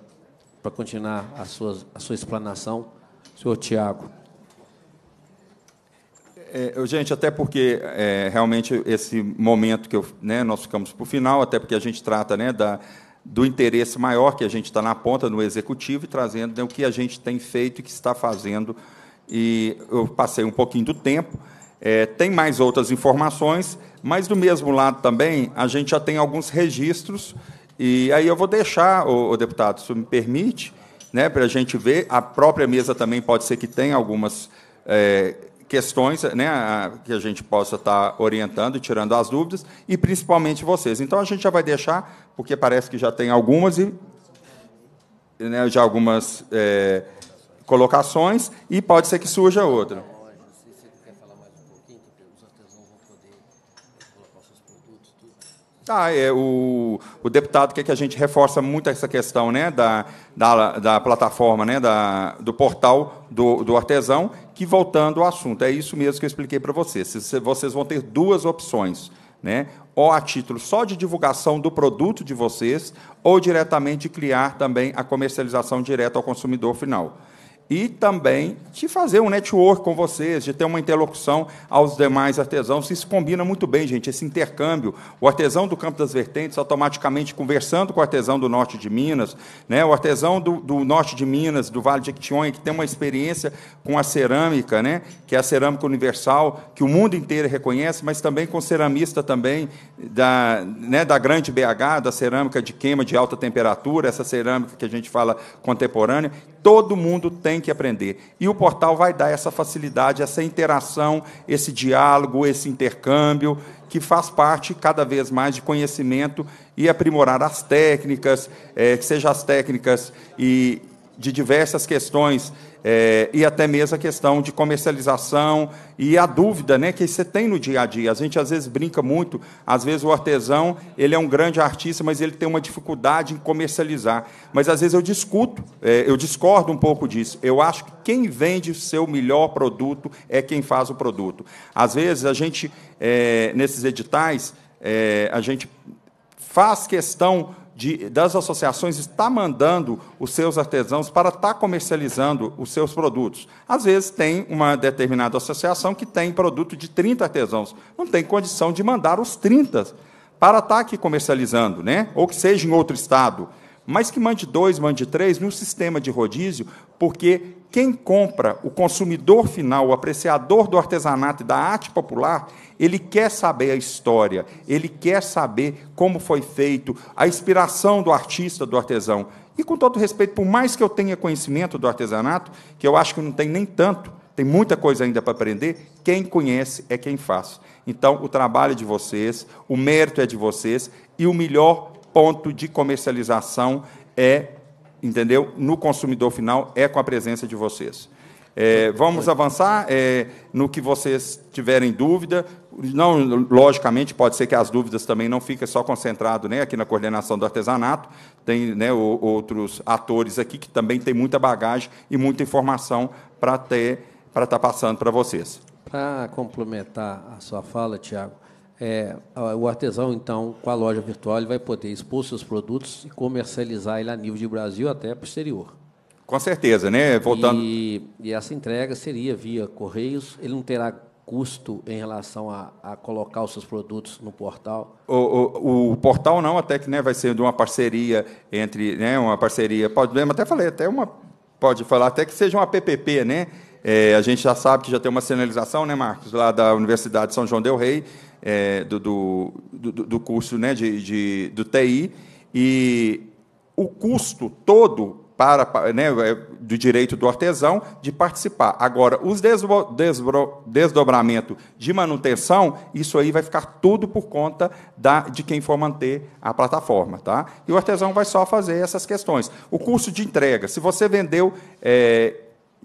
para continuar a sua, a sua explanação, senhor Tiago. É, gente, até porque é, realmente esse momento que eu, né, nós ficamos para o final, até porque a gente trata né, da, do interesse maior que a gente está na ponta, no executivo, e trazendo né, o que a gente tem feito e que está fazendo. E eu passei um pouquinho do tempo. É, tem mais outras informações, mas do mesmo lado também a gente já tem alguns registros e aí eu vou deixar, o, o deputado, se me permite, né, para a gente ver. A própria mesa também pode ser que tenha algumas é, questões né, a, que a gente possa estar tá orientando, tirando as dúvidas, e principalmente vocês. Então a gente já vai deixar, porque parece que já tem algumas e né, já algumas é, colocações, e pode ser que surja outra. Ah, é, o, o deputado quer que a gente reforça muito essa questão né, da, da, da plataforma, né, da, do portal do, do artesão, que voltando ao assunto, é isso mesmo que eu expliquei para vocês. Vocês vão ter duas opções. Né? ou a título só de divulgação do produto de vocês, ou diretamente criar também a comercialização direta ao consumidor final e também de fazer um network com vocês, de ter uma interlocução aos demais artesãos. Isso combina muito bem, gente, esse intercâmbio. O artesão do Campo das Vertentes automaticamente conversando com o artesão do norte de Minas, né? o artesão do, do norte de Minas, do Vale de Quitionha, que tem uma experiência com a cerâmica, né? que é a cerâmica universal, que o mundo inteiro reconhece, mas também com o ceramista também da, né, da grande BH, da cerâmica de queima de alta temperatura, essa cerâmica que a gente fala contemporânea. Todo mundo tem que aprender. E o portal vai dar essa facilidade, essa interação, esse diálogo, esse intercâmbio, que faz parte cada vez mais de conhecimento e aprimorar as técnicas, é, que sejam as técnicas e de diversas questões é, e até mesmo a questão de comercialização e a dúvida né, que você tem no dia a dia. A gente às vezes brinca muito, às vezes o artesão ele é um grande artista, mas ele tem uma dificuldade em comercializar. Mas às vezes eu discuto, é, eu discordo um pouco disso. Eu acho que quem vende o seu melhor produto é quem faz o produto. Às vezes a gente, é, nesses editais, é, a gente faz questão de, das associações está mandando os seus artesãos para estar tá comercializando os seus produtos. Às vezes tem uma determinada associação que tem produto de 30 artesãos, não tem condição de mandar os 30 para estar tá aqui comercializando, né? ou que seja em outro estado. Mas que mande dois, mande três, no sistema de rodízio, porque quem compra, o consumidor final, o apreciador do artesanato e da arte popular, ele quer saber a história, ele quer saber como foi feito, a inspiração do artista, do artesão. E com todo respeito, por mais que eu tenha conhecimento do artesanato, que eu acho que não tem nem tanto, tem muita coisa ainda para aprender, quem conhece é quem faz. Então, o trabalho é de vocês, o mérito é de vocês e o melhor ponto de comercialização é entendeu? No consumidor final é com a presença de vocês. É, vamos avançar é, no que vocês tiverem dúvida. Não, logicamente, pode ser que as dúvidas também não fiquem só concentrado né, aqui na coordenação do artesanato. Tem né, o, outros atores aqui que também têm muita bagagem e muita informação para para estar tá passando para vocês. Para complementar a sua fala, Tiago, é, o artesão, então, com a loja virtual, ele vai poder expor seus produtos e comercializar ele a nível de Brasil até para exterior Com certeza, né? Voltando. E, e essa entrega seria via Correios, ele não terá custo em relação a, a colocar os seus produtos no portal? O, o, o, portal não, até que né, vai ser de uma parceria entre, né, uma parceria, pode, até falei, até uma, pode falar até que seja uma PPP, né? É, a gente já sabe que já tem uma sinalização, né, Marcos, lá da Universidade de São João del Rey, é, do, do, do, curso né, de, de, do TI, e o custo todo para né, é, do direito do artesão de participar. Agora, os desbro, desbro, desdobramento de manutenção, isso aí vai ficar tudo por conta da, de quem for manter a plataforma, tá? E o artesão vai só fazer essas questões. O custo de entrega, se você vendeu é,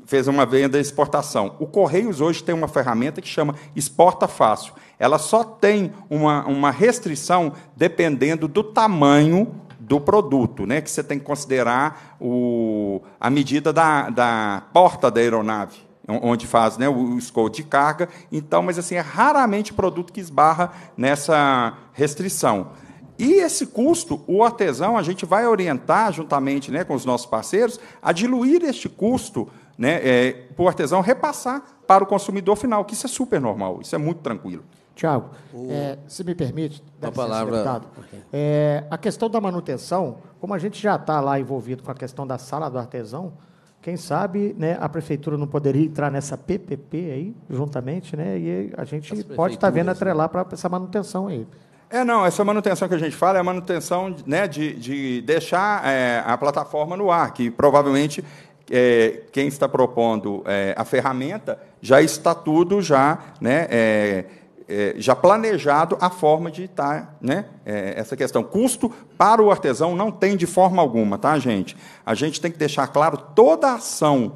fez uma venda exportação. O Correios hoje tem uma ferramenta que chama Exporta Fácil ela só tem uma, uma restrição dependendo do tamanho do produto, né? que você tem que considerar o, a medida da, da porta da aeronave onde faz né, o escopo de carga. Então, mas assim, é raramente produto que esbarra nessa restrição. E esse custo, o artesão, a gente vai orientar juntamente né, com os nossos parceiros a diluir este custo né, é, para o artesão repassar para o consumidor final, que isso é super normal, isso é muito tranquilo. Tiago, é, se me permite, a palavra. Deputado, é, a questão da manutenção, como a gente já está lá envolvido com a questão da sala do artesão, quem sabe né, a prefeitura não poderia entrar nessa PPP aí, juntamente, né, e a gente pode estar tá vendo né? atrelar para essa manutenção aí. É, não, essa manutenção que a gente fala é a manutenção né, de, de deixar é, a plataforma no ar, que provavelmente é, quem está propondo é, a ferramenta já está tudo já né, é, é, já planejado a forma de estar né, é, essa questão. Custo para o artesão não tem de forma alguma, tá, gente? A gente tem que deixar claro toda ação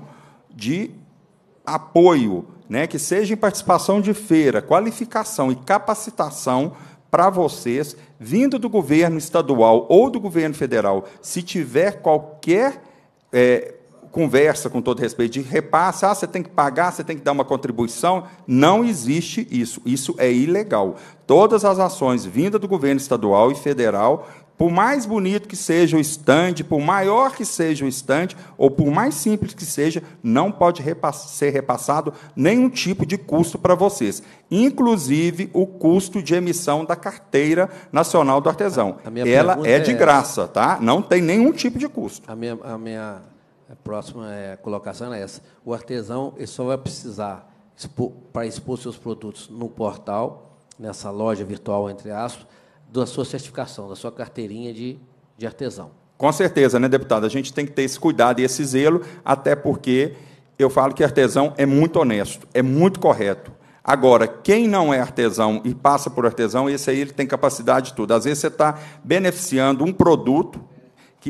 de apoio, né, que seja em participação de feira, qualificação e capacitação para vocês, vindo do governo estadual ou do governo federal, se tiver qualquer é, conversa, com todo respeito, de repassa, ah, você tem que pagar, você tem que dar uma contribuição. Não existe isso. Isso é ilegal. Todas as ações vindas do governo estadual e federal, por mais bonito que seja o estande, por maior que seja o estande, ou por mais simples que seja, não pode ser repassado nenhum tipo de custo para vocês, inclusive o custo de emissão da carteira nacional do artesão. Ela é, é de graça, tá? Não tem nenhum tipo de custo. A minha, a minha próxima é, colocação é essa. O artesão ele só vai precisar expor, para expor seus produtos no portal, nessa loja virtual, entre aspas, da sua certificação, da sua carteirinha de, de artesão. Com certeza, né, deputado? A gente tem que ter esse cuidado e esse zelo, até porque eu falo que artesão é muito honesto, é muito correto. Agora, quem não é artesão e passa por artesão, esse aí ele tem capacidade de tudo. Às vezes você está beneficiando um produto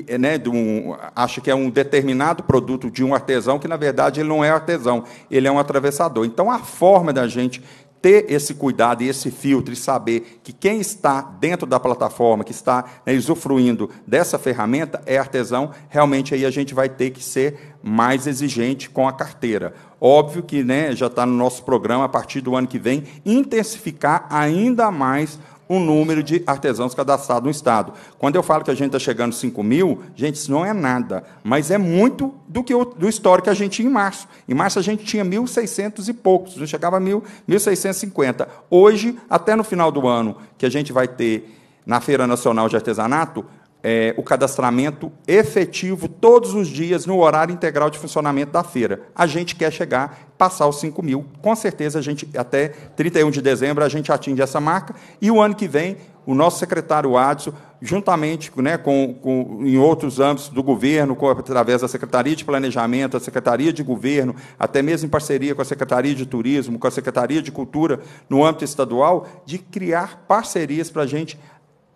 que, né, um, acha que é um determinado produto de um artesão, que na verdade ele não é artesão, ele é um atravessador. Então, a forma da gente ter esse cuidado e esse filtro e saber que quem está dentro da plataforma, que está né, usufruindo dessa ferramenta é artesão, realmente aí a gente vai ter que ser mais exigente com a carteira. Óbvio que né, já está no nosso programa, a partir do ano que vem, intensificar ainda mais o número de artesãos cadastrados no Estado. Quando eu falo que a gente está chegando a 5 mil, gente, isso não é nada, mas é muito do que o, do histórico que a gente tinha em março. Em março a gente tinha 1.600 e poucos, não chegava a 1.650. Hoje, até no final do ano, que a gente vai ter na Feira Nacional de Artesanato, é, o cadastramento efetivo todos os dias no horário integral de funcionamento da feira. A gente quer chegar, passar os 5 mil. Com certeza, a gente, até 31 de dezembro, a gente atinge essa marca. E o ano que vem, o nosso secretário Adson, juntamente né, com, com, em outros âmbitos do governo, com, através da Secretaria de Planejamento, a Secretaria de Governo, até mesmo em parceria com a Secretaria de Turismo, com a Secretaria de Cultura, no âmbito estadual, de criar parcerias para a gente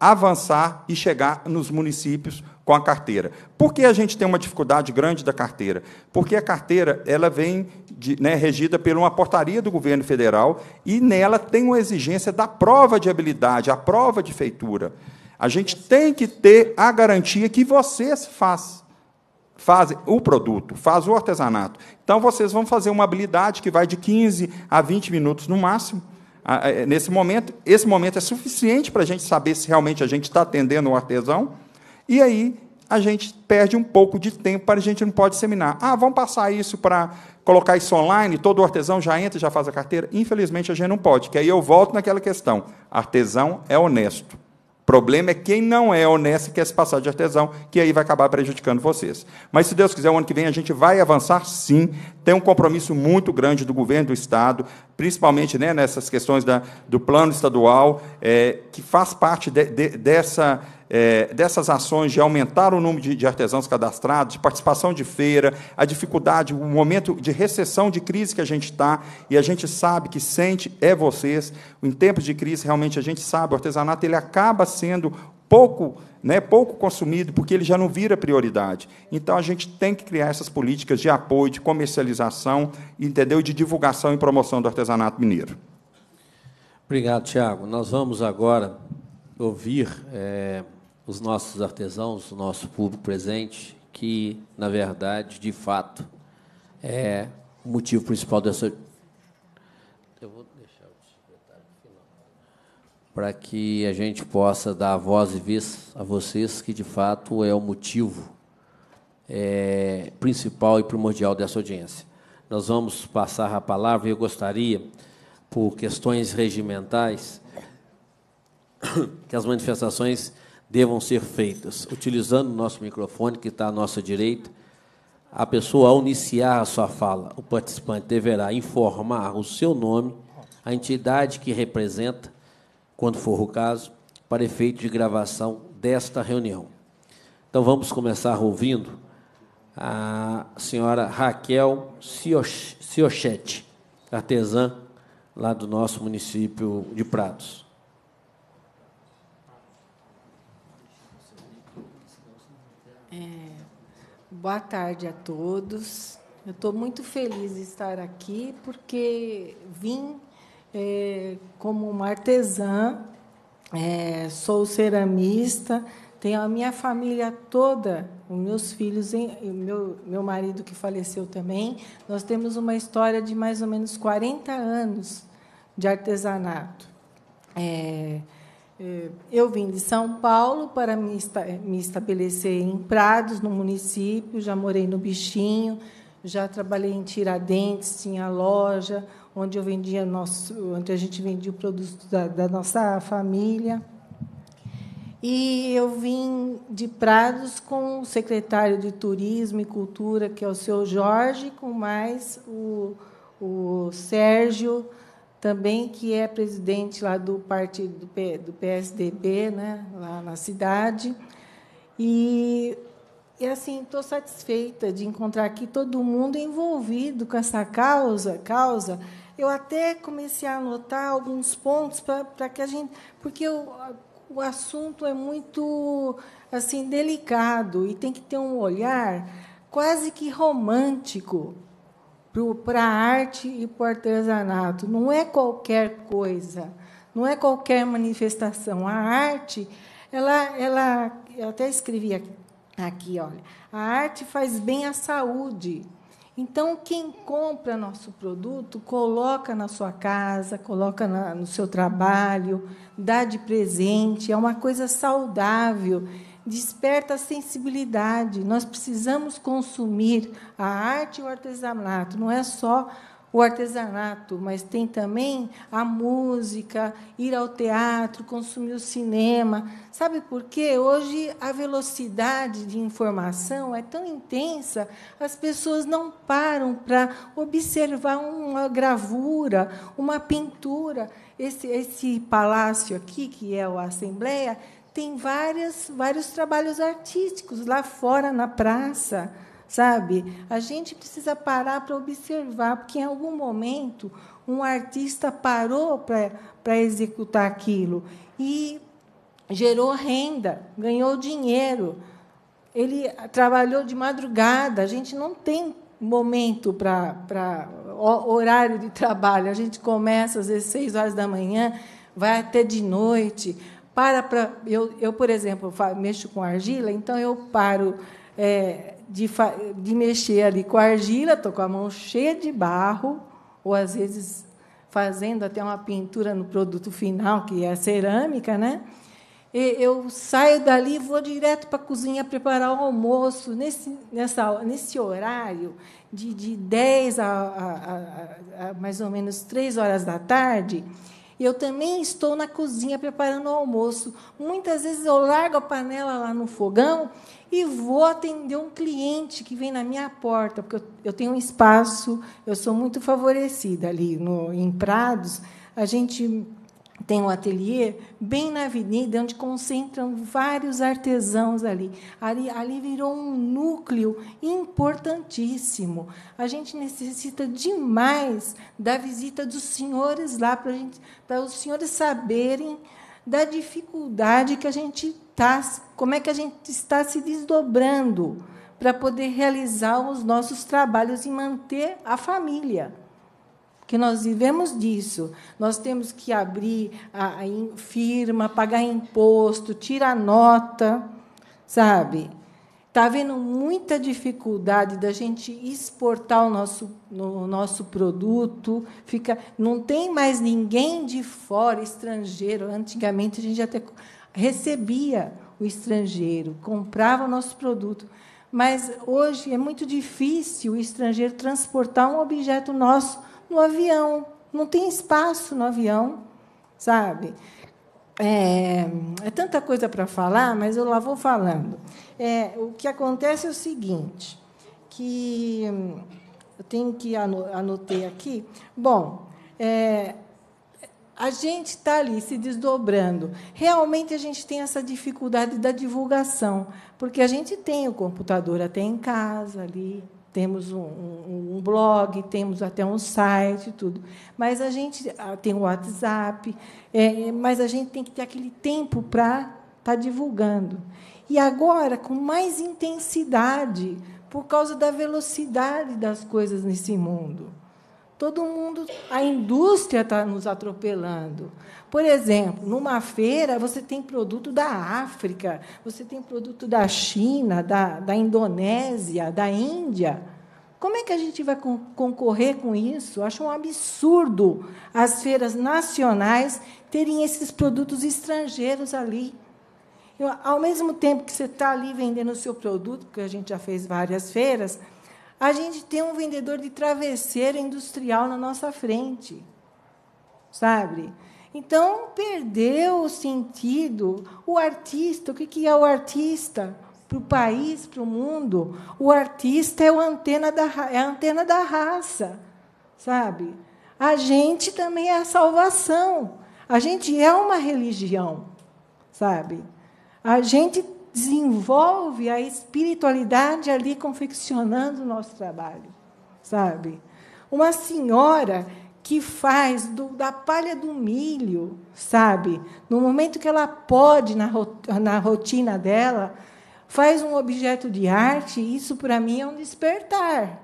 avançar e chegar nos municípios com a carteira. Por que a gente tem uma dificuldade grande da carteira? Porque a carteira ela vem de, né, regida por uma portaria do governo federal e nela tem uma exigência da prova de habilidade, a prova de feitura. A gente tem que ter a garantia que vocês faz, fazem o produto, faz o artesanato. Então vocês vão fazer uma habilidade que vai de 15 a 20 minutos no máximo nesse momento, esse momento é suficiente para a gente saber se realmente a gente está atendendo o artesão, e aí a gente perde um pouco de tempo para a gente não pode seminar. Ah, vamos passar isso para colocar isso online, todo artesão já entra e já faz a carteira? Infelizmente a gente não pode, que aí eu volto naquela questão, artesão é honesto problema é quem não é honesto e quer se passar de artesão, que aí vai acabar prejudicando vocês. Mas se Deus quiser, o ano que vem a gente vai avançar sim. Tem um compromisso muito grande do governo do Estado, principalmente né, nessas questões da, do plano estadual, é, que faz parte de, de, dessa é, dessas ações de aumentar o número de, de artesãos cadastrados, de participação de feira, a dificuldade, o momento de recessão, de crise que a gente está, e a gente sabe que sente é vocês. Em tempos de crise, realmente, a gente sabe, o artesanato ele acaba sendo pouco, né, pouco consumido, porque ele já não vira prioridade. Então a gente tem que criar essas políticas de apoio, de comercialização, entendeu? De divulgação e promoção do artesanato mineiro. Obrigado, Tiago. Nós vamos agora ouvir é, os nossos artesãos, o nosso público presente, que, na verdade, de fato, é o motivo principal dessa. Eu vou deixar o secretário final. Para que a gente possa dar voz e vez a vocês, que de fato é o motivo é, principal e primordial dessa audiência. Nós vamos passar a palavra e eu gostaria, por questões regimentais, que as manifestações devam ser feitas. Utilizando o nosso microfone, que está à nossa direita, a pessoa, ao iniciar a sua fala, o participante deverá informar o seu nome, a entidade que representa, quando for o caso, para efeito de gravação desta reunião. Então, vamos começar ouvindo a senhora Raquel Ciochetti, artesã lá do nosso município de Prados. Boa tarde a todos. Eu estou muito feliz de estar aqui porque vim é, como uma artesã, é, sou ceramista, tenho a minha família toda, os meus filhos, meu, meu marido que faleceu também. Nós temos uma história de mais ou menos 40 anos de artesanato. É, é, eu vim de São Paulo para me, estabelecer em Prados, no município, já morei no Bichinho, já trabalhei em Tiradentes, tinha loja, onde eu vendia nosso, onde a gente vendia o produto da, da nossa família. E eu vim de Prados com o secretário de Turismo e Cultura, que é o seu Jorge, com mais o, o Sérgio, também que é presidente lá do partido do PSDB, né, lá na cidade. E, e assim, estou satisfeita de encontrar aqui todo mundo envolvido com essa causa, causa. Eu até comecei a anotar alguns pontos para que a gente, porque o assunto é muito assim delicado e tem que ter um olhar quase que romântico para a arte e para o artesanato. Não é qualquer coisa, não é qualquer manifestação. A arte, ela, ela eu até escrevi aqui, aqui, olha, a arte faz bem à saúde. Então, quem compra nosso produto, coloca na sua casa, coloca na, no seu trabalho, dá de presente, é uma coisa saudável desperta a sensibilidade. Nós precisamos consumir a arte e o artesanato, não é só o artesanato, mas tem também a música, ir ao teatro, consumir o cinema. Sabe por quê? Hoje a velocidade de informação é tão intensa, as pessoas não param para observar uma gravura, uma pintura. Esse, esse palácio aqui, que é a Assembleia, tem várias, vários trabalhos artísticos lá fora na praça, sabe? A gente precisa parar para observar, porque em algum momento um artista parou para executar aquilo e gerou renda, ganhou dinheiro. Ele trabalhou de madrugada, a gente não tem momento para horário de trabalho. A gente começa às vezes 6 horas da manhã, vai até de noite. Para para eu, eu, por exemplo, mexo com argila, então eu paro é, de, de mexer ali com argila, estou com a mão cheia de barro, ou às vezes fazendo até uma pintura no produto final, que é a cerâmica, né? E eu saio dali e vou direto para a cozinha preparar o almoço. Nesse, nessa, nesse horário, de, de 10 a, a, a, a mais ou menos 3 horas da tarde, eu também estou na cozinha preparando o almoço. Muitas vezes eu largo a panela lá no fogão e vou atender um cliente que vem na minha porta, porque eu tenho um espaço, eu sou muito favorecida ali no, em Prados. A gente tem um ateliê bem na avenida, onde concentram vários artesãos ali. ali. Ali virou um núcleo importantíssimo. A gente necessita demais da visita dos senhores lá, para, gente, para os senhores saberem da dificuldade que a gente está, como é que a gente está se desdobrando para poder realizar os nossos trabalhos e manter a família que nós vivemos disso. Nós temos que abrir a, a firma, pagar imposto, tirar nota, sabe? Está havendo muita dificuldade da gente exportar o nosso, o nosso produto. fica Não tem mais ninguém de fora, estrangeiro. Antigamente a gente até recebia o estrangeiro, comprava o nosso produto. Mas hoje é muito difícil o estrangeiro transportar um objeto nosso no avião. Não tem espaço no avião, sabe? É, é tanta coisa para falar, mas eu lá vou falando. É, o que acontece é o seguinte, que hum, eu tenho que anotar aqui. Bom, é, a gente está ali se desdobrando. Realmente a gente tem essa dificuldade da divulgação, porque a gente tem o computador até em casa ali, temos um, um, um, blog, temos até um site, tudo. Mas a gente ah, tem o WhatsApp, é, mas a gente tem que ter aquele tempo para estar tá divulgando. E agora, com mais intensidade, por causa da velocidade das coisas nesse mundo. Todo mundo, a indústria está nos atropelando. Por exemplo, numa feira você tem produto da África, você tem produto da China, da, da Indonésia, da Índia. Como é que a gente vai concorrer com isso? acho um absurdo as feiras nacionais terem esses produtos estrangeiros ali. Eu, ao mesmo tempo que você está ali vendendo o seu produto, porque a gente já fez várias feiras, a gente tem um vendedor de travesseiro industrial na nossa frente. Sabe? Então, perdeu o sentido. O artista, o que é o artista? Para o país, para o mundo, o artista é, o antena da, é a antena da raça, sabe? A gente também é a salvação. A gente é uma religião, sabe? A gente desenvolve a espiritualidade ali confeccionando o nosso trabalho, sabe? Uma senhora que faz do, da palha do milho, sabe? No momento que ela pode, na, na rotina dela, faz um objeto de arte, isso para mim é um despertar.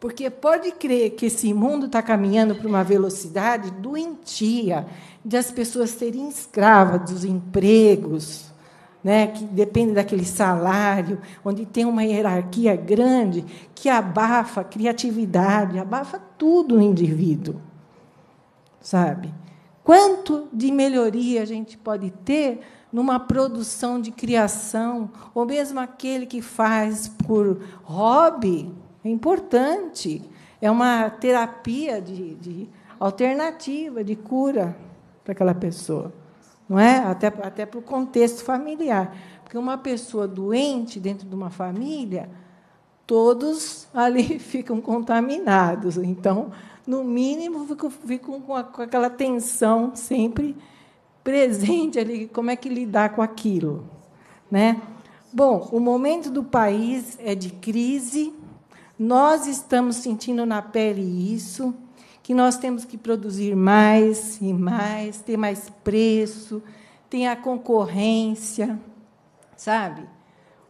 Porque pode crer que esse mundo está caminhando para uma velocidade doentia, de as pessoas serem escravas dos empregos, né, que depende daquele salário, onde tem uma hierarquia grande que abafa a criatividade, abafa tudo no indivíduo. Sabe? Quanto de melhoria a gente pode ter numa produção de criação, ou mesmo aquele que faz por hobby, é importante. É uma terapia de, de alternativa, de cura para aquela pessoa não é? Até, até para o contexto familiar. Porque uma pessoa doente dentro de uma família, todos ali ficam contaminados. Então, no mínimo, ficam, com, com aquela tensão sempre presente ali, como é que lidar com aquilo, né? Bom, o momento do país é de crise. Nós estamos sentindo na pele isso que nós temos que produzir mais e mais, ter mais preço, tem a concorrência, sabe?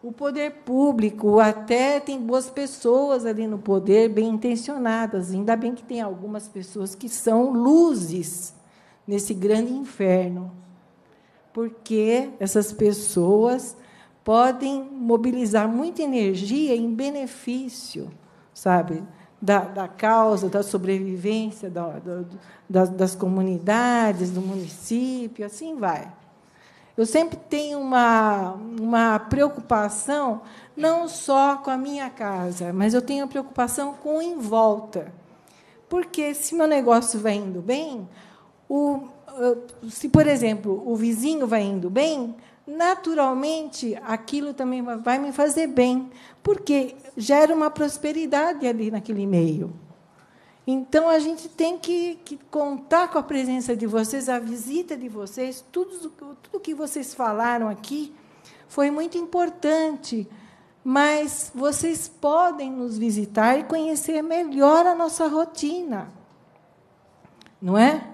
O poder público até tem boas pessoas ali no poder, bem intencionadas. Ainda bem que tem algumas pessoas que são luzes nesse grande inferno, porque essas pessoas podem mobilizar muita energia em benefício, sabe? da, da causa, da sobrevivência da, da, das, das comunidades, do município, assim vai. Eu sempre tenho uma, uma preocupação, não só com a minha casa, mas eu tenho a preocupação com o em volta. Porque se meu negócio vai indo bem, o, se, por exemplo, o vizinho vai indo bem, naturalmente aquilo também vai me fazer bem, porque gera uma prosperidade ali naquele meio. Então a gente tem que, que contar com a presença de vocês, a visita de vocês, tudo tudo que vocês falaram aqui foi muito importante, mas vocês podem nos visitar e conhecer melhor a nossa rotina. Não é?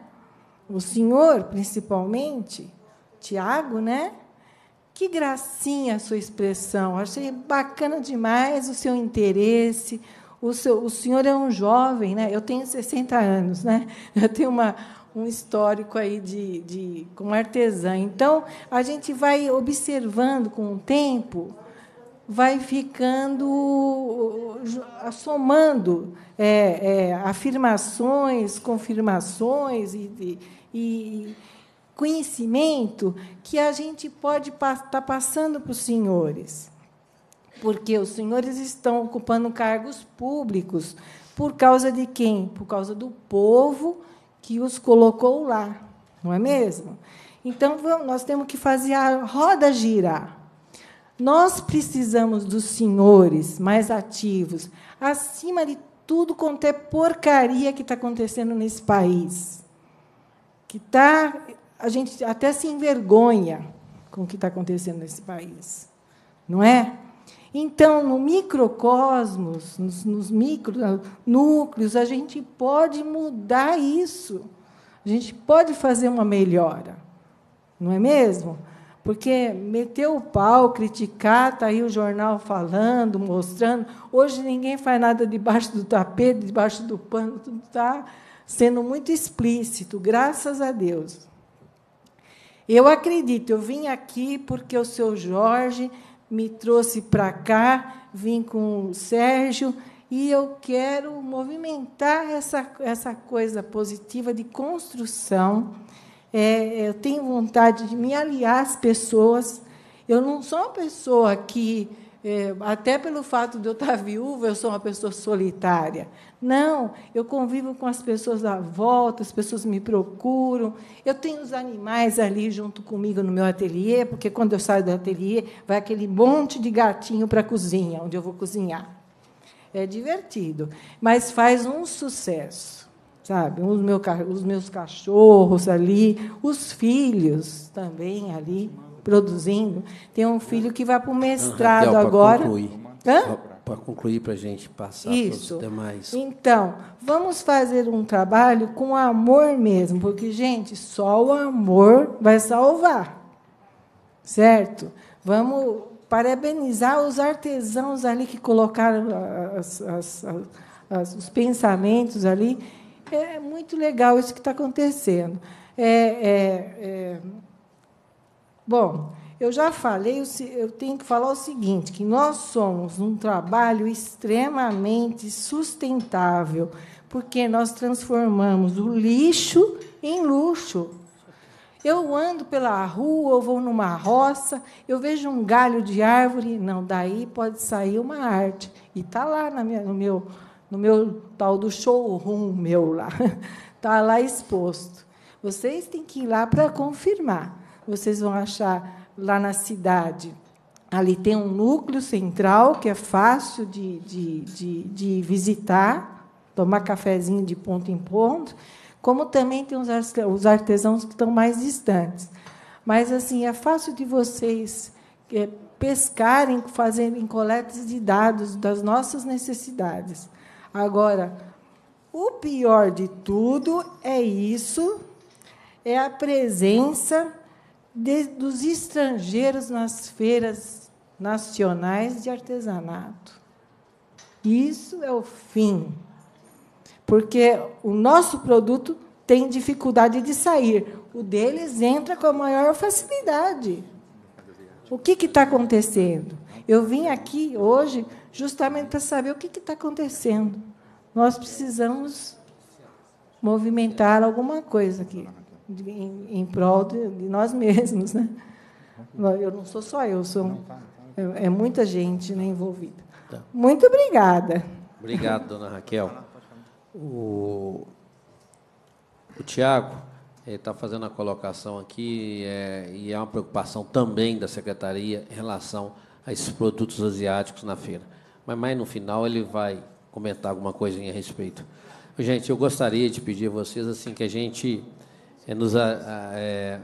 O senhor, principalmente, Tiago, né? Que gracinha a sua expressão. Achei bacana demais o seu interesse. O, seu, o senhor é um jovem, né? Eu tenho 60 anos, né? Eu tenho uma, um histórico aí de, de como artesã. Então, a gente vai observando com o tempo, vai ficando somando é, é, afirmações, confirmações e, e, e conhecimento que a gente pode estar tá passando para os senhores. Porque os senhores estão ocupando cargos públicos por causa de quem? Por causa do povo que os colocou lá, não é mesmo? Então, nós temos que fazer a roda girar. Nós precisamos dos senhores mais ativos, acima de tudo quanto é porcaria que está acontecendo nesse país, que está a gente até se envergonha com o que está acontecendo nesse país, não é? Então, no microcosmos, nos, nos núcleos, a gente pode mudar isso. A gente pode fazer uma melhora, não é mesmo? Porque meter o pau, criticar, está aí o jornal falando, mostrando. Hoje ninguém faz nada debaixo do tapete, debaixo do pano, tudo está sendo muito explícito, graças a Deus. Eu acredito, eu vim aqui porque o seu Jorge me trouxe para cá, vim com o Sérgio e eu quero movimentar essa, essa coisa positiva de construção. É, eu tenho vontade de me aliar às pessoas. Eu não sou uma pessoa que, é, até pelo fato de eu estar viúva, eu sou uma pessoa solitária. Não, eu convivo com as pessoas à volta, as pessoas me procuram. Eu tenho os animais ali junto comigo no meu ateliê, porque quando eu saio do ateliê, vai aquele monte de gatinho para a cozinha, onde eu vou cozinhar. É divertido, mas faz um sucesso, sabe? Os, meu, os meus cachorros ali, os filhos também ali produzindo. Tem um filho que vai para o mestrado agora. Hã? para concluir, para a gente passar Isso. para os demais. Então, vamos fazer um trabalho com amor mesmo, porque, gente, só o amor vai salvar. Certo? Vamos parabenizar os artesãos ali que colocaram as, as, as, os pensamentos ali. É muito legal isso que está acontecendo. É, é, é... Bom, eu já falei, eu tenho que falar o seguinte, que nós somos um trabalho extremamente sustentável, porque nós transformamos o lixo em luxo. Eu ando pela rua, eu vou numa roça, eu vejo um galho de árvore, não, daí pode sair uma arte. E está lá minha, no, meu, no meu tal do showroom meu lá. Está lá exposto. Vocês têm que ir lá para confirmar. Vocês vão achar lá na cidade. Ali tem um núcleo central que é fácil de, de, de, de visitar, tomar cafezinho de ponto em ponto, como também tem os artesãos que estão mais distantes. Mas assim é fácil de vocês eh, pescarem, fazerem coletas de dados das nossas necessidades. Agora, o pior de tudo é isso, é a presença de, dos estrangeiros nas feiras nacionais de artesanato. Isso é o fim, porque o nosso produto tem dificuldade de sair, o deles entra com a maior facilidade. O que está acontecendo? Eu vim aqui hoje justamente para saber o que está acontecendo. Nós precisamos movimentar alguma coisa aqui de, em, em, prol de, de, nós mesmos. Né? Uhum. Eu não sou só eu, sou, tá, tá. é, é muita gente né, envolvida. Tá. Muito obrigada. Obrigado, dona Raquel. O, o Tiago está eh, fazendo a colocação aqui, é, e é uma preocupação também da secretaria em relação a esses produtos asiáticos na feira. Mas mais no final ele vai comentar alguma coisinha a respeito. Gente, eu gostaria de pedir a vocês assim que a gente é, nos a, a, é,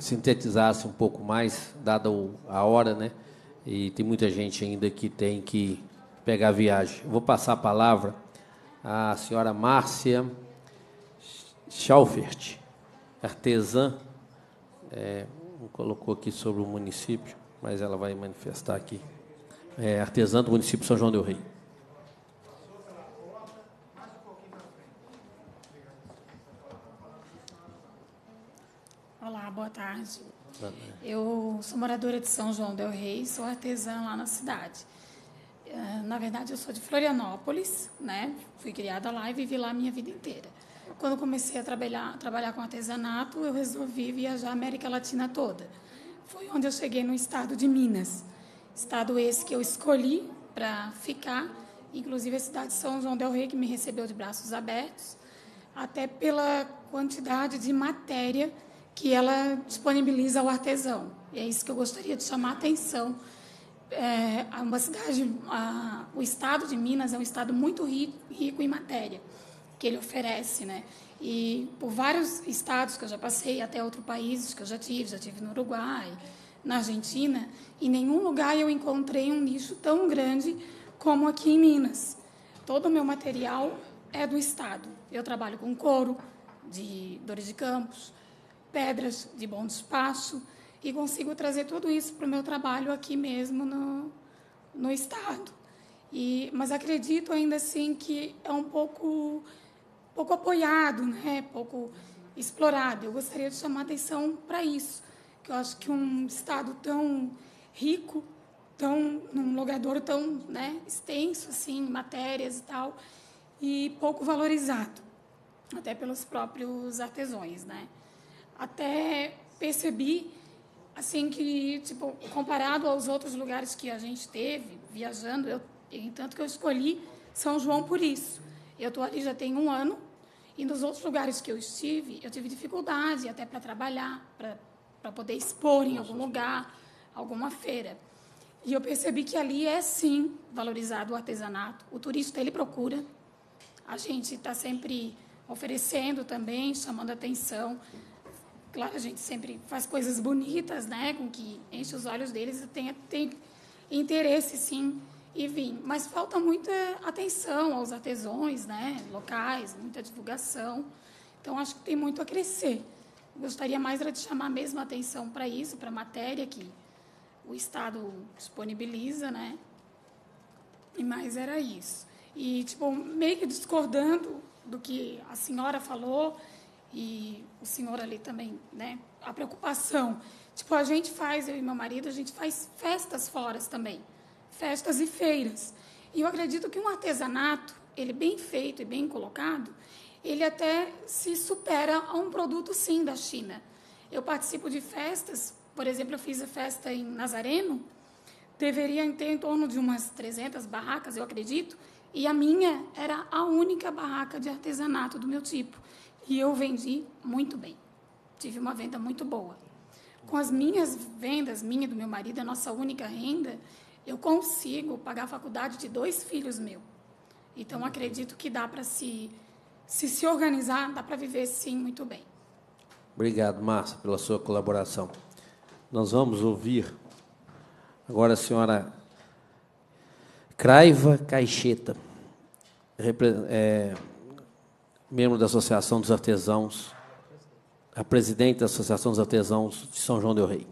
sintetizasse um pouco mais, dada a hora, né? E tem muita gente ainda que tem que pegar a viagem. Vou passar a palavra à senhora Márcia Schaufert, artesã, é, colocou aqui sobre o município, mas ela vai manifestar aqui. É, artesã do município São João del Rei. boa tarde. Eu sou moradora de São João del Rei, sou artesã lá na cidade. É, na verdade, eu sou de Florianópolis, né? Fui criada lá e vivi lá a minha vida inteira. Quando comecei a trabalhar, trabalhar com artesanato, eu resolvi viajar a América Latina toda. Foi onde eu cheguei no estado de Minas. Estado esse que eu escolhi para ficar, inclusive a cidade de São João del Rei, que me recebeu de braços abertos, até pela quantidade de matéria que ela disponibiliza ao artesão. E é isso que eu gostaria de chamar a atenção. É, uma cidade, a, o estado de Minas é um estado muito rico, rico em matéria que ele oferece, né? E por vários estados que eu já passei, até outros países que eu já tive, já tive no Uruguai, na Argentina, em nenhum lugar eu encontrei um nicho tão grande como aqui em Minas. Todo o meu material é do estado. Eu trabalho com couro de dores de campos, pedras de bom espaço e consigo trazer tudo isso para o meu trabalho aqui mesmo no, no Estado. E, mas acredito ainda assim que é um pouco, pouco apoiado, né? pouco explorado. Eu gostaria de chamar atenção para isso, que eu acho que um Estado tão rico, tão num logradouro tão né, extenso assim, matérias e tal, e pouco valorizado, até pelos próprios artesões, né? até percebi assim que tipo comparado aos outros lugares que a gente teve viajando eu entanto que eu escolhi São João por isso eu estou ali já tem um ano e nos outros lugares que eu estive eu tive dificuldade até para trabalhar para poder expor em algum lugar alguma feira e eu percebi que ali é sim valorizado o artesanato o turista ele procura a gente está sempre oferecendo também chamando atenção claro, a gente sempre faz coisas bonitas, né? Com que enche os olhos deles e tenha, tem interesse, sim, e vir. Mas falta muita atenção aos artesãos, né? Locais, muita divulgação. Então, acho que tem muito a crescer. Gostaria mais de chamar mesmo a atenção para isso, para a matéria que o Estado disponibiliza, né? E mais era isso. E, tipo, meio que discordando do que a senhora falou, e o senhor ali também, né? A preocupação. Tipo, a gente faz, eu e meu marido, a gente faz festas fora também, festas e feiras. E eu acredito que um artesanato, ele bem feito e bem colocado, ele até se supera a um produto sim da China. Eu participo de festas, por exemplo, eu fiz a festa em Nazareno, deveria ter em torno de umas 300 barracas, eu acredito, e a minha era a única barraca de artesanato do meu tipo. E eu vendi muito bem. Tive uma venda muito boa. Com as minhas vendas, minha e do meu marido, a nossa única renda, eu consigo pagar a faculdade de dois filhos meus. Então acredito que dá para se se se organizar, dá para viver sim muito bem. Obrigado, Márcia, pela sua colaboração. Nós vamos ouvir agora a senhora Craiva Caixeta, é, membro da Associação dos Artesãos, a presidente da Associação dos Artesãos de São João del Rei.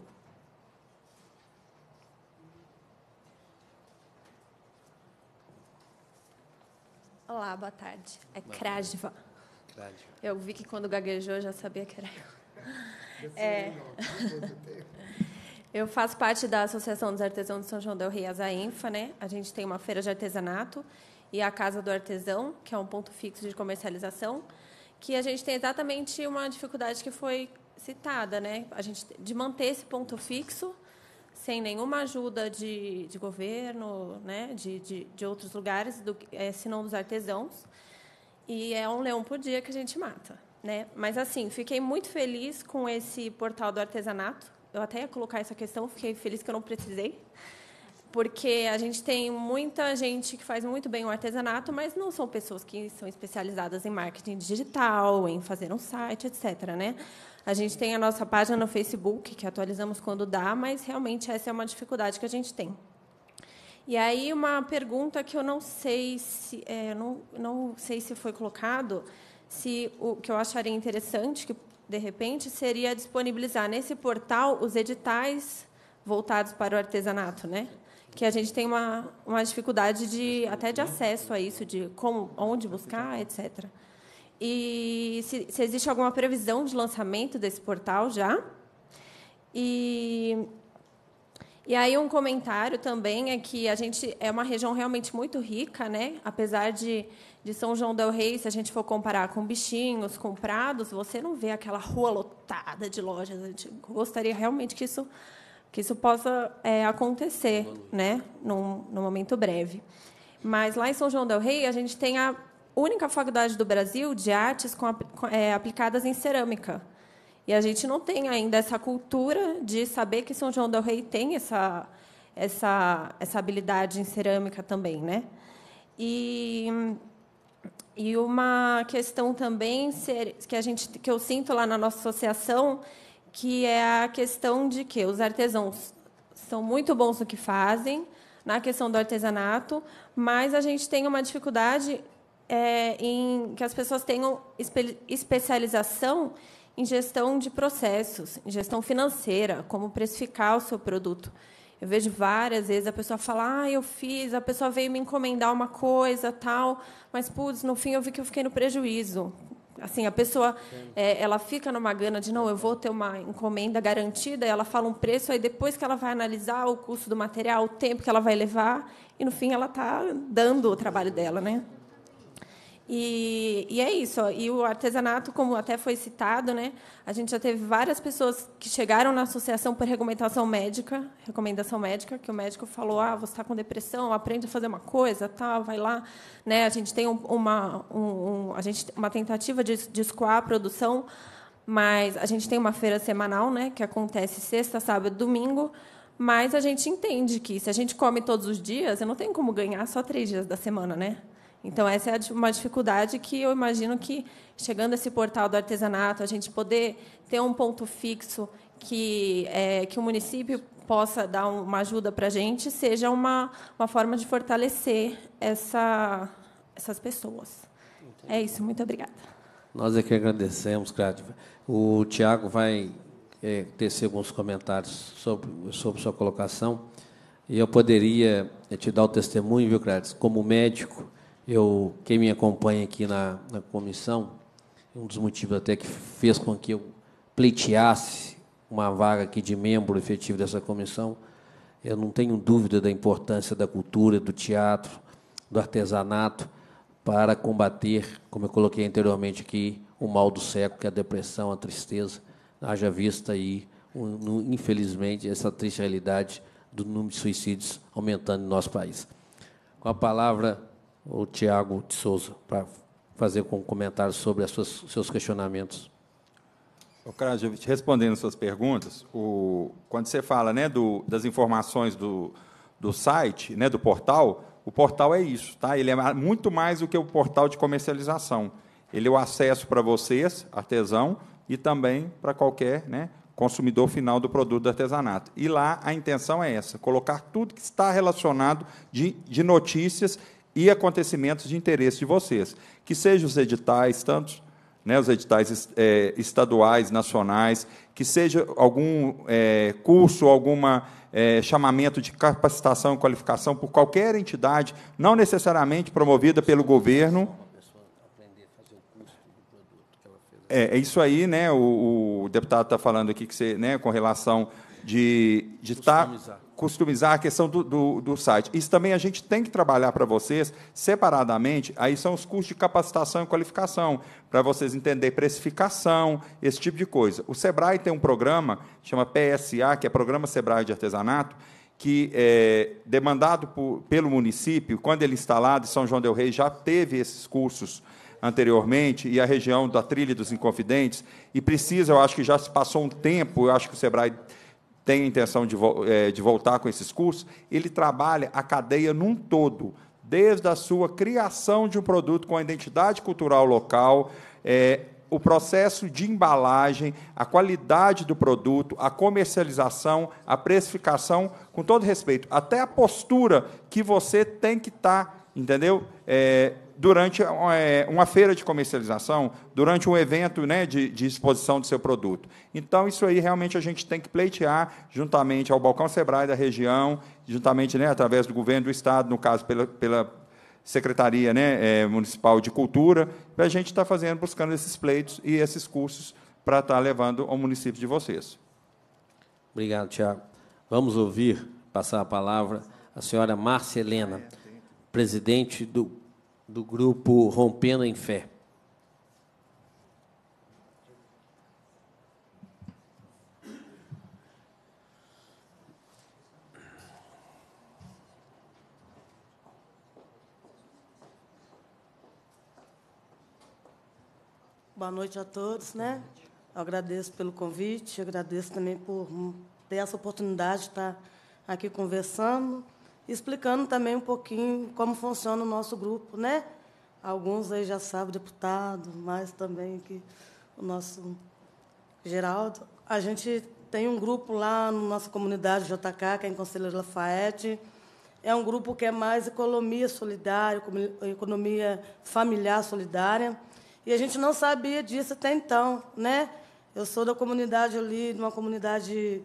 Olá, boa tarde. É Krajva. Eu vi que quando gaguejou já sabia que era eu. É... Tá eu faço parte da Associação dos Artesãos de São João del Rei, a ZAINFA, né? A gente tem uma feira de artesanato e a Casa do Artesão, que é um ponto fixo de comercialização, que a gente tem exatamente uma dificuldade que foi citada, né? A gente de manter esse ponto fixo sem nenhuma ajuda de, de governo, né? De, de, de outros lugares, do, é, senão dos artesãos. E é um leão por dia que a gente mata, né? Mas assim, fiquei muito feliz com esse portal do artesanato. Eu até ia colocar essa questão, fiquei feliz que eu não precisei porque a gente tem muita gente que faz muito bem o artesanato, mas não são pessoas que são especializadas em marketing digital, em fazer um site, etc. Né? A gente tem a nossa página no Facebook, que atualizamos quando dá, mas realmente essa é uma dificuldade que a gente tem. E aí uma pergunta que eu não sei se é, não, não sei se foi colocado, se o que eu acharia interessante que de repente seria disponibilizar nesse portal os editais voltados para o artesanato, né? que a gente tem uma, uma dificuldade de até de acesso a isso, de como, onde buscar, etc. E se, se existe alguma previsão de lançamento desse portal já? E e aí um comentário também é que a gente é uma região realmente muito rica, né? Apesar de, de São João del Rei, se a gente for comparar com bichinhos, com prados, você não vê aquela rua lotada de lojas. A gente gostaria realmente que isso que isso possa é, acontecer, né, num, num momento breve. Mas lá em São João del Rei a gente tem a única faculdade do Brasil de artes com, com, é, aplicadas em cerâmica. E a gente não tem ainda essa cultura de saber que São João del Rei tem essa essa essa habilidade em cerâmica também, né? E e uma questão também que a gente que eu sinto lá na nossa associação que é a questão de que os artesãos são muito bons no que fazem, na questão do artesanato, mas a gente tem uma dificuldade é, em que as pessoas tenham espe especialização em gestão de processos, em gestão financeira, como precificar o seu produto. Eu vejo várias vezes a pessoa falar, ah, eu fiz, a pessoa veio me encomendar uma coisa, tal, mas putz, no fim eu vi que eu fiquei no prejuízo assim, a pessoa é, ela fica numa gana de não, eu vou ter uma encomenda garantida, ela fala um preço, aí depois que ela vai analisar o custo do material, o tempo que ela vai levar, e no fim ela está dando o trabalho dela, né? E, e, é isso. E o artesanato, como até foi citado, né? A gente já teve várias pessoas que chegaram na associação por recomendação médica, recomendação médica, que o médico falou: ah, você está com depressão, aprende a fazer uma coisa, tá, vai lá, né? A gente tem uma, um, um, a gente uma tentativa de, de escoar a produção, mas a gente tem uma feira semanal, né? Que acontece sexta, sábado, domingo. Mas a gente entende que se a gente come todos os dias, eu não tenho como ganhar só três dias da semana, né? Então, essa é uma dificuldade que eu imagino que, chegando a esse portal do artesanato, a gente poder ter um ponto fixo que, é, que o município possa dar uma ajuda para a gente, seja uma, uma forma de fortalecer essa, essas pessoas. Entendi. É isso, muito obrigada. Nós é que agradecemos, Cátia. O Tiago vai é, tecer alguns comentários sobre, sobre sua colocação. E eu poderia é, te dar o testemunho, viu, Crátis, como médico, eu, quem me acompanha aqui na, na comissão, um dos motivos até que fez com que eu pleiteasse uma vaga aqui de membro efetivo dessa comissão, eu não tenho dúvida da importância da cultura, do teatro, do artesanato para combater, como eu coloquei anteriormente aqui, o mal do século, que é a depressão, a tristeza. Haja vista aí, infelizmente, essa triste realidade do número de suicídios aumentando no nosso país. Com a palavra o Tiago de Souza para fazer um comentário sobre os seus questionamentos. Cláudio, respondendo suas perguntas, o, quando você fala né, do, das informações do, do site, né, do portal, o portal é isso, tá? Ele é muito mais do que o portal de comercialização. Ele é o acesso para vocês, artesão, e também para qualquer né, consumidor final do produto do artesanato. E lá a intenção é essa: colocar tudo que está relacionado de, de notícias e acontecimentos de interesse de vocês, que sejam os editais, tantos né, os editais é, estaduais, nacionais, que seja algum é, curso, algum é, chamamento de capacitação e qualificação por qualquer entidade, não necessariamente promovida pelo governo. É, é isso aí, né? O, o deputado está falando aqui que você, né, com relação de, de tá customizar a questão do, do, do, site. Isso também a gente tem que trabalhar para vocês separadamente. Aí são os cursos de capacitação e qualificação, para vocês entender precificação, esse tipo de coisa. O Sebrae tem um programa, chama PSA, que é Programa Sebrae de Artesanato, que é demandado por, pelo município, quando ele é instalado, em São João del Rei já teve esses cursos anteriormente e a região da Trilha dos Inconfidentes, e precisa, eu acho que já se passou um tempo, eu acho que o Sebrae tem a intenção de, é, de voltar com esses cursos, ele trabalha a cadeia num todo, desde a sua criação de um produto com a identidade cultural local, é, o processo de embalagem, a qualidade do produto, a comercialização, a precificação, com todo respeito, até a postura que você tem que estar, tá, entendeu? É, durante é, uma feira de comercialização, durante um evento né, de, de, exposição do seu produto. Então, isso aí realmente a gente tem que pleitear juntamente ao Balcão Sebrae da região, juntamente né, através do governo do Estado, no caso, pela, pela Secretaria né, é, Municipal de Cultura, para a gente estar tá fazendo, buscando esses pleitos e esses cursos para estar tá levando ao município de vocês. Obrigado, Tiago. Vamos ouvir, passar a palavra, a senhora Márcia Helena, é, presidente do do grupo Rompendo em Fé. Boa noite a todos, né? Eu agradeço pelo convite, agradeço também por ter essa oportunidade de estar aqui conversando explicando também um pouquinho como funciona o nosso grupo, né? Alguns aí já sabem, deputado, mas também que o nosso Geraldo. A gente tem um grupo lá na nossa comunidade JK, que é em Conselheiro Lafayette. É um grupo que é mais economia solidária, economia familiar solidária. E a gente não sabia disso até então, né? Eu sou da comunidade ali, de uma comunidade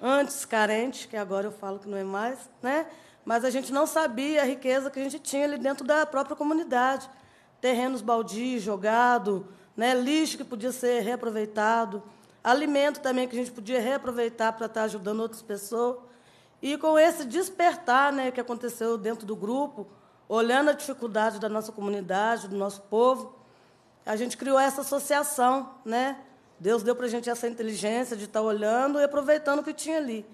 antes carente, que agora eu falo que não é mais, né? mas a gente não sabia a riqueza que a gente tinha ali dentro da própria comunidade. Terrenos baldios, jogado, né, lixo que podia ser reaproveitado, alimento também que a gente podia reaproveitar para estar ajudando outras pessoas. E com esse despertar né, que aconteceu dentro do grupo, olhando a dificuldade da nossa comunidade, do nosso povo, a gente criou essa associação. Né? Deus deu para a gente essa inteligência de estar olhando e aproveitando o que tinha ali.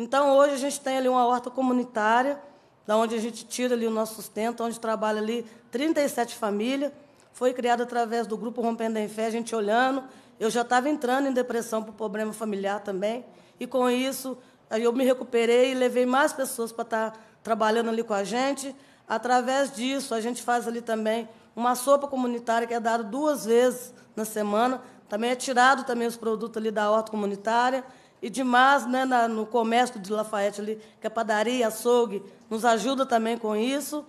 Então, hoje a gente tem ali uma horta comunitária, da onde a gente tira ali o nosso sustento, onde trabalha ali 37 famílias. Foi criado através do grupo Rompendo em Fé, a gente olhando. Eu já estava entrando em depressão por problema familiar também. E com isso, eu me recuperei e levei mais pessoas para estar tá trabalhando ali com a gente. Através disso, a gente faz ali também uma sopa comunitária que é dada duas vezes na semana. Também é tirado também os produtos ali da horta comunitária. E demais né, na, no comércio de Lafayette ali, que é padaria, açougue, nos ajuda também com isso.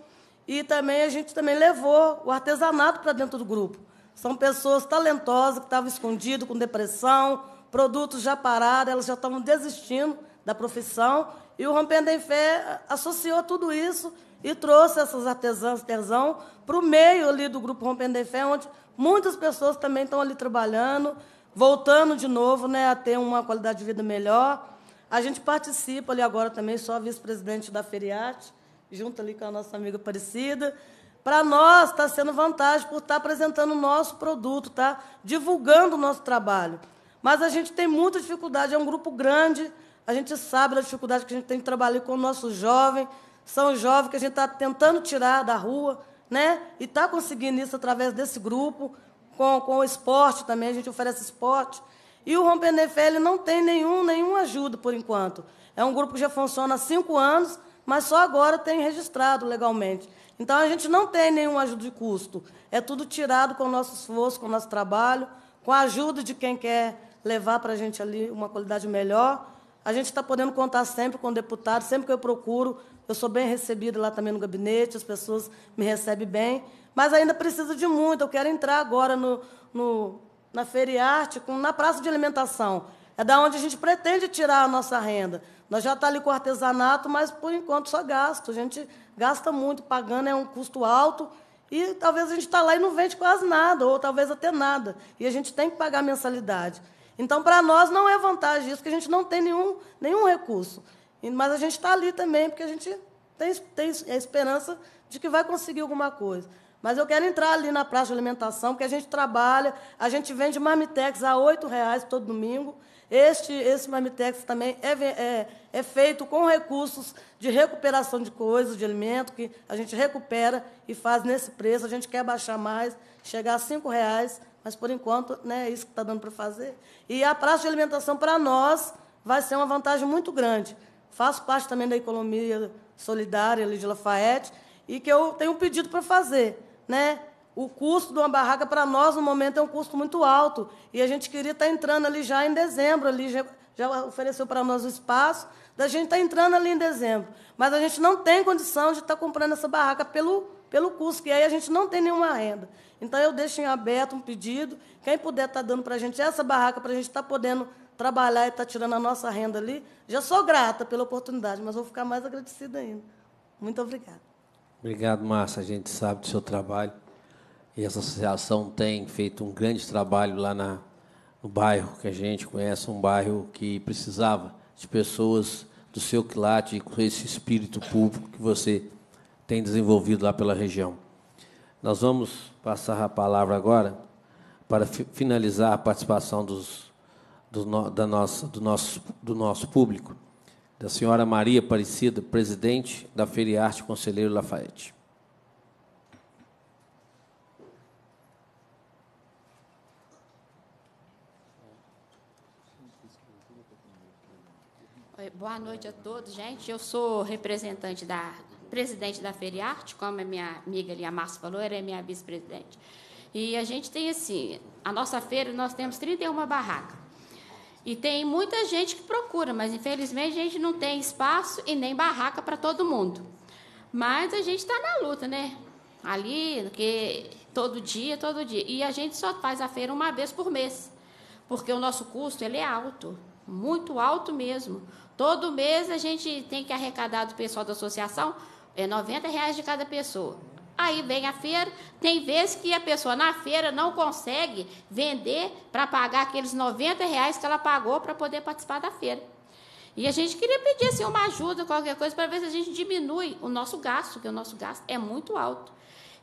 E também a gente também levou o artesanato para dentro do grupo. São pessoas talentosas que estavam escondidas, com depressão, produtos já parados, elas já estavam desistindo da profissão. E o Rompendo em Fé associou tudo isso e trouxe essas artesãs, terzão para o meio ali do grupo Rompendo em Fé, onde muitas pessoas também estão ali trabalhando voltando de novo né, a ter uma qualidade de vida melhor. A gente participa ali agora também, só a vice-presidente da Feriate, junto ali com a nossa amiga Aparecida. Para nós está sendo vantagem por estar tá apresentando o nosso produto, tá? divulgando o nosso trabalho. Mas a gente tem muita dificuldade, é um grupo grande, a gente sabe da dificuldade que a gente tem de trabalhar com o nosso jovem, são jovens que a gente está tentando tirar da rua, né? E está conseguindo isso através desse grupo com, com o esporte também, a gente oferece esporte. E o Rompenefé, ele não tem nenhum, nenhuma ajuda por enquanto. É um grupo que já funciona há cinco anos, mas só agora tem registrado legalmente. Então, a gente não tem nenhuma ajuda de custo. É tudo tirado com o nosso esforço, com o nosso trabalho, com a ajuda de quem quer levar para a gente ali uma qualidade melhor. A gente está podendo contar sempre com o deputado, sempre que eu procuro, eu sou bem recebida lá também no gabinete, as pessoas me recebem bem mas ainda precisa de muito. Eu quero entrar agora no, no, na Arte, com, na praça de alimentação. É da onde a gente pretende tirar a nossa renda. Nós já está ali com o artesanato, mas por enquanto só gasto. A gente gasta muito, pagando é um custo alto. E talvez a gente está lá e não vende quase nada, ou talvez até nada. E a gente tem que pagar mensalidade. Então, para nós, não é vantagem isso, porque a gente não tem nenhum, nenhum recurso. Mas a gente está ali também, porque a gente tem, tem a é esperança de que vai conseguir alguma coisa. Mas eu quero entrar ali na praça de alimentação, porque a gente trabalha, a gente vende marmitex a R$ reais todo domingo. Este, esse marmitex também é, é, é, feito com recursos de recuperação de coisas, de alimento, que a gente recupera e faz nesse preço. A gente quer baixar mais, chegar a R$ reais, mas, por enquanto, né, é isso que está dando para fazer. E a praça de alimentação, para nós, vai ser uma vantagem muito grande. Faço parte também da economia solidária ali de Lafayette e que eu tenho um pedido para fazer né? O custo de uma barraca para nós no momento é um custo muito alto e a gente queria estar tá entrando ali já em dezembro, ali já, já ofereceu para nós o espaço da gente estar tá entrando ali em dezembro, mas a gente não tem condição de estar tá comprando essa barraca pelo pelo custo que aí a gente não tem nenhuma renda. Então eu deixo em aberto um pedido, quem puder estar dando para a gente essa barraca para a gente estar podendo trabalhar e estar tirando a nossa renda ali, já sou grata pela oportunidade, mas vou ficar mais agradecida ainda. Muito obrigada. Obrigado, Márcia. A gente sabe do seu trabalho. E essa associação tem feito um grande trabalho lá na, no bairro que a gente conhece, um bairro que precisava de pessoas do seu quilate e com esse espírito público que você tem desenvolvido lá pela região. Nós vamos passar a palavra agora para finalizar a participação dos, do, no, da nossa, do, nosso, do nosso público da senhora Maria Aparecida, presidente da Feriarte Conselheiro Lafayette. boa noite a todos, gente. Eu sou representante da presidente da Feriarte, como a minha amiga ali, a Márcia falou, era é minha vice-presidente. E a gente tem assim, a nossa feira nós temos 31 barracas. E tem muita gente que procura, mas infelizmente a gente não tem espaço e nem barraca para todo mundo. Mas a gente está na luta, né? Ali, que todo dia, todo dia. E a gente só faz a feira uma vez por mês, porque o nosso custo ele é alto, muito alto mesmo. Todo mês a gente tem que arrecadar do pessoal da associação é 90 reais de cada pessoa. Aí vem a feira, tem vezes que a pessoa na feira não consegue vender para pagar aqueles 90 reais que ela pagou para poder participar da feira. E a gente queria pedir assim, uma ajuda, qualquer coisa, para ver se a gente diminui o nosso gasto, porque o nosso gasto é muito alto.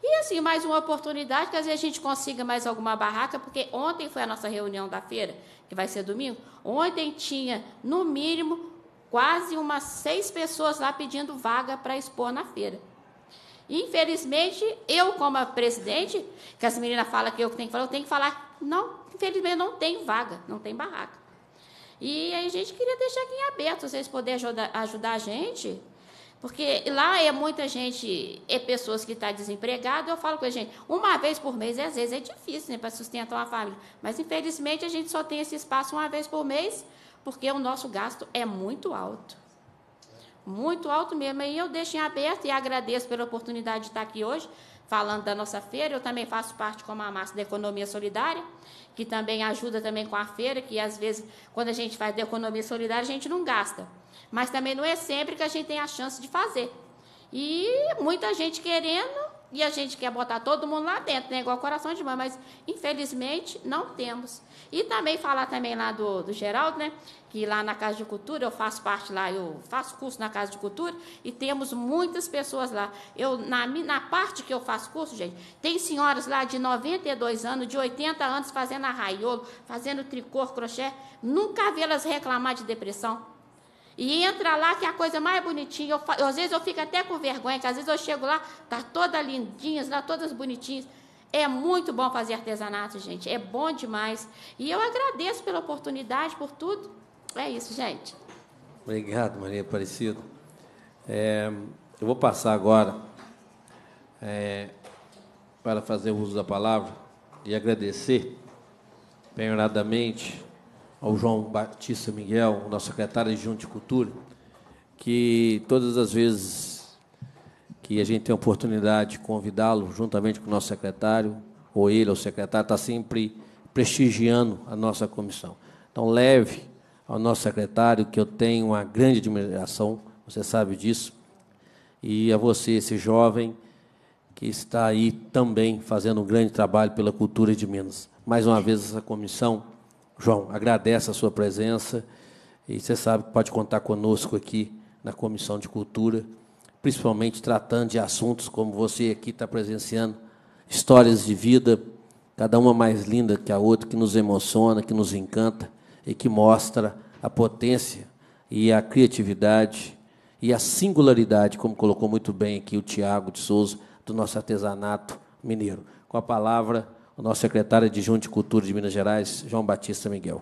E assim, mais uma oportunidade, que às vezes a gente consiga mais alguma barraca, porque ontem foi a nossa reunião da feira, que vai ser domingo. Ontem tinha, no mínimo, quase umas seis pessoas lá pedindo vaga para expor na feira. Infelizmente, eu, como presidente, que as meninas falam que eu tenho que falar, eu tenho que falar, não, infelizmente não tem vaga, não tem barraca. E a gente queria deixar aqui em aberto, vocês poderem ajudar, ajudar a gente, porque lá é muita gente, é pessoas que estão tá desempregadas, eu falo com a gente, uma vez por mês, às vezes é difícil, né, para sustentar uma família, mas infelizmente a gente só tem esse espaço uma vez por mês, porque o nosso gasto é muito alto muito alto mesmo. E eu deixo em aberto e agradeço pela oportunidade de estar aqui hoje, falando da nossa feira. Eu também faço parte, como a massa da Economia Solidária, que também ajuda também com a feira, que às vezes, quando a gente faz da Economia Solidária, a gente não gasta. Mas também não é sempre que a gente tem a chance de fazer. E muita gente querendo, e a gente quer botar todo mundo lá dentro, né? Igual coração de mãe, mas infelizmente não temos. E também falar também lá do, do Geraldo, né? Que lá na Casa de Cultura, eu faço parte lá, eu faço curso na Casa de Cultura e temos muitas pessoas lá. Eu, na, na parte que eu faço curso, gente, tem senhoras lá de 92 anos, de 80 anos fazendo arraiolo, fazendo tricô, crochê. Nunca vê elas reclamar de depressão. E entra lá que é a coisa mais bonitinha. Eu, às vezes eu fico até com vergonha, que às vezes eu chego lá, tá toda lindinha, lá todas bonitinhas. É muito bom fazer artesanato, gente. É bom demais. E eu agradeço pela oportunidade, por tudo. É isso, gente. Obrigado, Maria Aparecida. É, eu vou passar agora é, para fazer uso da palavra e agradecer penhoradamente ao João Batista Miguel, nosso secretário de Junta de Cultura, que todas as vezes que a gente tem a oportunidade de convidá-lo juntamente com o nosso secretário, ou ele, ou o secretário, está sempre prestigiando a nossa comissão. Então, leve ao nosso secretário, que eu tenho uma grande admiração, você sabe disso, e a você, esse jovem, que está aí também fazendo um grande trabalho pela cultura de Minas. Mais uma vez, essa comissão, João, agradece a sua presença, e você sabe que pode contar conosco aqui na Comissão de Cultura, principalmente tratando de assuntos como você aqui está presenciando, histórias de vida, cada uma mais linda que a outra, que nos emociona, que nos encanta e que mostra a potência e a criatividade e a singularidade, como colocou muito bem aqui o Tiago de Souza, do nosso artesanato mineiro. Com a palavra, o nosso secretário adjunto de Cultura de Minas Gerais, João Batista Miguel.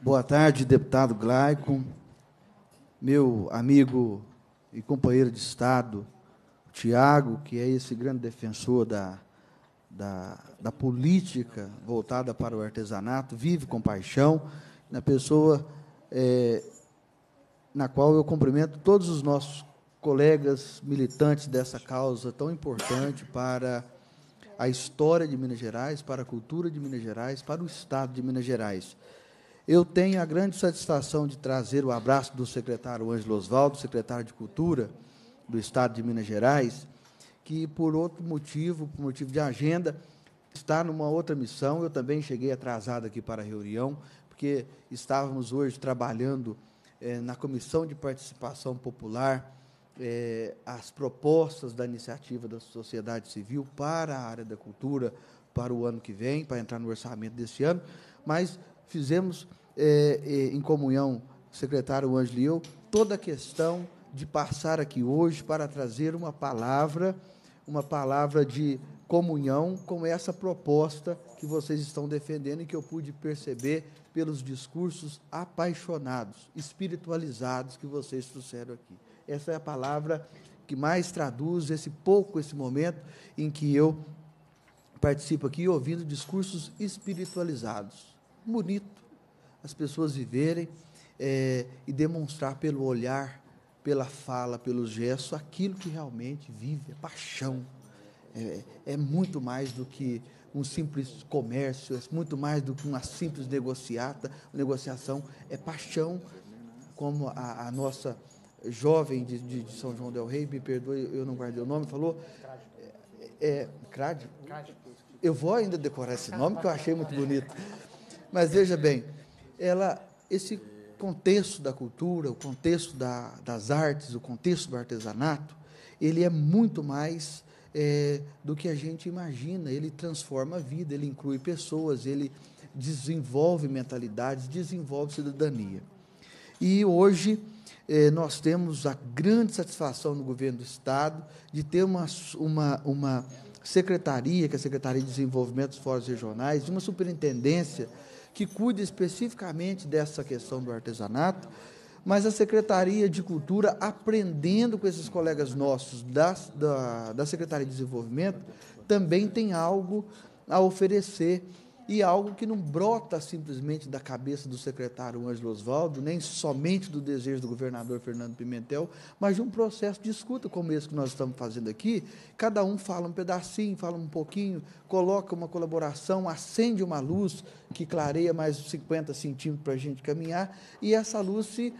Boa tarde, deputado Glaico, meu amigo e companheiro de Estado, Tiago, que é esse grande defensor da, da, da, política voltada para o artesanato, vive com paixão, na pessoa é, na qual eu cumprimento todos os nossos colegas militantes dessa causa tão importante para a história de Minas Gerais, para a cultura de Minas Gerais, para o Estado de Minas Gerais. Eu tenho a grande satisfação de trazer o abraço do secretário Ângelo Osvaldo, secretário de Cultura do Estado de Minas Gerais, que por outro motivo, por motivo de agenda, está numa outra missão. Eu também cheguei atrasado aqui para a reunião, porque estávamos hoje trabalhando eh, na Comissão de Participação Popular eh, as propostas da iniciativa da sociedade civil para a área da cultura para o ano que vem, para entrar no orçamento desse ano, mas fizemos é, é, em comunhão, secretário Ângelo e eu, toda a questão de passar aqui hoje para trazer uma palavra, uma palavra de comunhão com essa proposta que vocês estão defendendo e que eu pude perceber pelos discursos apaixonados, espiritualizados que vocês trouxeram aqui. Essa é a palavra que mais traduz esse pouco, esse momento em que eu participo aqui ouvindo discursos espiritualizados bonito as pessoas viverem é, e demonstrar pelo olhar, pela fala, pelos gestos aquilo que realmente vive, é paixão. É, é muito mais do que um simples comércio, é muito mais do que uma simples negociata, negociação, é paixão, como a, a nossa jovem de, de, de, São João del Rei, me perdoe, eu não guardei o nome, falou, é, é Eu vou ainda decorar esse nome, que eu achei muito bonito. Mas veja bem, ela, esse contexto da cultura, o contexto da, das artes, o contexto do artesanato, ele é muito mais é, do que a gente imagina. Ele transforma a vida, ele inclui pessoas, ele desenvolve mentalidades, desenvolve cidadania. E hoje eh, nós temos a grande satisfação no governo do Estado de ter uma, uma, uma secretaria, que é a Secretaria de Desenvolvimento dos Fóruns Regionais, de uma superintendência que cuida especificamente dessa questão do artesanato, mas a Secretaria de Cultura, aprendendo com esses colegas nossos da, da, da Secretaria de Desenvolvimento, também tem algo a oferecer e algo que não brota simplesmente da cabeça do secretário Ângelo Oswaldo, nem somente do desejo do governador Fernando Pimentel, mas de um processo de escuta como esse que nós estamos fazendo aqui. Cada um fala um pedacinho, fala um pouquinho, coloca uma colaboração, acende uma luz que clareia mais 50 centímetros para a gente caminhar, e essa luz se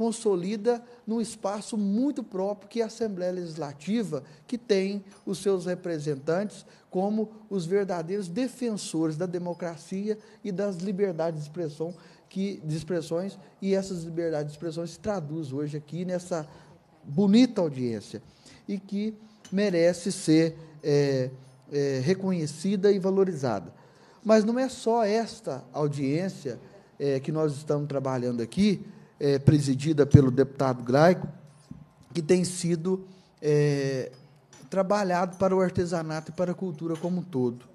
consolida num espaço muito próprio que é a Assembleia Legislativa, que tem os seus representantes como os verdadeiros defensores da democracia e das liberdades de expressão que de expressões e essas liberdades de expressão se traduz hoje aqui nessa bonita audiência e que merece ser é, é, reconhecida e valorizada. Mas não é só esta audiência é, que nós estamos trabalhando aqui é, presidida pelo deputado Graico, que tem sido é, trabalhado para o artesanato e para a cultura como um todo.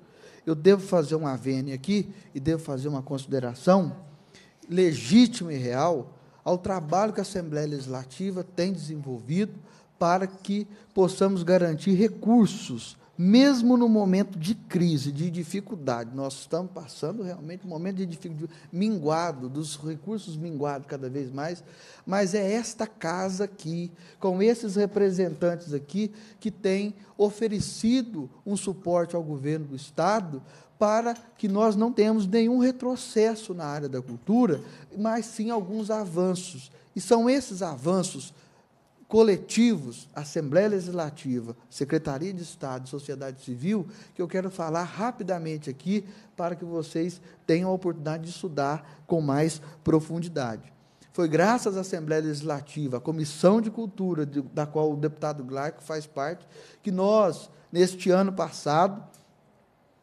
Eu devo fazer uma vênia aqui e devo fazer uma consideração legítima e real ao trabalho que a Assembleia Legislativa tem desenvolvido para que possamos garantir recursos mesmo no momento de crise, de dificuldade, nós estamos passando realmente um momento de dificuldade, minguado, dos recursos minguados cada vez mais, mas é esta casa aqui, com esses representantes aqui, que tem oferecido um suporte ao governo do Estado para que nós não tenhamos nenhum retrocesso na área da cultura, mas sim alguns avanços. E são esses avanços coletivos, Assembleia Legislativa, Secretaria de Estado, Sociedade Civil, que eu quero falar rapidamente aqui para que vocês tenham a oportunidade de estudar com mais profundidade. Foi graças à Assembleia Legislativa, à Comissão de Cultura, de, da qual o deputado Glarco faz parte, que nós, neste ano passado,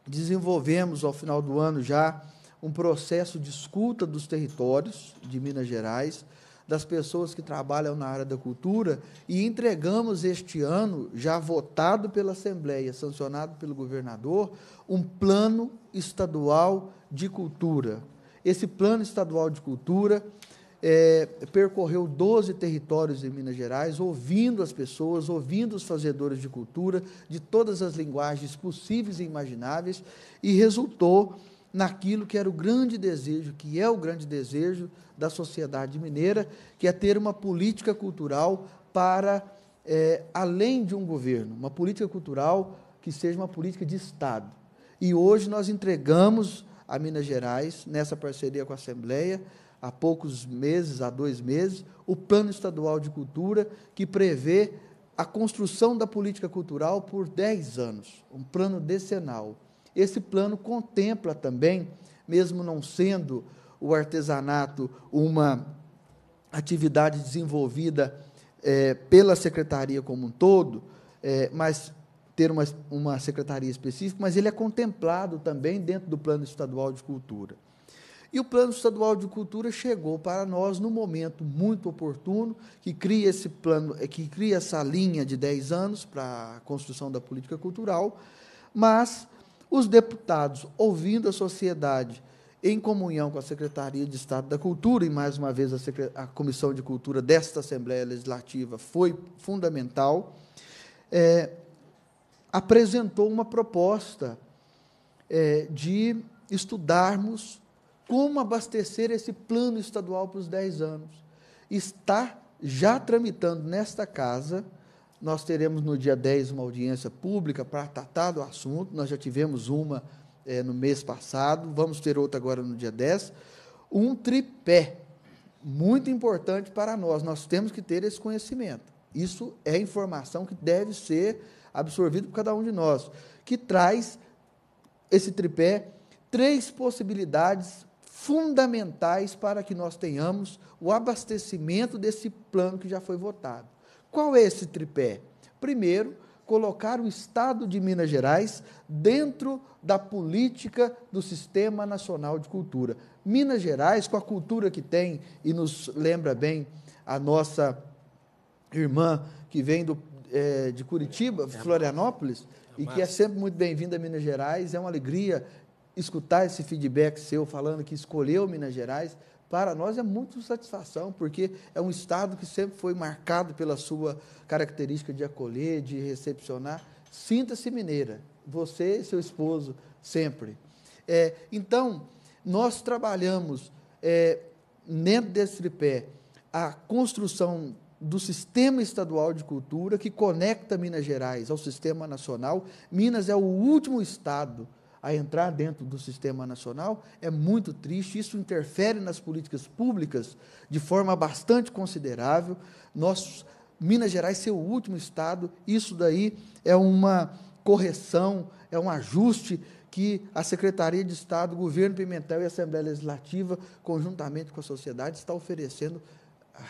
desenvolvemos, ao final do ano já, um processo de escuta dos territórios de Minas Gerais, das pessoas que trabalham na área da cultura e entregamos este ano, já votado pela Assembleia, sancionado pelo governador, um plano estadual de cultura. Esse plano estadual de cultura é, percorreu 12 territórios em Minas Gerais, ouvindo as pessoas, ouvindo os fazedores de cultura de todas as linguagens possíveis e imagináveis, e resultou naquilo que era o grande desejo, que é o grande desejo da sociedade mineira, que é ter uma política cultural para é, além de um governo, uma política cultural que seja uma política de Estado. E hoje nós entregamos a Minas Gerais, nessa parceria com a Assembleia, há poucos meses, há dois meses, o Plano Estadual de Cultura, que prevê a construção da política cultural por 10 anos, um plano decenal. Esse plano contempla também, mesmo não sendo o artesanato uma atividade desenvolvida é, pela secretaria como um todo, é, mas ter uma, uma secretaria específica, mas ele é contemplado também dentro do Plano Estadual de Cultura. E o Plano Estadual de Cultura chegou para nós no momento muito oportuno, que cria esse plano, é, que cria essa linha de 10 anos para a construção da política cultural, mas os deputados, ouvindo a sociedade, em comunhão com a Secretaria de Estado da Cultura, e mais uma vez a, Secret a Comissão de Cultura desta Assembleia Legislativa foi fundamental, é, apresentou uma proposta é, de estudarmos como abastecer esse plano estadual para os 10 anos. Está já tramitando nesta casa nós teremos no dia 10 uma audiência pública para tratar do assunto. Nós já tivemos uma é, no mês passado, vamos ter outra agora no dia 10. Um tripé, muito importante para nós. Nós temos que ter esse conhecimento. Isso é informação que deve ser absorvida por cada um de nós, que traz esse tripé três possibilidades fundamentais para que nós tenhamos o abastecimento desse plano que já foi votado. Qual é esse tripé? Primeiro, colocar o Estado de Minas Gerais dentro da política do Sistema Nacional de Cultura. Minas Gerais, com a cultura que tem, e nos lembra bem a nossa irmã que vem do, é, de Curitiba, é Florianópolis, é e que é sempre muito bem-vinda a Minas Gerais. É uma alegria escutar esse feedback seu falando que escolheu Minas Gerais para nós é muito satisfação, porque é um Estado que sempre foi marcado pela sua característica de acolher, de recepcionar. Sinta-se mineira, você e seu esposo, sempre. É, então, nós trabalhamos é, dentro desse tripé a construção do sistema estadual de cultura que conecta Minas Gerais ao sistema nacional. Minas é o último estado a entrar dentro do sistema nacional é muito triste. Isso interfere nas políticas públicas de forma bastante considerável. nosso Minas Gerais ser o último estado, isso daí é uma correção, é um ajuste que a Secretaria de Estado, Governo Pimentel e Assembleia Legislativa, conjuntamente com a sociedade, está oferecendo,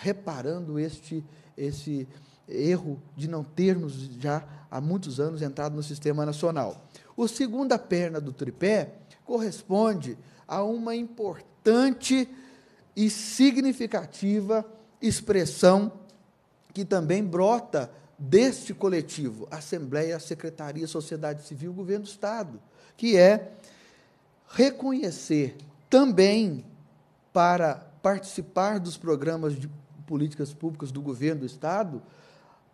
reparando este, esse erro de não termos já há muitos anos entrado no sistema nacional. O segunda perna do tripé corresponde a uma importante e significativa expressão que também brota deste coletivo, Assembleia, Secretaria, Sociedade Civil, Governo do Estado, que é reconhecer também para participar dos programas de políticas públicas do governo do Estado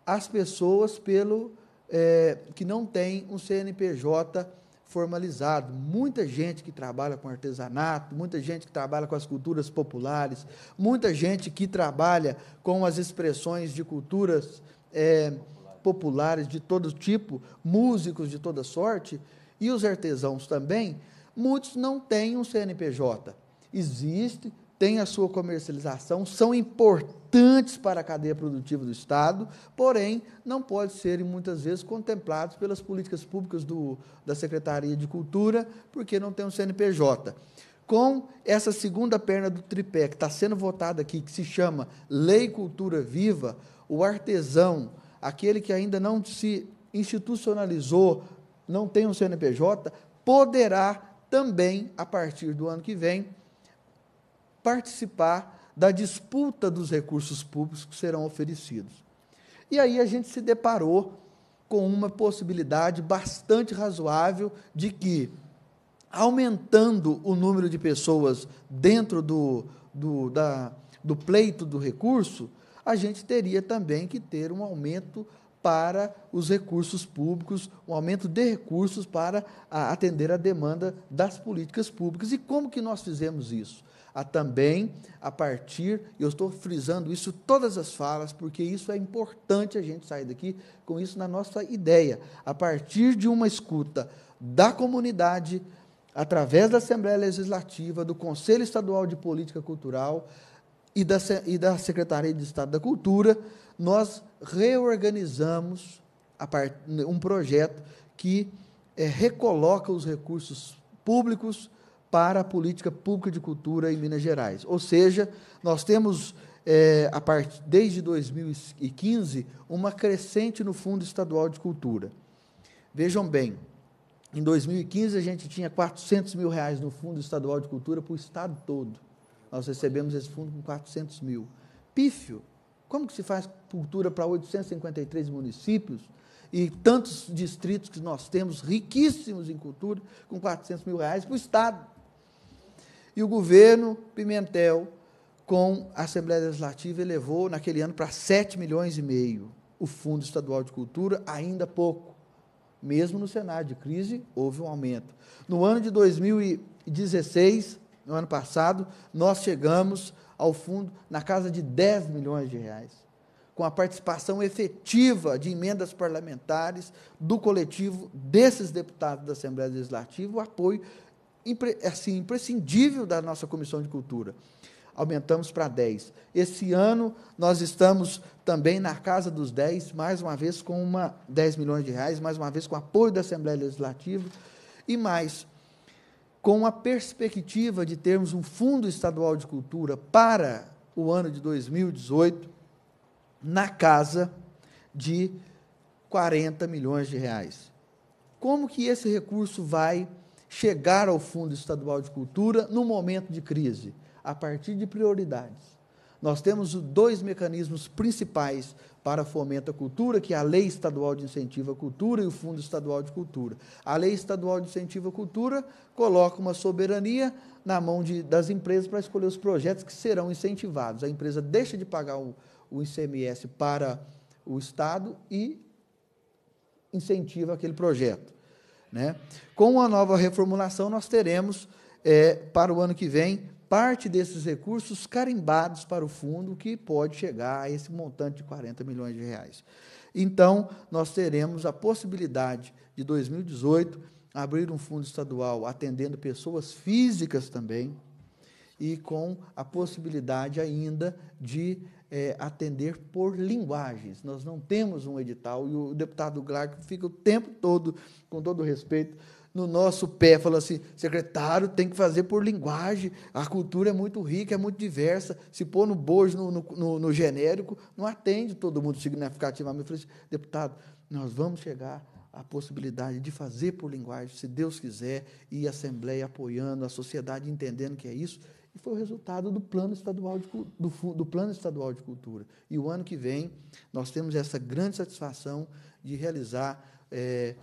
as pessoas pelo é, que não tem um CNPJ formalizado. Muita gente que trabalha com artesanato, muita gente que trabalha com as culturas populares, muita gente que trabalha com as expressões de culturas é, populares de todo tipo, músicos de toda sorte, e os artesãos também, muitos não têm um CNPJ. Existe, tem a sua comercialização, são importantes importantes para a cadeia produtiva do Estado, porém, não pode serem muitas vezes contemplados pelas políticas públicas do, da Secretaria de Cultura, porque não tem um CNPJ. Com essa segunda perna do tripé que está sendo votada aqui, que se chama Lei Cultura Viva, o artesão, aquele que ainda não se institucionalizou, não tem um CNPJ, poderá também, a partir do ano que vem, participar da disputa dos recursos públicos que serão oferecidos. E aí a gente se deparou com uma possibilidade bastante razoável de que, aumentando o número de pessoas dentro do, do, da, do pleito do recurso, a gente teria também que ter um aumento para os recursos públicos, um aumento de recursos para atender a demanda das políticas públicas. E como que nós fizemos isso? a também a partir, eu estou frisando isso todas as falas, porque isso é importante a gente sair daqui com isso na nossa ideia, a partir de uma escuta da comunidade, através da Assembleia Legislativa, do Conselho Estadual de Política Cultural e da, e da Secretaria de Estado da Cultura, nós reorganizamos part, um projeto que é, recoloca os recursos públicos para a política pública de cultura em Minas Gerais. Ou seja, nós temos, é, a part, desde 2015, uma crescente no Fundo Estadual de Cultura. Vejam bem, em 2015 a gente tinha 400 mil reais no Fundo Estadual de Cultura para o estado todo. Nós recebemos esse fundo com 400 mil. Pífio, como que se faz cultura para 853 municípios e tantos distritos que nós temos, riquíssimos em cultura, com 400 mil reais para o Estado? e o governo Pimentel, com a Assembleia Legislativa, elevou naquele ano para 7 milhões e meio o Fundo Estadual de Cultura, ainda pouco. Mesmo no cenário de crise, houve um aumento. No ano de 2016, no ano passado, nós chegamos ao fundo na casa de 10 milhões de reais, com a participação efetiva de emendas parlamentares do coletivo desses deputados da Assembleia Legislativa, o apoio assim, imprescindível da nossa Comissão de Cultura. Aumentamos para 10. Esse ano nós estamos também na casa dos 10, mais uma vez com uma 10 milhões de reais, mais uma vez com apoio da Assembleia Legislativa e mais com a perspectiva de termos um fundo estadual de cultura para o ano de 2018 na casa de 40 milhões de reais. Como que esse recurso vai chegar ao Fundo Estadual de Cultura no momento de crise, a partir de prioridades. Nós temos dois mecanismos principais para fomento à cultura, que é a Lei Estadual de Incentivo à Cultura e o Fundo Estadual de Cultura. A Lei Estadual de Incentivo à Cultura coloca uma soberania na mão de, das empresas para escolher os projetos que serão incentivados. A empresa deixa de pagar o, o ICMS para o Estado e incentiva aquele projeto. Né? Com a nova reformulação, nós teremos, é, para o ano que vem, parte desses recursos carimbados para o fundo, que pode chegar a esse montante de 40 milhões de reais. Então, nós teremos a possibilidade de 2018 abrir um fundo estadual atendendo pessoas físicas também e com a possibilidade ainda de é, atender por linguagens. Nós não temos um edital e o deputado Clark fica o tempo todo, com todo respeito, no nosso pé, fala assim: secretário, tem que fazer por linguagem. A cultura é muito rica, é muito diversa. Se pôr no bojo, no, no, no, genérico, não atende todo mundo significativamente. Eu falei assim, deputado, nós vamos chegar à possibilidade de fazer por linguagem, se Deus quiser, e a Assembleia apoiando, a sociedade entendendo que é isso, e foi o resultado do Plano Estadual de, do, do Plano Estadual de Cultura. E o ano que vem, nós temos essa grande satisfação de realizar é,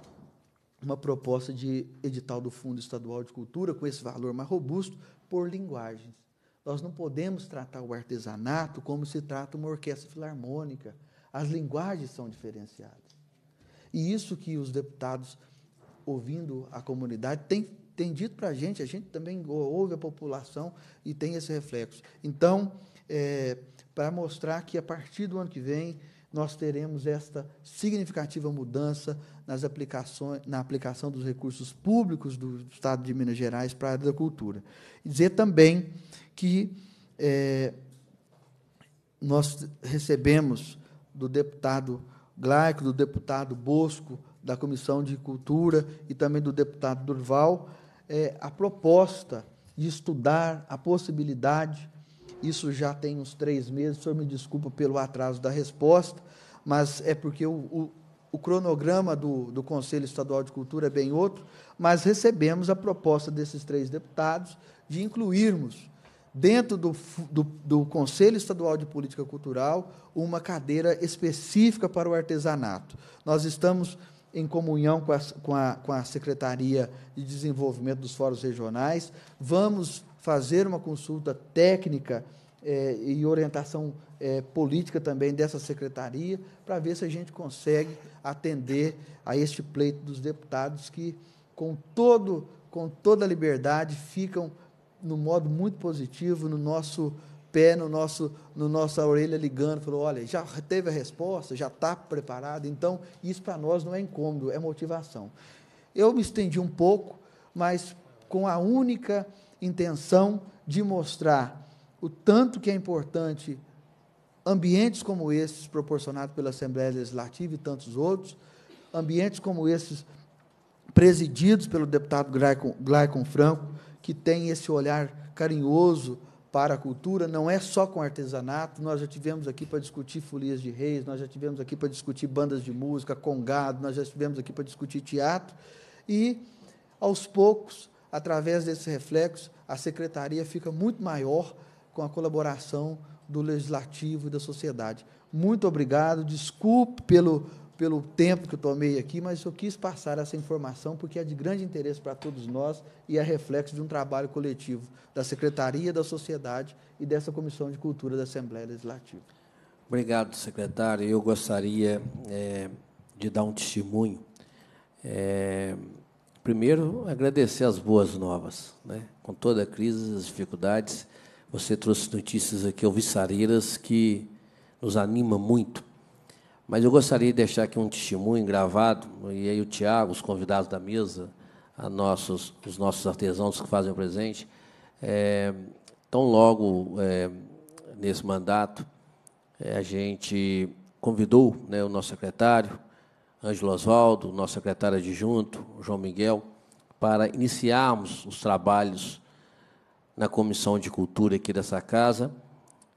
uma proposta de edital do Fundo Estadual de Cultura com esse valor mais robusto por linguagens. Nós não podemos tratar o artesanato como se trata uma orquestra filarmônica. As linguagens são diferenciadas. E isso que os deputados, ouvindo a comunidade, têm tem dito para a gente, a gente também ouve a população e tem esse reflexo. Então, é, para mostrar que a partir do ano que vem nós teremos esta significativa mudança nas aplicações, na aplicação dos recursos públicos do Estado de Minas Gerais para a área da cultura. E dizer também que é, nós recebemos do deputado Glaico, do deputado Bosco, da Comissão de Cultura e também do deputado Durval, é, a proposta de estudar a possibilidade. Isso já tem uns três meses, o senhor me desculpa pelo atraso da resposta, mas é porque o, o, o cronograma do, do Conselho Estadual de Cultura é bem outro, mas recebemos a proposta desses três deputados de incluirmos dentro do, do, do, Conselho Estadual de Política Cultural uma cadeira específica para o artesanato. Nós estamos em comunhão com a, com a, com a Secretaria de Desenvolvimento dos Fóruns Regionais, vamos fazer uma consulta técnica eh, e orientação eh, política também dessa secretaria, para ver se a gente consegue atender a este pleito dos deputados que, com, todo, com toda a liberdade, ficam, no modo muito positivo, no nosso pé no nosso, no nossa orelha ligando, falou: olha, já teve a resposta, já está preparado. Então, isso para nós não é incômodo, é motivação. Eu me estendi um pouco, mas com a única intenção de mostrar o tanto que é importante ambientes como esses proporcionados pela Assembleia Legislativa e tantos outros, ambientes como esses presididos pelo deputado Glaicon Franco, que tem esse olhar carinhoso para a cultura, não é só com artesanato. Nós já tivemos aqui para discutir folias de reis, nós já tivemos aqui para discutir bandas de música, congado, nós já estivemos aqui para discutir teatro. E, aos poucos, através desse reflexo, a secretaria fica muito maior com a colaboração do legislativo e da sociedade. Muito obrigado, desculpe pelo pelo tempo que eu tomei aqui, mas eu quis passar essa informação porque é de grande interesse para todos nós e é reflexo de um trabalho coletivo da Secretaria da Sociedade e dessa Comissão de Cultura da Assembleia Legislativa. Obrigado, secretário. Eu gostaria é, de dar um testemunho. É, primeiro, agradecer as boas novas. Né? Com toda a crise, as dificuldades, você trouxe notícias aqui alviçareiras que nos anima muito mas eu gostaria de deixar aqui um testemunho gravado, e aí o Tiago, os convidados da mesa, a nossos, os nossos artesãos que fazem o presente, é, tão logo é, nesse mandato, é, a gente convidou né, o nosso secretário, Ângelo Oswaldo, nosso secretário adjunto, João Miguel, para iniciarmos os trabalhos na Comissão de Cultura aqui dessa casa.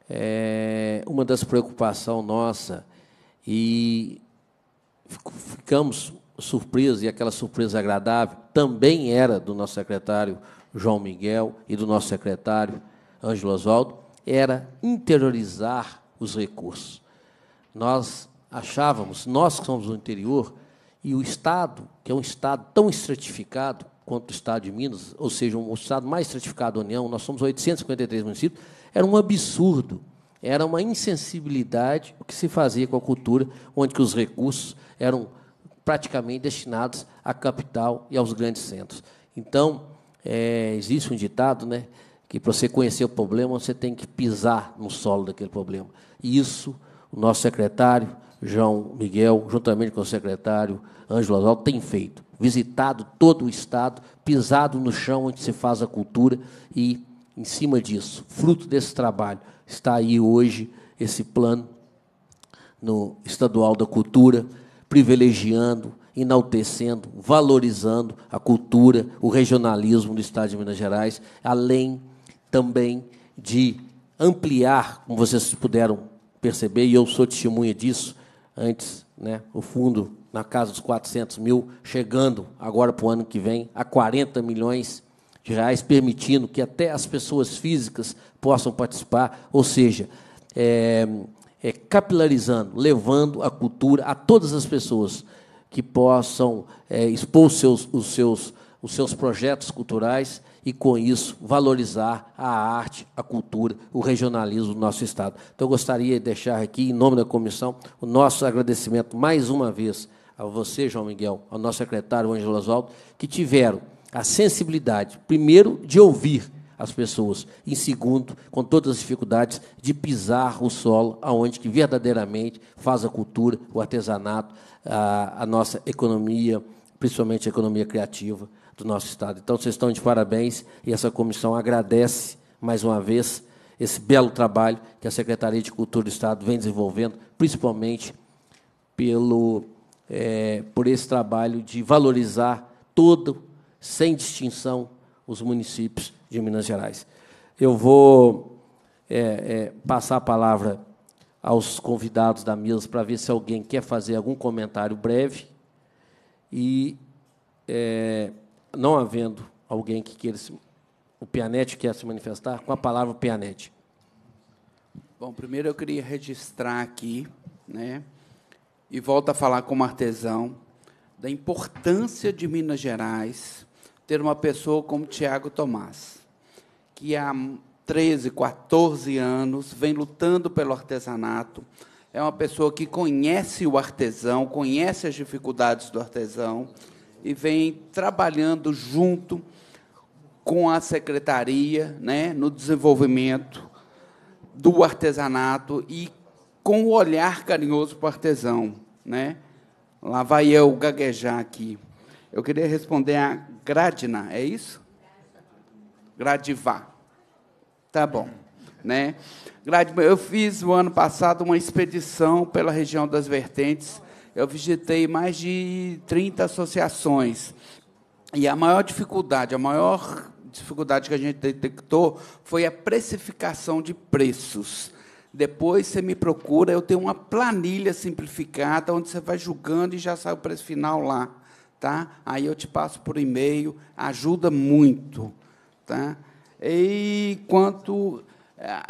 É, uma das preocupações nossa e ficamos surpresos, e aquela surpresa agradável também era do nosso secretário João Miguel e do nosso secretário Ângelo Oswaldo, era interiorizar os recursos. Nós achávamos, nós que somos do interior, e o Estado, que é um Estado tão estratificado quanto o Estado de Minas, ou seja, o um Estado mais estratificado da União, nós somos 853 municípios, era um absurdo era uma insensibilidade o que se fazia com a cultura, onde que os recursos eram praticamente destinados à capital e aos grandes centros. Então, é, existe um ditado, né, que para você conhecer o problema, você tem que pisar no solo daquele problema. E isso, o nosso secretário, João Miguel, juntamente com o secretário Ângelo Oswaldo, tem feito. Visitado todo o Estado, pisado no chão onde se faz a cultura e, em cima disso, fruto desse trabalho, Está aí hoje esse plano no Estadual da Cultura, privilegiando, enaltecendo, valorizando a cultura, o regionalismo do Estado de Minas Gerais, além também de ampliar, como vocês puderam perceber, e eu sou testemunha disso, antes né, o fundo na casa dos 400 mil, chegando agora para o ano que vem a 40 milhões de reais, permitindo que até as pessoas físicas possam participar, ou seja, é, é, capilarizando, levando a cultura a todas as pessoas que possam é, expor os seus, os, seus, os seus projetos culturais e, com isso, valorizar a arte, a cultura, o regionalismo do nosso Estado. Então, eu gostaria de deixar aqui, em nome da comissão, o nosso agradecimento mais uma vez a você, João Miguel, ao nosso secretário, Ângelo Oswaldo, que tiveram a sensibilidade, primeiro, de ouvir as pessoas. Em segundo, com todas as dificuldades, de pisar o solo aonde que verdadeiramente faz a cultura, o artesanato, a, a nossa economia, principalmente a economia criativa do nosso Estado. Então, vocês estão de parabéns e essa comissão agradece mais uma vez esse belo trabalho que a Secretaria de Cultura do Estado vem desenvolvendo, principalmente pelo, é, por esse trabalho de valorizar todo, sem distinção, os municípios de Minas Gerais. Eu vou é, é, passar a palavra aos convidados da mesa para ver se alguém quer fazer algum comentário breve. E, é, não havendo alguém que queira se, o Pianete quer se manifestar, com a palavra o Pianete. Bom, primeiro eu queria registrar aqui, né, e volto a falar como artesão, da importância de Minas Gerais ter uma pessoa como Tiago Tomás, que há 13, 14 anos vem lutando pelo artesanato, é uma pessoa que conhece o artesão, conhece as dificuldades do artesão e vem trabalhando junto com a secretaria, né, no desenvolvimento do artesanato e com o um olhar carinhoso para o artesão, né? Lá vai eu gaguejar aqui. Eu queria responder a Gradina, é isso? Gradivar. Tá bom. Né? Eu fiz o ano passado uma expedição pela região das vertentes. Eu visitei mais de 30 associações. E a maior dificuldade, a maior dificuldade que a gente detectou foi a precificação de preços. Depois você me procura, eu tenho uma planilha simplificada onde você vai julgando e já sai o preço final lá tá? Aí eu te passo por e-mail, ajuda muito, tá? E quanto eh,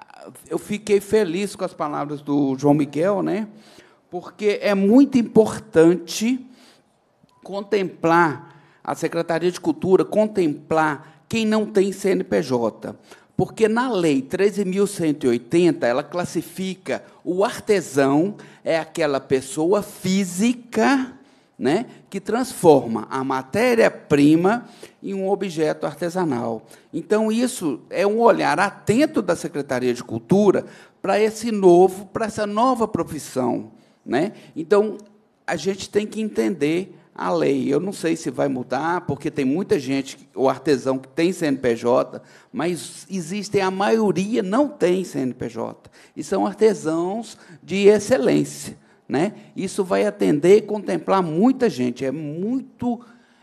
eu fiquei feliz com as palavras do João Miguel, né? Porque é muito importante contemplar a Secretaria de Cultura, contemplar quem não tem CNPJ. Porque na lei 13.180, ela classifica o artesão é aquela pessoa física né, que transforma a matéria-prima em um objeto artesanal. Então, isso é um olhar atento da Secretaria de Cultura para esse novo, para essa nova profissão. Né? Então, a gente tem que entender a lei. Eu não sei se vai mudar, porque tem muita gente, o artesão que tem CNPJ, mas existem, a maioria não tem CNPJ. E são artesãos de excelência né? Isso vai atender e contemplar muita gente. É muito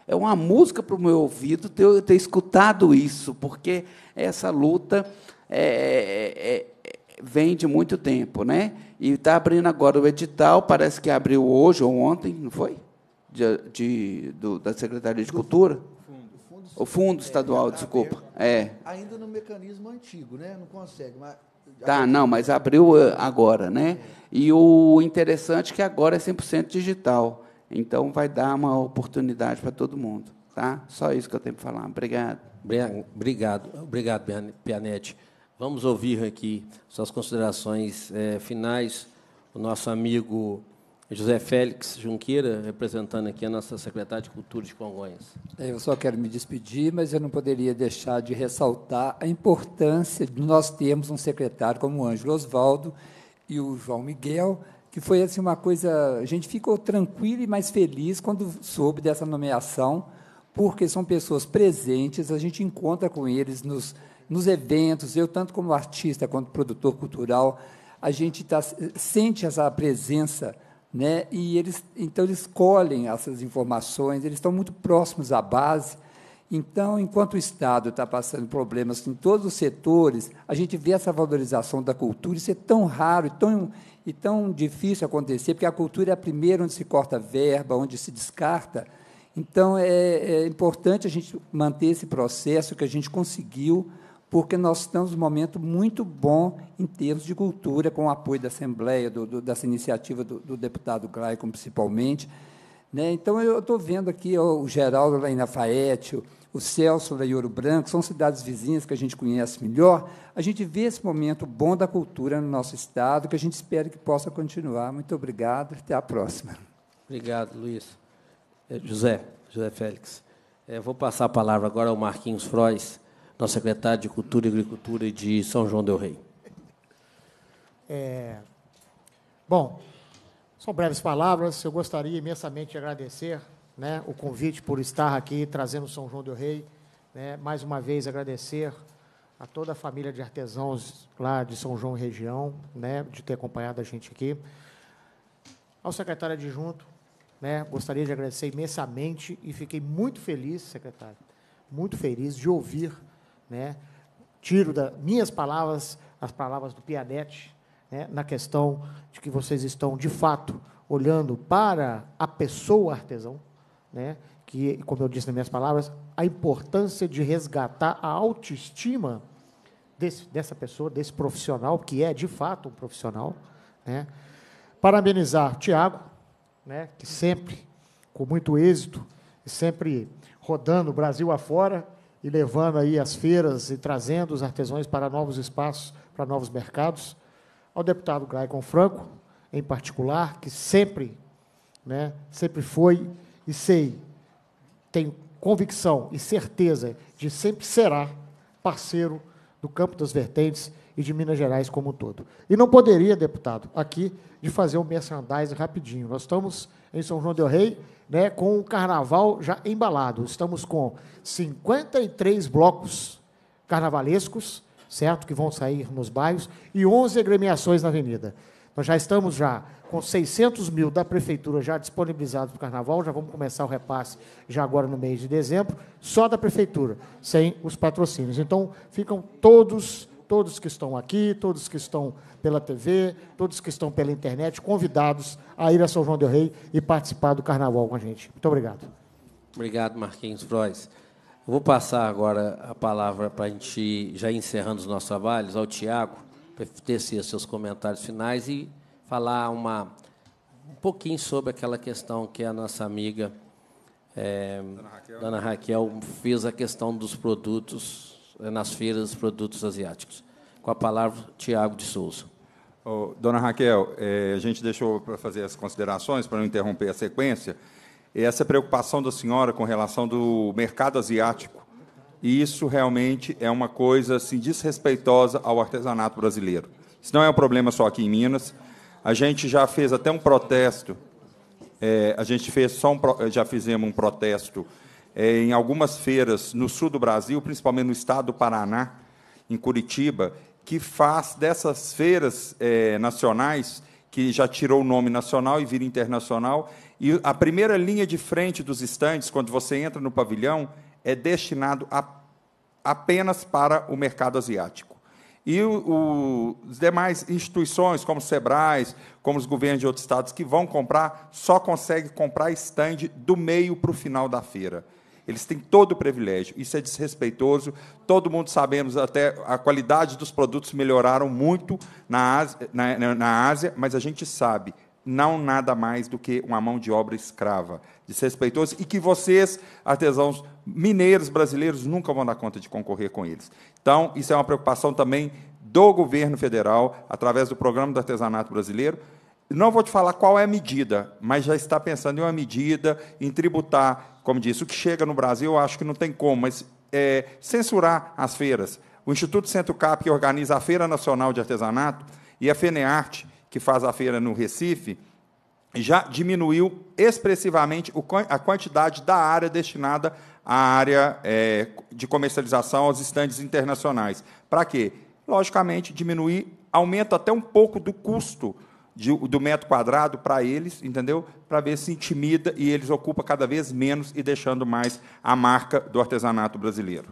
é uma música para o meu ouvido ter, ter escutado isso, porque essa luta é, é, é, vem de muito tempo, né? E está abrindo agora o edital, parece que abriu hoje ou ontem, não foi? De, de do, da Secretaria de Cultura? O Fundo é, Estadual, é, desculpa. É. Ainda no mecanismo antigo, né? Não consegue, mas Tá, não, mas abriu eh, agora, né? E o interessante é que agora é 100% digital. Então, vai dar uma oportunidade para todo mundo. Tá? Só isso que eu tenho para falar. Obrigado. Obrigado, obrigado Pianete. Vamos ouvir aqui suas considerações é, finais. O nosso amigo José Félix Junqueira, representando aqui a nossa secretária de Cultura de Congonhas. É, eu só quero me despedir, mas eu não poderia deixar de ressaltar a importância de nós termos um secretário como o Ângelo Osvaldo e o João Miguel, que foi assim uma coisa. A gente ficou tranquilo e mais feliz quando soube dessa nomeação, porque são pessoas presentes, a gente encontra com eles nos, nos eventos, eu, tanto como artista quanto produtor cultural, a gente tá, sente essa presença né? E eles então eles colhem essas informações, eles estão muito próximos à base. Então, enquanto o Estado está passando problemas em todos os setores, a gente vê essa valorização da cultura, isso é tão raro e tão, e tão difícil acontecer, porque a cultura é a primeira onde se corta verba, onde se descarta. Então, é, é importante a gente manter esse processo que a gente conseguiu porque nós estamos num momento muito bom em termos de cultura, com o apoio da Assembleia, do, do, dessa iniciativa do, do deputado Glaicon, principalmente. Né? Então, eu estou vendo aqui ó, o Geraldo lá em Lafayette, o, o Celso lá em Ouro Branco, são cidades vizinhas que a gente conhece melhor. A gente vê esse momento bom da cultura no nosso Estado, que a gente espera que possa continuar. Muito obrigado até a próxima. Obrigado, Luiz. É, José, José Félix. É, vou passar a palavra agora ao Marquinhos Frois nosso secretário de Cultura e Agricultura de São João del Rei. É... Bom, são breves palavras. Eu gostaria imensamente de agradecer né, o convite por estar aqui trazendo São João del Rei. Né, mais uma vez agradecer a toda a família de artesãos lá de São João e região, né, de ter acompanhado a gente aqui. Ao secretário adjunto, né, gostaria de agradecer imensamente e fiquei muito feliz, secretário, muito feliz de ouvir né? Tiro das minhas palavras as palavras do Pianetti, né? na questão de que vocês estão, de fato, olhando para a pessoa artesão, né? que, como eu disse nas minhas palavras, a importância de resgatar a autoestima desse, dessa pessoa, desse profissional, que é, de fato, um profissional. Né? Parabenizar Tiago, né? que sempre, com muito êxito, sempre rodando o Brasil afora, e levando aí as feiras e trazendo os artesãos para novos espaços, para novos mercados. Ao deputado Glaicon Franco, em particular, que sempre, né, sempre foi e sei, tenho convicção e certeza de sempre será parceiro do campo das vertentes e de Minas Gerais como um todo. E não poderia, deputado, aqui de fazer um merchandising rapidinho. Nós estamos em São João del Rei, né, com o carnaval já embalado. Estamos com 53 blocos carnavalescos, certo, que vão sair nos bairros e 11 agremiações na avenida. Nós já estamos já com 600 mil da prefeitura já disponibilizados para o carnaval, já vamos começar o repasse já agora no mês de dezembro, só da prefeitura, sem os patrocínios. Então, ficam todos todos que estão aqui, todos que estão pela TV, todos que estão pela internet, convidados a ir a São João Del Rei e participar do carnaval com a gente. Muito obrigado. Obrigado, Marquinhos Frois. vou passar agora a palavra para a gente, já encerrando os nossos trabalhos, ao Tiago, para tecer seus comentários finais e falar uma, um pouquinho sobre aquela questão que a nossa amiga é, Dona, Raquel. Dona Raquel fez a questão dos produtos eh, nas feiras dos produtos asiáticos. Com a palavra, Tiago de Souza. Oh, dona Raquel, eh, a gente deixou para fazer as considerações, para não interromper a sequência, essa preocupação da senhora com relação do mercado asiático. E isso realmente é uma coisa assim, desrespeitosa ao artesanato brasileiro. Isso não é um problema só aqui em Minas. A gente já fez até um protesto. Eh, a gente fez só um, já fizemos um protesto é, em algumas feiras no sul do Brasil, principalmente no estado do Paraná, em Curitiba, que faz dessas feiras é, nacionais, que já tirou o nome nacional e vira internacional, e a primeira linha de frente dos estandes, quando você entra no pavilhão, é destinado a, apenas para o mercado asiático. E as demais instituições, como sebrae, como os governos de outros estados que vão comprar, só conseguem comprar estande do meio para o final da feira. Eles têm todo o privilégio. Isso é desrespeitoso. Todo mundo sabemos, até a qualidade dos produtos melhoraram muito na Ásia, na, na Ásia mas a gente sabe, não nada mais do que uma mão de obra escrava, desrespeitoso e que vocês, artesãos mineiros brasileiros, nunca vão dar conta de concorrer com eles. Então, isso é uma preocupação também do governo federal, através do Programa do Artesanato Brasileiro. Não vou te falar qual é a medida, mas já está pensando em uma medida em tributar como disse, o que chega no Brasil, eu acho que não tem como, mas é, censurar as feiras. O Instituto Centro Cap, que organiza a Feira Nacional de Artesanato, e a FENEARTE, que faz a feira no Recife, já diminuiu expressivamente a quantidade da área destinada à área é, de comercialização aos estandes internacionais. Para quê? Logicamente, diminuir aumenta até um pouco do custo de, do metro quadrado para eles, entendeu? Para ver se intimida e eles ocupam cada vez menos e deixando mais a marca do artesanato brasileiro.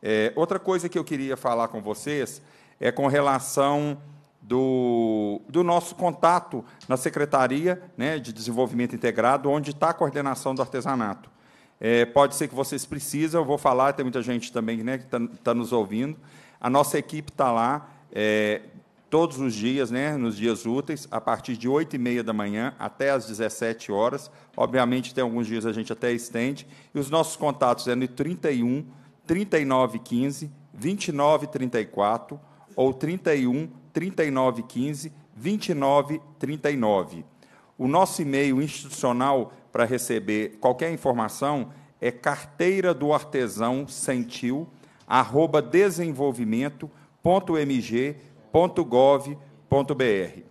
É, outra coisa que eu queria falar com vocês é com relação do, do nosso contato na Secretaria né, de Desenvolvimento Integrado, onde está a coordenação do artesanato. É, pode ser que vocês precisem, eu vou falar, tem muita gente também né, que está tá nos ouvindo. A nossa equipe está lá, é, todos os dias, né, nos dias úteis, a partir de 8 e meia da manhã até às 17 horas. Obviamente, tem alguns dias a gente até estende. E os nossos contatos é no 31 39 15 29 34 ou 31 39 15 29 39. O nosso e-mail institucional para receber qualquer informação é carteira do artesão sentiu arroba desenvolvimento.mg.com www.gov.br.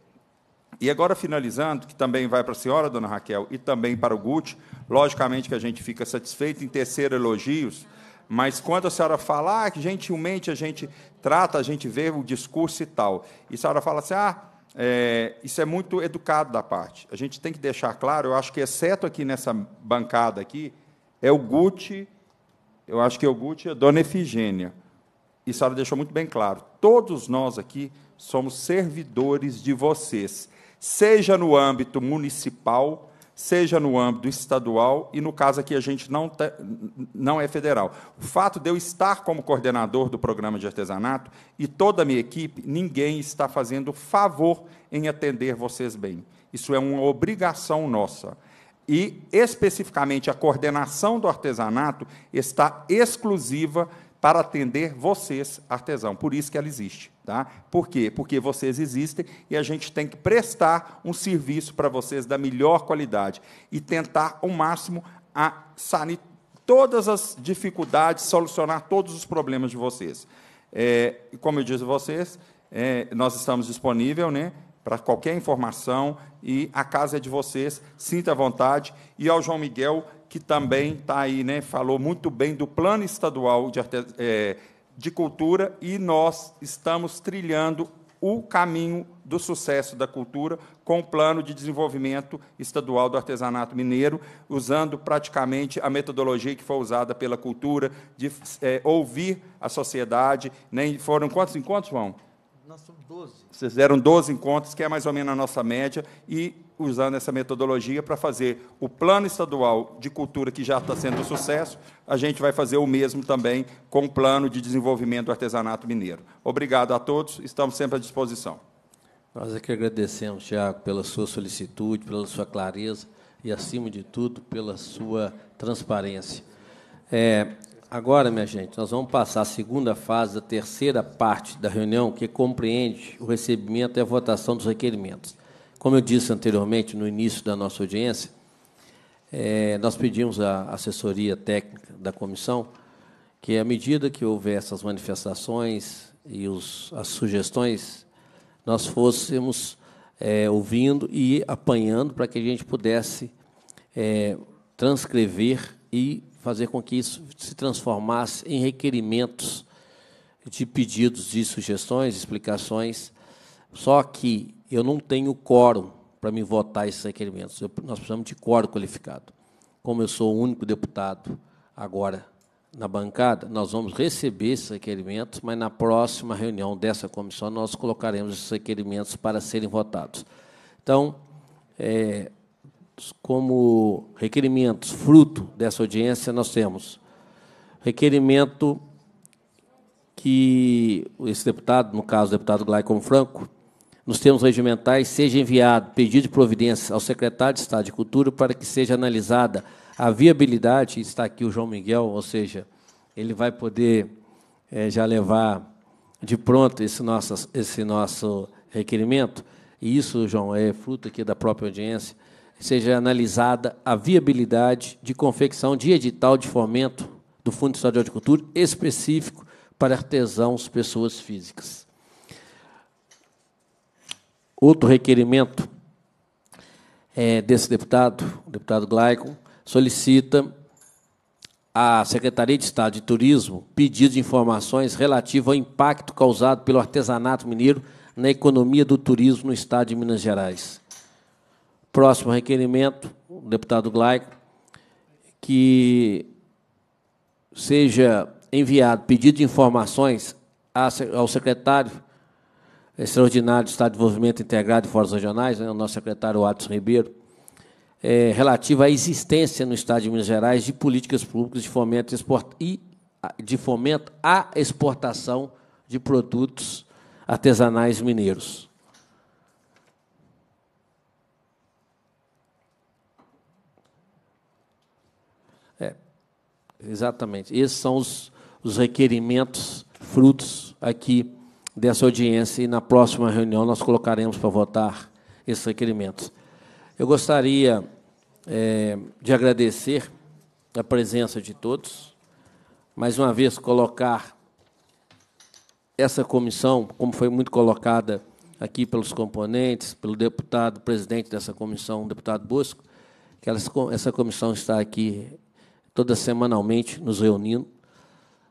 E agora, finalizando, que também vai para a senhora, dona Raquel, e também para o Guti, logicamente que a gente fica satisfeito em tecer elogios, mas quando a senhora fala, ah, gentilmente a gente trata, a gente vê o discurso e tal, e a senhora fala assim, ah, é, isso é muito educado da parte. A gente tem que deixar claro, eu acho que, exceto aqui nessa bancada aqui, é o Guti, eu acho que é o Guti e a dona Efigênia e Sara deixou muito bem claro: todos nós aqui somos servidores de vocês, seja no âmbito municipal, seja no âmbito estadual, e no caso aqui a gente não, te, não é federal. O fato de eu estar como coordenador do programa de artesanato e toda a minha equipe, ninguém está fazendo favor em atender vocês bem. Isso é uma obrigação nossa. E, especificamente, a coordenação do artesanato está exclusiva para atender vocês, artesão. Por isso que ela existe. Tá? Por quê? Porque vocês existem e a gente tem que prestar um serviço para vocês da melhor qualidade e tentar ao máximo a sanitar todas as dificuldades, solucionar todos os problemas de vocês. É, como eu disse a vocês, é, nós estamos disponíveis né, para qualquer informação e a casa é de vocês, sinta à vontade. E ao João Miguel, que também está aí, né, falou muito bem do Plano Estadual de, é, de Cultura, e nós estamos trilhando o caminho do sucesso da cultura com o plano de desenvolvimento estadual do artesanato mineiro, usando praticamente a metodologia que foi usada pela cultura, de é, ouvir a sociedade. Né? Foram quantos encontros, João? Nós somos 12. Vocês deram 12 encontros, que é mais ou menos a nossa média, e usando essa metodologia para fazer o plano estadual de cultura que já está sendo um sucesso, a gente vai fazer o mesmo também com o plano de desenvolvimento do artesanato mineiro. Obrigado a todos, estamos sempre à disposição. Nós é que agradecemos, Tiago, pela sua solicitude, pela sua clareza e, acima de tudo, pela sua transparência. É, agora, minha gente, nós vamos passar a segunda fase a terceira parte da reunião, que compreende o recebimento e a votação dos requerimentos. Como eu disse anteriormente, no início da nossa audiência, é, nós pedimos à assessoria técnica da comissão que, à medida que houver essas manifestações e os, as sugestões, nós fôssemos é, ouvindo e apanhando para que a gente pudesse é, transcrever e fazer com que isso se transformasse em requerimentos de pedidos de sugestões, explicações. Só que eu não tenho quórum para me votar esses requerimentos. Eu, nós precisamos de quórum qualificado. Como eu sou o único deputado agora na bancada, nós vamos receber esses requerimentos, mas na próxima reunião dessa comissão nós colocaremos esses requerimentos para serem votados. Então, é, como requerimentos fruto dessa audiência, nós temos requerimento que esse deputado, no caso, o deputado Glaicon Franco, nos termos regimentais, seja enviado pedido de providência ao secretário de Estado de Cultura para que seja analisada a viabilidade, está aqui o João Miguel, ou seja, ele vai poder é, já levar de pronto esse nosso, esse nosso requerimento, e isso, João, é fruto aqui da própria audiência, seja analisada a viabilidade de confecção de edital de fomento do Fundo Estadual de Cultura específico para artesãos, pessoas físicas. Outro requerimento é, desse deputado, o deputado Glaico, solicita à Secretaria de Estado de Turismo pedido de informações relativo ao impacto causado pelo artesanato mineiro na economia do turismo no Estado de Minas Gerais. Próximo requerimento, o deputado Glaico, que seja enviado pedido de informações ao secretário extraordinário do Estado de Desenvolvimento Integrado e Forças Regionais, né, o nosso secretário Atos Ribeiro, é, relativa à existência no Estado de Minas Gerais de políticas públicas de fomento, export, e, de fomento à exportação de produtos artesanais mineiros. É, exatamente. Esses são os, os requerimentos, frutos aqui dessa audiência e na próxima reunião nós colocaremos para votar esses requerimentos. Eu gostaria é, de agradecer a presença de todos, mais uma vez colocar essa comissão, como foi muito colocada aqui pelos componentes, pelo deputado presidente dessa comissão, o deputado Bosco, que essa comissão está aqui toda semanalmente nos reunindo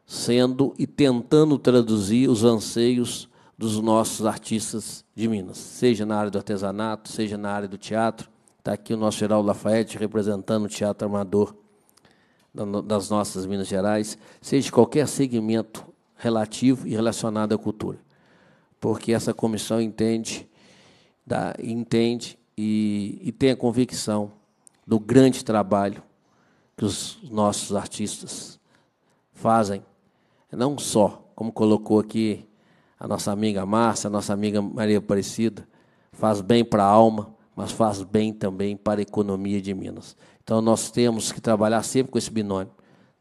sendo e tentando traduzir os anseios dos nossos artistas de Minas, seja na área do artesanato, seja na área do teatro. Está aqui o nosso Geraldo Lafayette representando o teatro amador das nossas Minas Gerais, seja qualquer segmento relativo e relacionado à cultura. Porque essa comissão entende, dá, entende e, e tem a convicção do grande trabalho que os nossos artistas fazem não só, como colocou aqui a nossa amiga Márcia, a nossa amiga Maria Aparecida, faz bem para a alma, mas faz bem também para a economia de Minas. Então nós temos que trabalhar sempre com esse binômio,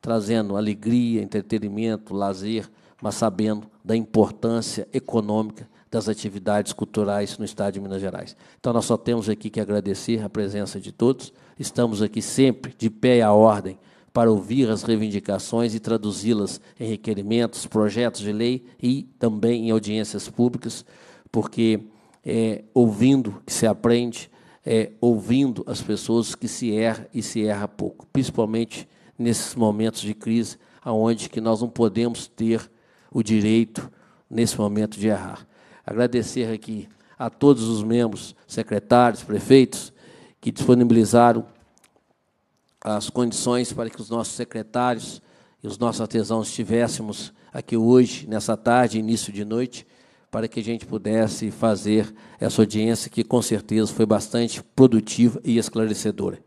trazendo alegria, entretenimento, lazer, mas sabendo da importância econômica das atividades culturais no estado de Minas Gerais. Então nós só temos aqui que agradecer a presença de todos. Estamos aqui sempre de pé à ordem para ouvir as reivindicações e traduzi-las em requerimentos, projetos de lei e também em audiências públicas, porque é ouvindo que se aprende, é ouvindo as pessoas que se erra e se erra pouco, principalmente nesses momentos de crise, aonde que nós não podemos ter o direito nesse momento de errar. Agradecer aqui a todos os membros, secretários, prefeitos que disponibilizaram as condições para que os nossos secretários e os nossos artesãos estivéssemos aqui hoje, nessa tarde, início de noite, para que a gente pudesse fazer essa audiência que com certeza foi bastante produtiva e esclarecedora.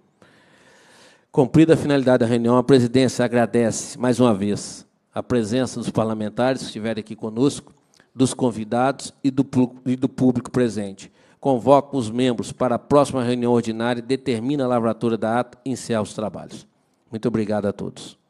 Cumprida a finalidade da reunião, a presidência agradece mais uma vez a presença dos parlamentares que estiverem aqui conosco, dos convidados e do, e do público presente convoca os membros para a próxima reunião ordinária, determina a lavratura da ata e encerra os trabalhos. Muito obrigado a todos.